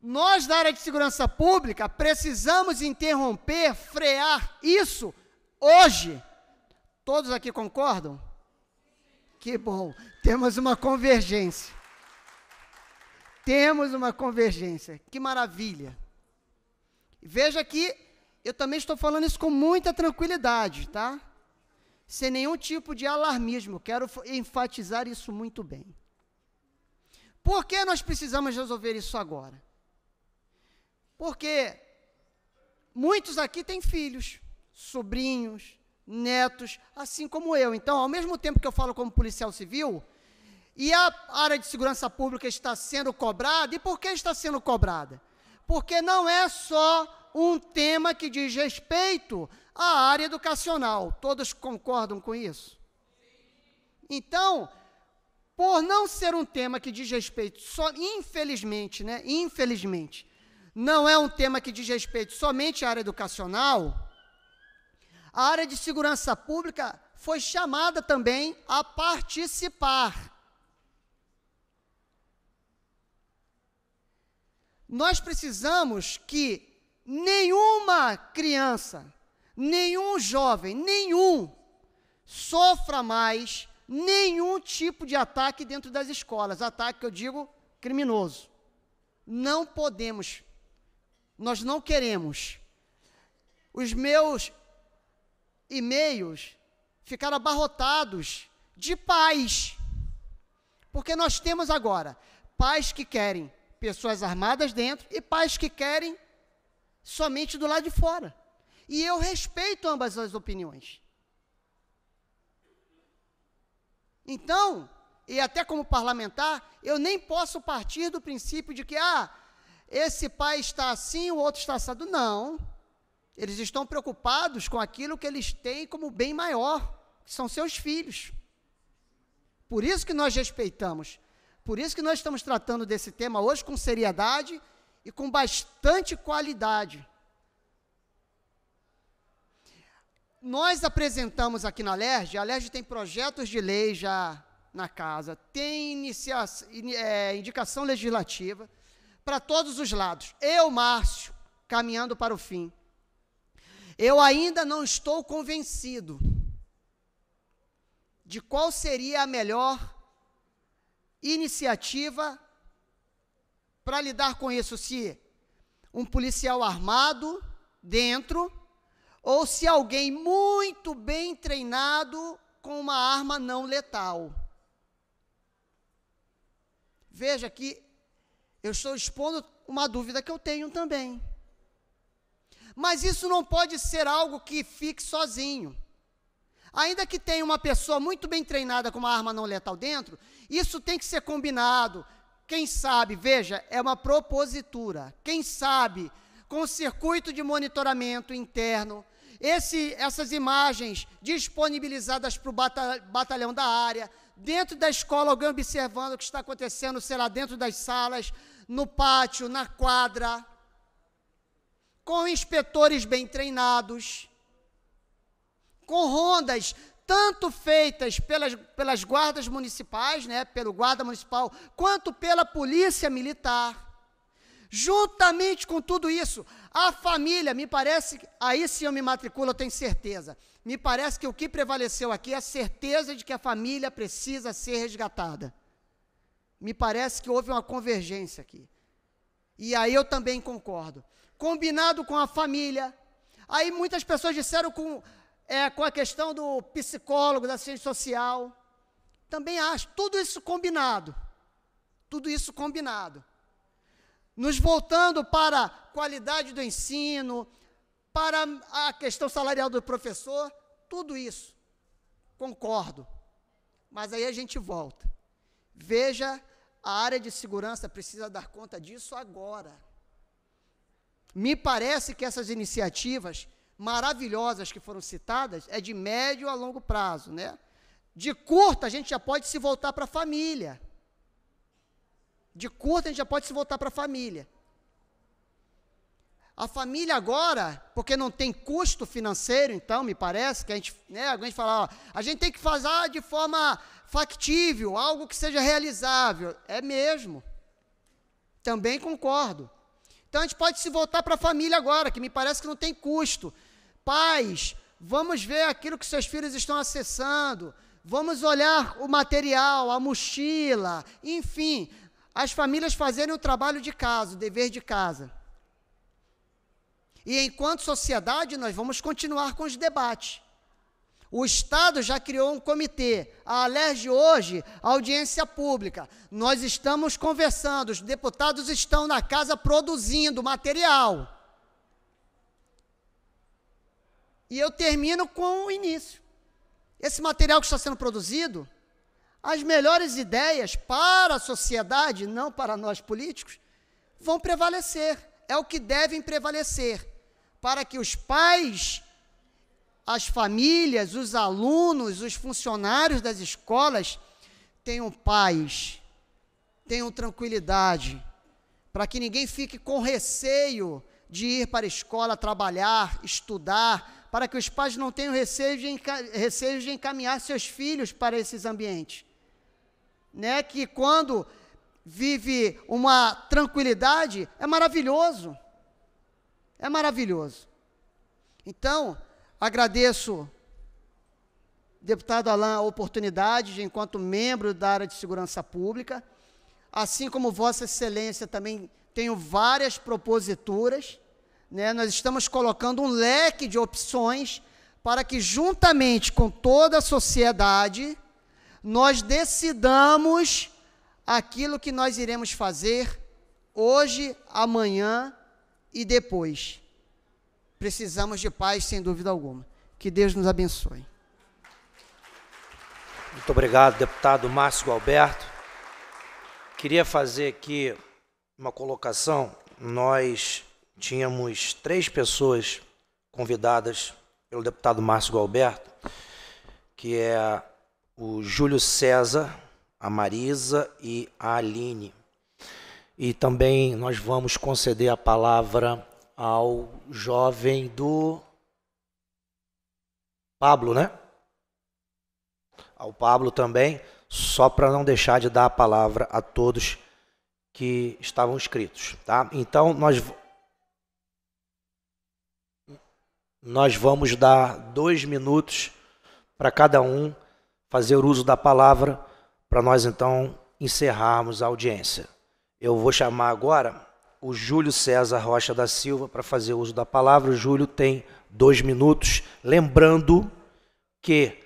S2: Nós da área de segurança pública precisamos interromper, frear isso hoje. Todos aqui concordam? Que bom, temos uma convergência. Temos uma convergência, que maravilha. Veja que eu também estou falando isso com muita tranquilidade, tá? sem nenhum tipo de alarmismo. Quero enfatizar isso muito bem. Por que nós precisamos resolver isso agora? Porque muitos aqui têm filhos, sobrinhos, netos, assim como eu. Então, ao mesmo tempo que eu falo como policial civil, e a área de segurança pública está sendo cobrada, e por que está sendo cobrada? Porque não é só um tema que diz respeito a área educacional. Todos concordam com isso? Então, por não ser um tema que diz respeito, só, infelizmente, né? Infelizmente, não é um tema que diz respeito somente à área educacional. A área de segurança pública foi chamada também a participar. Nós precisamos que nenhuma criança, nenhum jovem, nenhum, sofra mais nenhum tipo de ataque dentro das escolas. Ataque que eu digo criminoso. Não podemos, nós não queremos. Os meus e-mails ficaram abarrotados de pais. Porque nós temos agora pais que querem pessoas armadas dentro e pais que querem somente do lado de fora. E eu respeito ambas as opiniões. Então, e até como parlamentar, eu nem posso partir do princípio de que, ah, esse pai está assim, o outro está assado. Não. Eles estão preocupados com aquilo que eles têm como bem maior, que são seus filhos. Por isso que nós respeitamos. Por isso que nós estamos tratando desse tema hoje com seriedade e com bastante qualidade. nós apresentamos aqui na LERJ, a LERJ tem projetos de lei já na casa, tem inicia, é, indicação legislativa para todos os lados. Eu, Márcio, caminhando para o fim, eu ainda não estou convencido de qual seria a melhor iniciativa para lidar com isso, se um policial armado dentro ou se alguém muito bem treinado com uma arma não letal. Veja que eu estou expondo uma dúvida que eu tenho também. Mas isso não pode ser algo que fique sozinho. Ainda que tenha uma pessoa muito bem treinada com uma arma não letal dentro, isso tem que ser combinado. Quem sabe, veja, é uma propositura. Quem sabe, com circuito de monitoramento interno, esse, essas imagens disponibilizadas para o batalhão da área, dentro da escola, alguém observando o que está acontecendo, sei lá, dentro das salas, no pátio, na quadra, com inspetores bem treinados, com rondas tanto feitas pelas, pelas guardas municipais, né, pelo guarda municipal, quanto pela polícia militar. Juntamente com tudo isso, a família, me parece, aí se eu me matriculo, eu tenho certeza. Me parece que o que prevaleceu aqui é a certeza de que a família precisa ser resgatada. Me parece que houve uma convergência aqui. E aí eu também concordo. Combinado com a família. Aí muitas pessoas disseram com, é, com a questão do psicólogo, da ciência social. Também acho, tudo isso combinado. Tudo isso combinado. Nos voltando para qualidade do ensino, para a questão salarial do professor, tudo isso. Concordo. Mas aí a gente volta. Veja, a área de segurança precisa dar conta disso agora. Me parece que essas iniciativas maravilhosas que foram citadas é de médio a longo prazo, né? De curto a gente já pode se voltar para a família. De curto a gente já pode se voltar para a família. A família agora, porque não tem custo financeiro, então, me parece, que a gente, né, alguém fala, ó, a gente tem que fazer de forma factível, algo que seja realizável. É mesmo. Também concordo. Então a gente pode se voltar para a família agora, que me parece que não tem custo. Pais, vamos ver aquilo que seus filhos estão acessando. Vamos olhar o material, a mochila, enfim, as famílias fazerem o trabalho de casa, o dever de casa. E enquanto sociedade, nós vamos continuar com os debates. O Estado já criou um comitê. A Alerj hoje, audiência pública. Nós estamos conversando, os deputados estão na casa produzindo material. E eu termino com o início. Esse material que está sendo produzido, as melhores ideias para a sociedade, não para nós políticos, vão prevalecer. É o que devem prevalecer para que os pais, as famílias, os alunos, os funcionários das escolas tenham paz, tenham tranquilidade, para que ninguém fique com receio de ir para a escola trabalhar, estudar, para que os pais não tenham receio de, receio de encaminhar seus filhos para esses ambientes. Né? Que quando vive uma tranquilidade, é maravilhoso. É maravilhoso. Então, agradeço, deputado Alain, a oportunidade de, enquanto membro da área de segurança pública, assim como Vossa Excelência também tenho várias proposituras, né? nós estamos colocando um leque de opções para que, juntamente com toda a sociedade, nós decidamos aquilo que nós iremos fazer hoje, amanhã e depois. Precisamos de paz, sem dúvida alguma. Que Deus nos abençoe.
S1: Muito obrigado, deputado Márcio Alberto. Queria fazer aqui uma colocação. Nós tínhamos três pessoas convidadas pelo deputado Márcio Galberto, que é o Júlio César, a Marisa e a Aline e também nós vamos conceder a palavra ao jovem do Pablo, né? Ao Pablo também, só para não deixar de dar a palavra a todos que estavam inscritos, tá? Então nós nós vamos dar dois minutos para cada um fazer uso da palavra para nós então encerrarmos a audiência. Eu vou chamar agora o Júlio César Rocha da Silva para fazer uso da palavra. O Júlio tem dois minutos. Lembrando que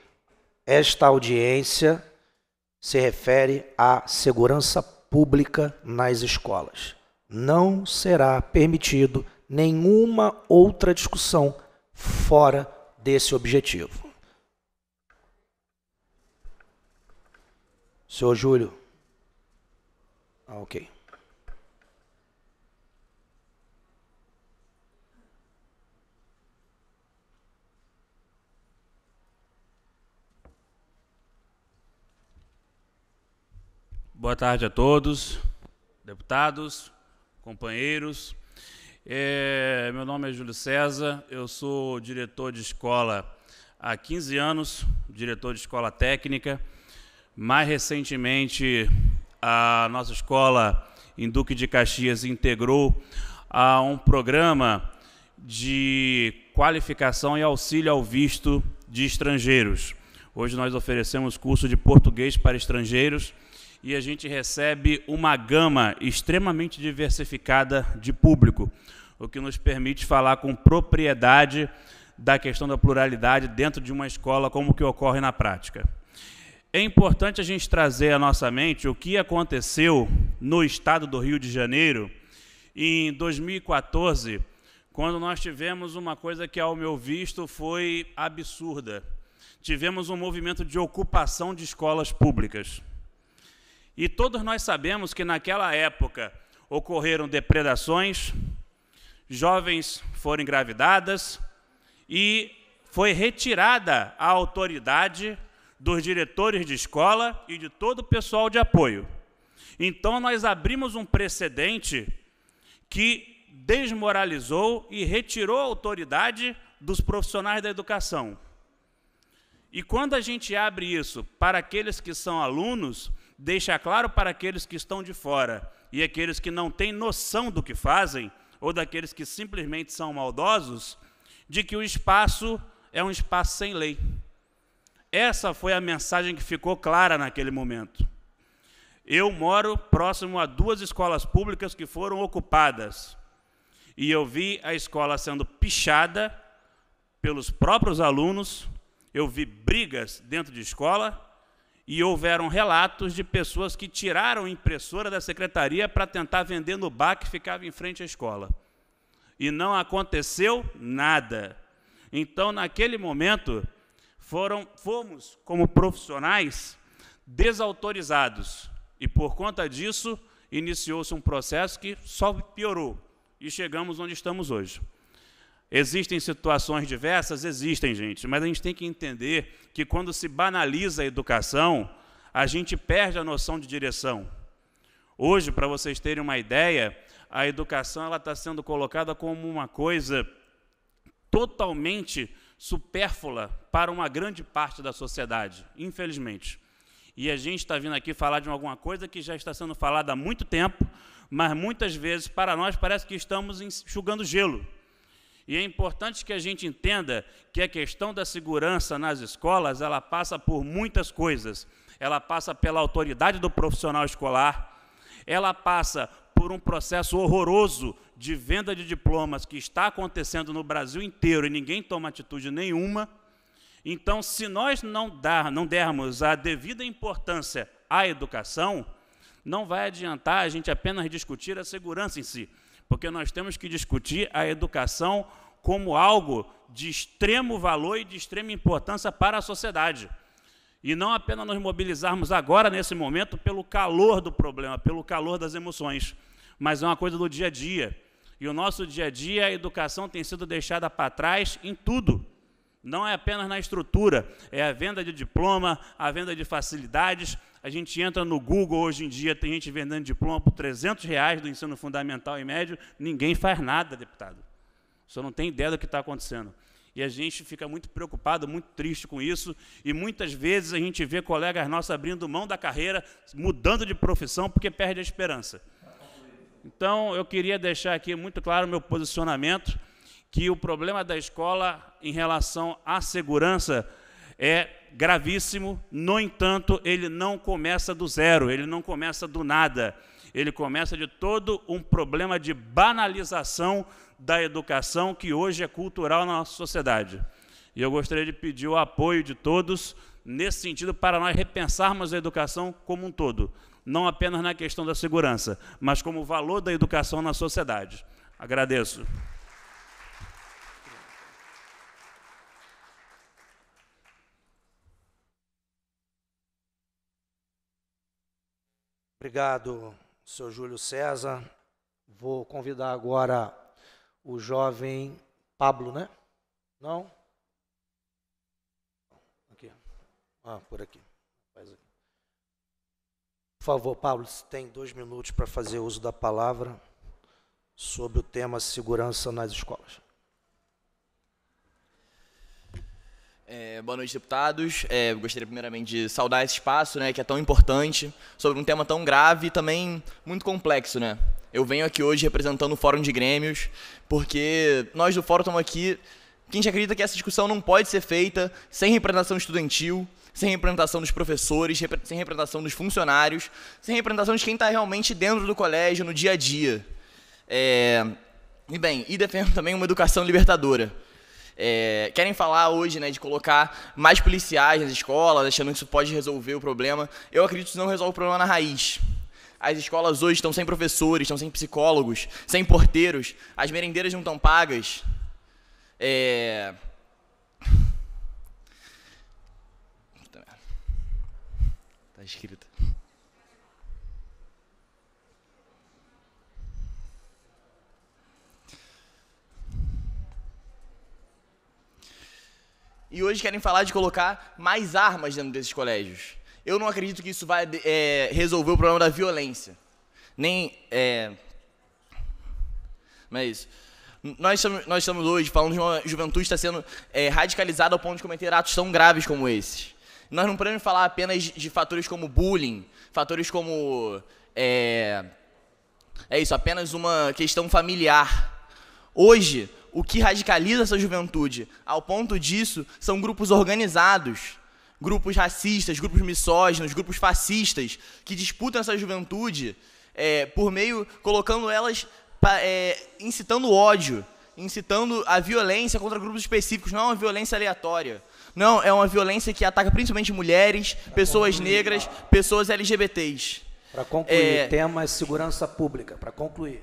S1: esta audiência se refere à segurança pública nas escolas. Não será permitido nenhuma outra discussão fora desse objetivo. Senhor Júlio. Ah, ok.
S16: Boa tarde a todos, deputados, companheiros. É, meu nome é Júlio César, eu sou diretor de escola há 15 anos, diretor de escola técnica. Mais recentemente, a nossa escola em Duque de Caxias integrou a um programa de qualificação e auxílio ao visto de estrangeiros. Hoje nós oferecemos curso de português para estrangeiros e a gente recebe uma gama extremamente diversificada de público, o que nos permite falar com propriedade da questão da pluralidade dentro de uma escola, como que ocorre na prática. É importante a gente trazer à nossa mente o que aconteceu no estado do Rio de Janeiro em 2014, quando nós tivemos uma coisa que, ao meu visto, foi absurda. Tivemos um movimento de ocupação de escolas públicas. E todos nós sabemos que naquela época ocorreram depredações, jovens foram engravidadas e foi retirada a autoridade dos diretores de escola e de todo o pessoal de apoio. Então nós abrimos um precedente que desmoralizou e retirou a autoridade dos profissionais da educação. E quando a gente abre isso para aqueles que são alunos, deixa claro para aqueles que estão de fora e aqueles que não têm noção do que fazem, ou daqueles que simplesmente são maldosos, de que o espaço é um espaço sem lei. Essa foi a mensagem que ficou clara naquele momento. Eu moro próximo a duas escolas públicas que foram ocupadas. E eu vi a escola sendo pichada pelos próprios alunos, eu vi brigas dentro de escola, e houveram relatos de pessoas que tiraram impressora da secretaria para tentar vender no bar que ficava em frente à escola. E não aconteceu nada. Então, naquele momento, foram, fomos, como profissionais, desautorizados. E por conta disso, iniciou-se um processo que só piorou. E chegamos onde estamos hoje. Existem situações diversas? Existem, gente, mas a gente tem que entender que quando se banaliza a educação, a gente perde a noção de direção. Hoje, para vocês terem uma ideia, a educação ela está sendo colocada como uma coisa totalmente supérflua para uma grande parte da sociedade, infelizmente. E a gente está vindo aqui falar de alguma coisa que já está sendo falada há muito tempo, mas muitas vezes para nós parece que estamos enxugando gelo. E é importante que a gente entenda que a questão da segurança nas escolas, ela passa por muitas coisas. Ela passa pela autoridade do profissional escolar, ela passa por um processo horroroso de venda de diplomas que está acontecendo no Brasil inteiro e ninguém toma atitude nenhuma. Então, se nós não, dar, não dermos a devida importância à educação, não vai adiantar a gente apenas discutir a segurança em si porque nós temos que discutir a educação como algo de extremo valor e de extrema importância para a sociedade. E não apenas nos mobilizarmos agora, nesse momento, pelo calor do problema, pelo calor das emoções, mas é uma coisa do dia a dia. E o nosso dia a dia, a educação tem sido deixada para trás em tudo. Não é apenas na estrutura, é a venda de diploma, a venda de facilidades, a gente entra no Google hoje em dia, tem gente vendendo diploma por 300 reais do ensino fundamental e médio, ninguém faz nada, deputado. Só não tem ideia do que está acontecendo. E a gente fica muito preocupado, muito triste com isso, e muitas vezes a gente vê colegas nossos abrindo mão da carreira, mudando de profissão, porque perde a esperança. Então, eu queria deixar aqui muito claro o meu posicionamento, que o problema da escola em relação à segurança é gravíssimo, no entanto, ele não começa do zero, ele não começa do nada. Ele começa de todo um problema de banalização da educação que hoje é cultural na nossa sociedade. E eu gostaria de pedir o apoio de todos nesse sentido para nós repensarmos a educação como um todo, não apenas na questão da segurança, mas como valor da educação na sociedade. Agradeço.
S1: Obrigado, senhor Júlio César. Vou convidar agora o jovem Pablo, né? Não? Aqui. Ah, por aqui. Por favor, Pablo, você tem dois minutos para fazer uso da palavra sobre o tema segurança nas escolas.
S17: É, boa noite, deputados. É, gostaria primeiramente de saudar esse espaço, né, que é tão importante, sobre um tema tão grave e também muito complexo, né? Eu venho aqui hoje representando o Fórum de Grêmios, porque nós do Fórum estamos aqui. Quem acredita que essa discussão não pode ser feita sem representação estudantil, sem representação dos professores, sem representação dos funcionários, sem representação de quem está realmente dentro do colégio, no dia a dia. É... E bem, e defendo também uma educação libertadora é, querem falar hoje né, de colocar mais policiais nas escolas, achando que isso pode resolver o problema. Eu acredito que isso não resolve o problema na raiz. As escolas hoje estão sem professores, estão sem psicólogos, sem porteiros, as merendeiras não estão pagas. É... Tá escrito. e hoje querem falar de colocar mais armas dentro desses colégios. Eu não acredito que isso vai é, resolver o problema da violência. Nem. É, não é isso. Nós estamos, nós estamos hoje falando de uma juventude que está sendo é, radicalizada ao ponto de cometer atos tão graves como esses. Nós não podemos falar apenas de fatores como bullying, fatores como. É, é isso, apenas uma questão familiar. Hoje, o que radicaliza essa juventude ao ponto disso são grupos organizados, grupos racistas, grupos misóginos, grupos fascistas, que disputam essa juventude é, por meio, colocando elas, é, incitando ódio, incitando a violência contra grupos específicos, não é uma violência aleatória. Não, é uma violência que ataca principalmente mulheres, pra pessoas concluir, negras, pessoas LGBTs. Para concluir, é, tema é segurança pública, para concluir.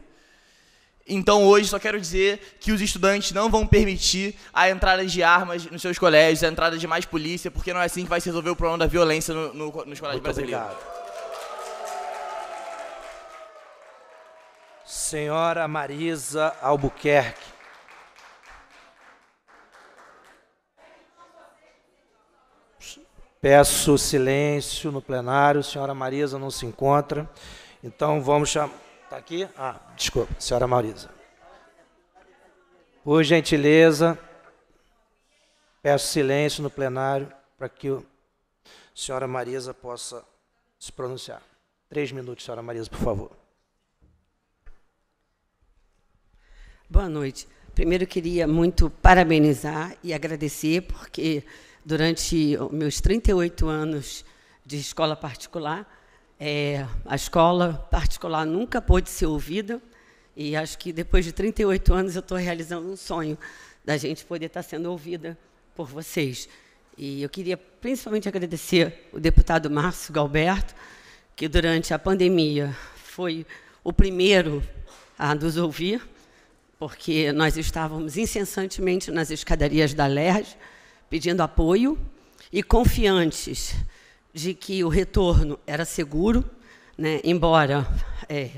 S17: Então hoje só quero dizer que os estudantes não vão permitir a entrada de armas nos seus colégios, a entrada de mais polícia, porque não é assim que vai se resolver o problema da violência no, no, nos colégios brasileiros.
S1: Obrigado. Senhora Marisa Albuquerque. Peço silêncio no plenário. Senhora Marisa não se encontra. Então vamos chamar. Está aqui? Ah, desculpa, senhora Maurisa. Por gentileza, peço silêncio no plenário para que a senhora Marisa possa se pronunciar. Três minutos, senhora Marisa, por favor.
S18: Boa noite. Primeiro, queria muito parabenizar e agradecer, porque durante meus 38 anos de escola particular, é, a escola particular nunca pôde ser ouvida, e acho que depois de 38 anos eu estou realizando um sonho da gente poder estar tá sendo ouvida por vocês. E eu queria principalmente agradecer o deputado Márcio Galberto, que durante a pandemia foi o primeiro a nos ouvir, porque nós estávamos incessantemente nas escadarias da LERJ, pedindo apoio e confiantes de que o retorno era seguro, né, embora é,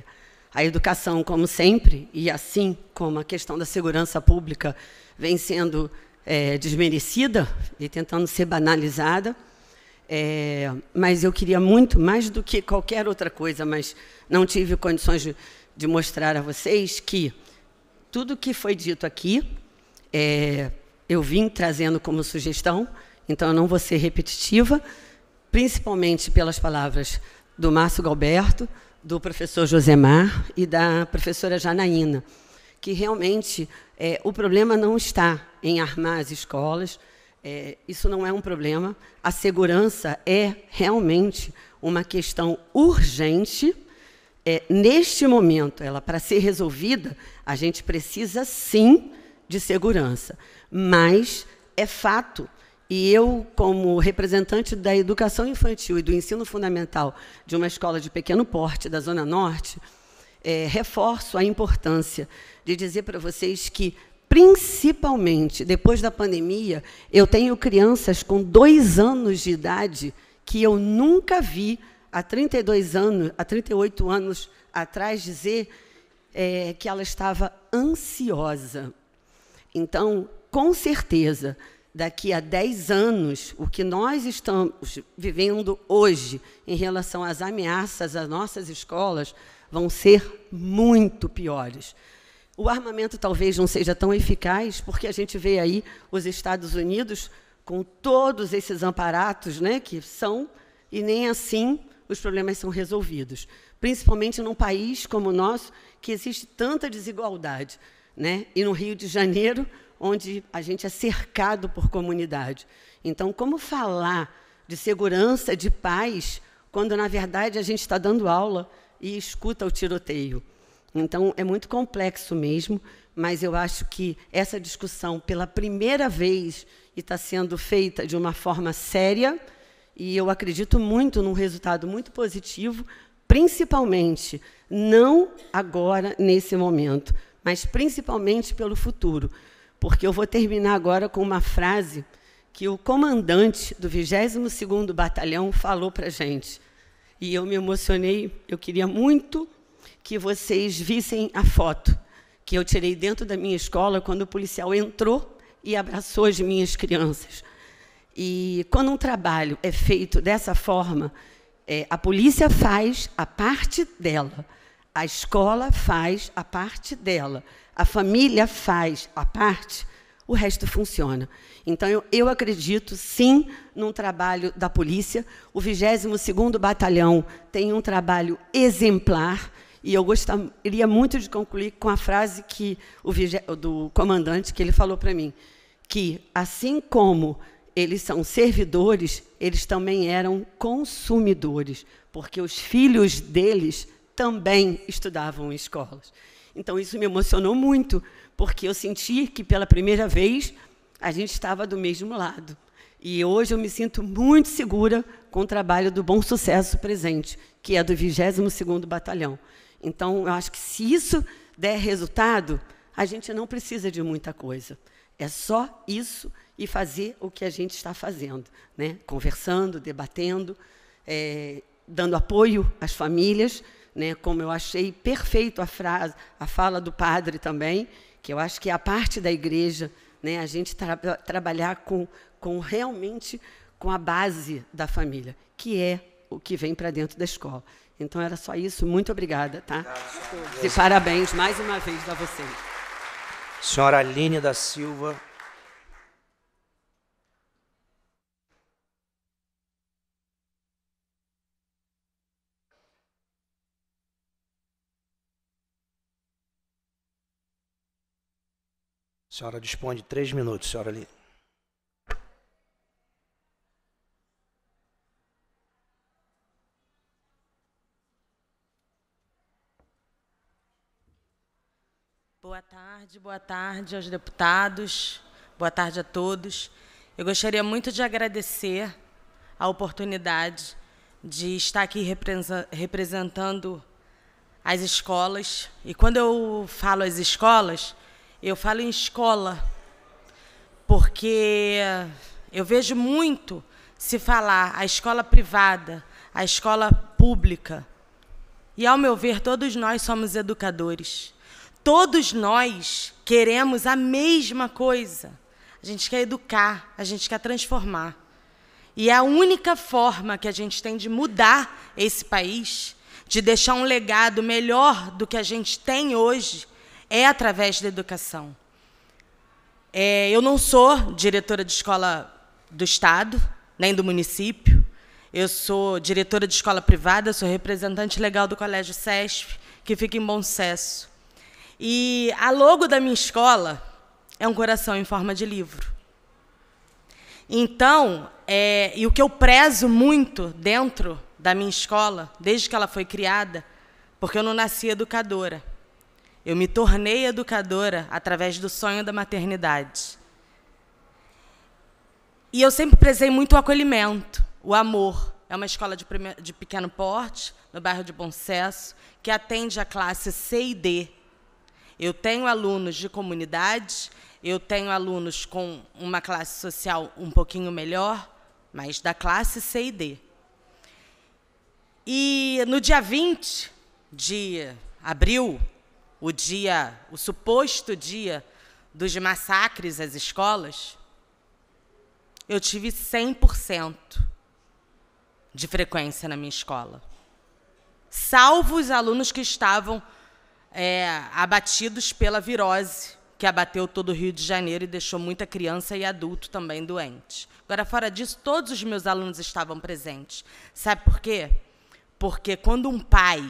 S18: a educação, como sempre, e assim como a questão da segurança pública, vem sendo é, desmerecida e tentando ser banalizada. É, mas eu queria muito, mais do que qualquer outra coisa, mas não tive condições de, de mostrar a vocês que tudo que foi dito aqui é, eu vim trazendo como sugestão, então eu não vou ser repetitiva, principalmente pelas palavras do Márcio Galberto, do professor Josemar e da professora Janaína, que realmente é, o problema não está em armar as escolas, é, isso não é um problema. A segurança é realmente uma questão urgente. É, neste momento, ela para ser resolvida, a gente precisa sim de segurança, mas é fato e eu, como representante da educação infantil e do ensino fundamental de uma escola de pequeno porte da Zona Norte, é, reforço a importância de dizer para vocês que, principalmente depois da pandemia, eu tenho crianças com dois anos de idade que eu nunca vi há 32 anos, há 38 anos atrás dizer é, que ela estava ansiosa. Então, com certeza, daqui a 10 anos, o que nós estamos vivendo hoje em relação às ameaças às nossas escolas vão ser muito piores. O armamento talvez não seja tão eficaz, porque a gente vê aí os Estados Unidos com todos esses amparatos né, que são, e nem assim os problemas são resolvidos. Principalmente num país como o nosso, que existe tanta desigualdade. Né? E no Rio de Janeiro, onde a gente é cercado por comunidade. Então, como falar de segurança, de paz, quando na verdade a gente está dando aula e escuta o tiroteio? Então, é muito complexo mesmo, mas eu acho que essa discussão, pela primeira vez, está sendo feita de uma forma séria, e eu acredito muito num resultado muito positivo, principalmente, não agora, nesse momento, mas principalmente pelo futuro porque eu vou terminar agora com uma frase que o comandante do 22º Batalhão falou para a gente. E eu me emocionei, eu queria muito que vocês vissem a foto que eu tirei dentro da minha escola quando o policial entrou e abraçou as minhas crianças. E quando um trabalho é feito dessa forma, é, a polícia faz a parte dela a escola faz a parte dela, a família faz a parte, o resto funciona. Então, eu, eu acredito, sim, num trabalho da polícia. O 22º Batalhão tem um trabalho exemplar, e eu gostaria muito de concluir com a frase que o, do comandante que ele falou para mim, que assim como eles são servidores, eles também eram consumidores, porque os filhos deles também estudavam em escolas. Então, isso me emocionou muito, porque eu senti que, pela primeira vez, a gente estava do mesmo lado. E hoje eu me sinto muito segura com o trabalho do Bom Sucesso Presente, que é do 22º Batalhão. Então, eu acho que se isso der resultado, a gente não precisa de muita coisa. É só isso e fazer o que a gente está fazendo, né? conversando, debatendo, é, dando apoio às famílias, né, como eu achei perfeito a frase, a fala do padre também, que eu acho que é a parte da igreja, né, a gente tra trabalhar com, com realmente com a base da família, que é o que vem para dentro da escola. Então era só isso. Muito obrigada, tá? E parabéns mais uma vez a vocês.
S1: Senhora Aline da Silva, A senhora dispõe de três minutos, senhora ali.
S19: Boa tarde, boa tarde aos deputados, boa tarde a todos. Eu gostaria muito de agradecer a oportunidade de estar aqui representando as escolas. E quando eu falo as escolas, eu falo em escola, porque eu vejo muito se falar a escola privada, a escola pública. E, ao meu ver, todos nós somos educadores. Todos nós queremos a mesma coisa. A gente quer educar, a gente quer transformar. E é a única forma que a gente tem de mudar esse país, de deixar um legado melhor do que a gente tem hoje, é através da educação. É, eu não sou diretora de escola do Estado, nem do município. Eu sou diretora de escola privada, sou representante legal do Colégio SESP, que fica em Bom Sucesso. E a logo da minha escola é um coração em forma de livro. Então, é, e o que eu prezo muito dentro da minha escola, desde que ela foi criada, porque eu não nasci educadora. Eu me tornei educadora através do sonho da maternidade. E eu sempre prezei muito o acolhimento, o amor. É uma escola de, prime... de pequeno porte, no bairro de Boncesso, que atende a classe C e D. Eu tenho alunos de comunidades, eu tenho alunos com uma classe social um pouquinho melhor, mas da classe C e D. E no dia 20 de abril, o dia, o suposto dia dos massacres às escolas, eu tive 100% de frequência na minha escola. Salvo os alunos que estavam é, abatidos pela virose, que abateu todo o Rio de Janeiro e deixou muita criança e adulto também doente. Agora, fora disso, todos os meus alunos estavam presentes. Sabe por quê? Porque quando um pai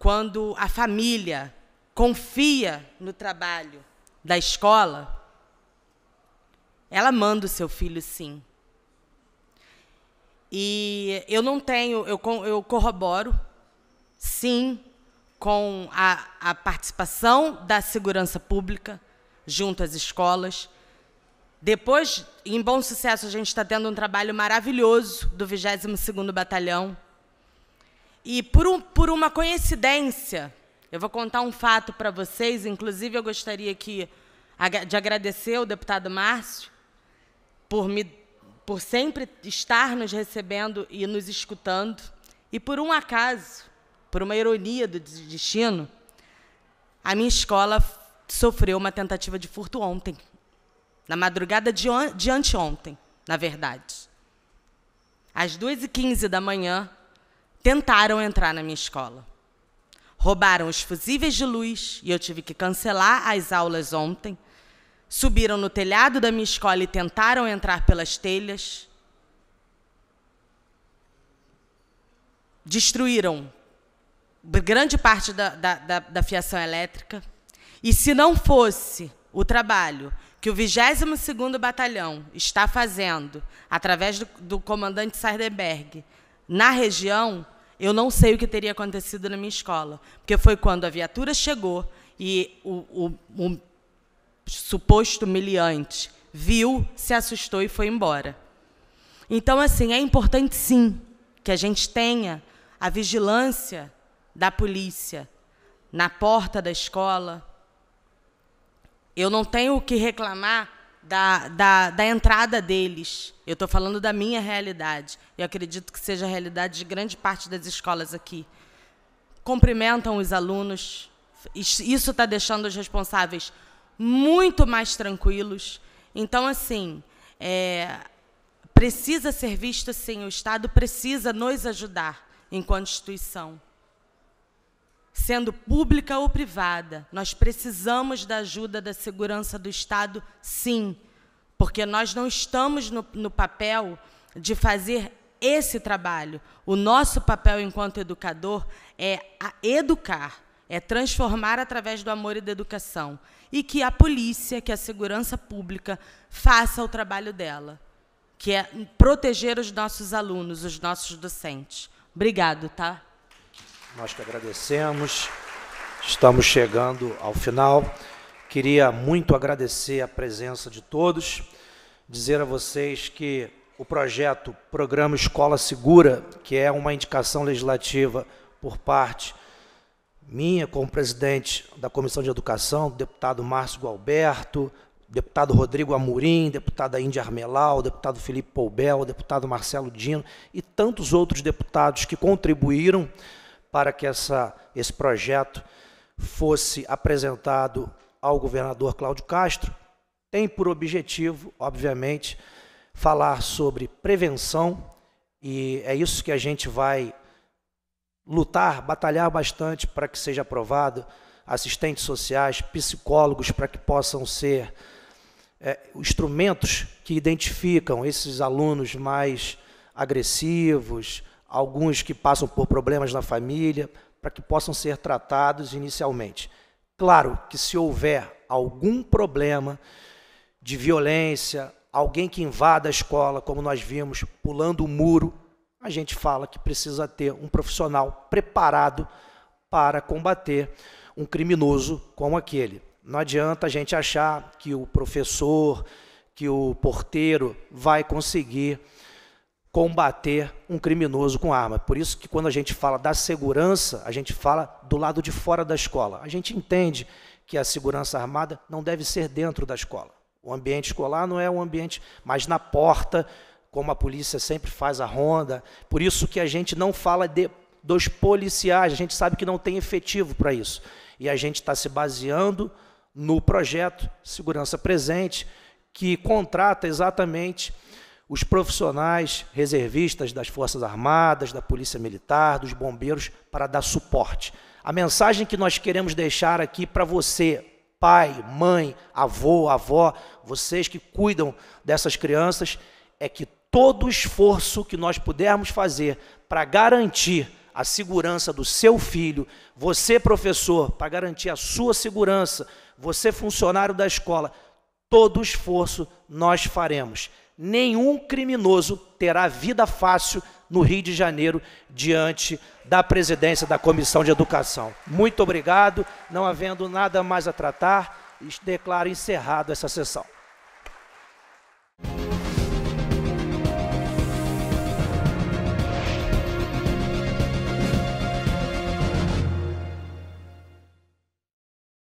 S19: quando a família confia no trabalho da escola, ela manda o seu filho sim. E eu não tenho, eu, eu corroboro, sim, com a, a participação da segurança pública junto às escolas. Depois, em Bom Sucesso, a gente está tendo um trabalho maravilhoso do 22º Batalhão, e por, um, por uma coincidência, eu vou contar um fato para vocês, inclusive eu gostaria que, de agradecer ao deputado Márcio por, me, por sempre estar nos recebendo e nos escutando. E por um acaso, por uma ironia do destino, a minha escola sofreu uma tentativa de furto ontem, na madrugada de, on de anteontem, na verdade. Às 2h15 da manhã, tentaram entrar na minha escola. Roubaram os fusíveis de luz e eu tive que cancelar as aulas ontem. Subiram no telhado da minha escola e tentaram entrar pelas telhas. Destruíram grande parte da, da, da, da fiação elétrica. E se não fosse o trabalho que o 22 Batalhão está fazendo, através do, do comandante Sardenberg, na região, eu não sei o que teria acontecido na minha escola, porque foi quando a viatura chegou e o, o, o suposto miliante viu, se assustou e foi embora. Então, assim, é importante sim que a gente tenha a vigilância da polícia na porta da escola. Eu não tenho o que reclamar da, da, da entrada deles. Eu estou falando da minha realidade. Eu acredito que seja a realidade de grande parte das escolas aqui. Cumprimentam os alunos. Isso está deixando os responsáveis muito mais tranquilos. Então, assim, é, precisa ser visto assim, o Estado precisa nos ajudar enquanto instituição sendo pública ou privada, nós precisamos da ajuda da segurança do Estado, sim, porque nós não estamos no, no papel de fazer esse trabalho. O nosso papel enquanto educador é educar, é transformar através do amor e da educação. E que a polícia, que a segurança pública, faça o trabalho dela, que é proteger os nossos alunos, os nossos docentes. Obrigado, tá?
S1: Nós que agradecemos. Estamos chegando ao final. Queria muito agradecer a presença de todos, dizer a vocês que o projeto Programa Escola Segura, que é uma indicação legislativa por parte minha, como presidente da Comissão de Educação, deputado Márcio Gualberto, deputado Rodrigo Amorim, deputada Índia Armelau, deputado Felipe Poubel, deputado Marcelo Dino e tantos outros deputados que contribuíram para que essa, esse projeto fosse apresentado ao governador Cláudio Castro, tem por objetivo, obviamente, falar sobre prevenção, e é isso que a gente vai lutar, batalhar bastante para que seja aprovado, assistentes sociais, psicólogos, para que possam ser é, instrumentos que identificam esses alunos mais agressivos, alguns que passam por problemas na família, para que possam ser tratados inicialmente. Claro que se houver algum problema de violência, alguém que invada a escola, como nós vimos, pulando o muro, a gente fala que precisa ter um profissional preparado para combater um criminoso como aquele. Não adianta a gente achar que o professor, que o porteiro vai conseguir combater um criminoso com arma. Por isso que quando a gente fala da segurança, a gente fala do lado de fora da escola. A gente entende que a segurança armada não deve ser dentro da escola. O ambiente escolar não é um ambiente, mas na porta, como a polícia sempre faz a ronda. Por isso que a gente não fala de, dos policiais, a gente sabe que não tem efetivo para isso. E a gente está se baseando no projeto Segurança Presente, que contrata exatamente os profissionais reservistas das Forças Armadas, da Polícia Militar, dos bombeiros, para dar suporte. A mensagem que nós queremos deixar aqui para você, pai, mãe, avô, avó, vocês que cuidam dessas crianças, é que todo esforço que nós pudermos fazer para garantir a segurança do seu filho, você, professor, para garantir a sua segurança, você, funcionário da escola, todo esforço nós faremos nenhum criminoso terá vida fácil no Rio de Janeiro diante da presidência da Comissão de Educação. Muito obrigado. Não havendo nada mais a tratar, declaro encerrado essa sessão.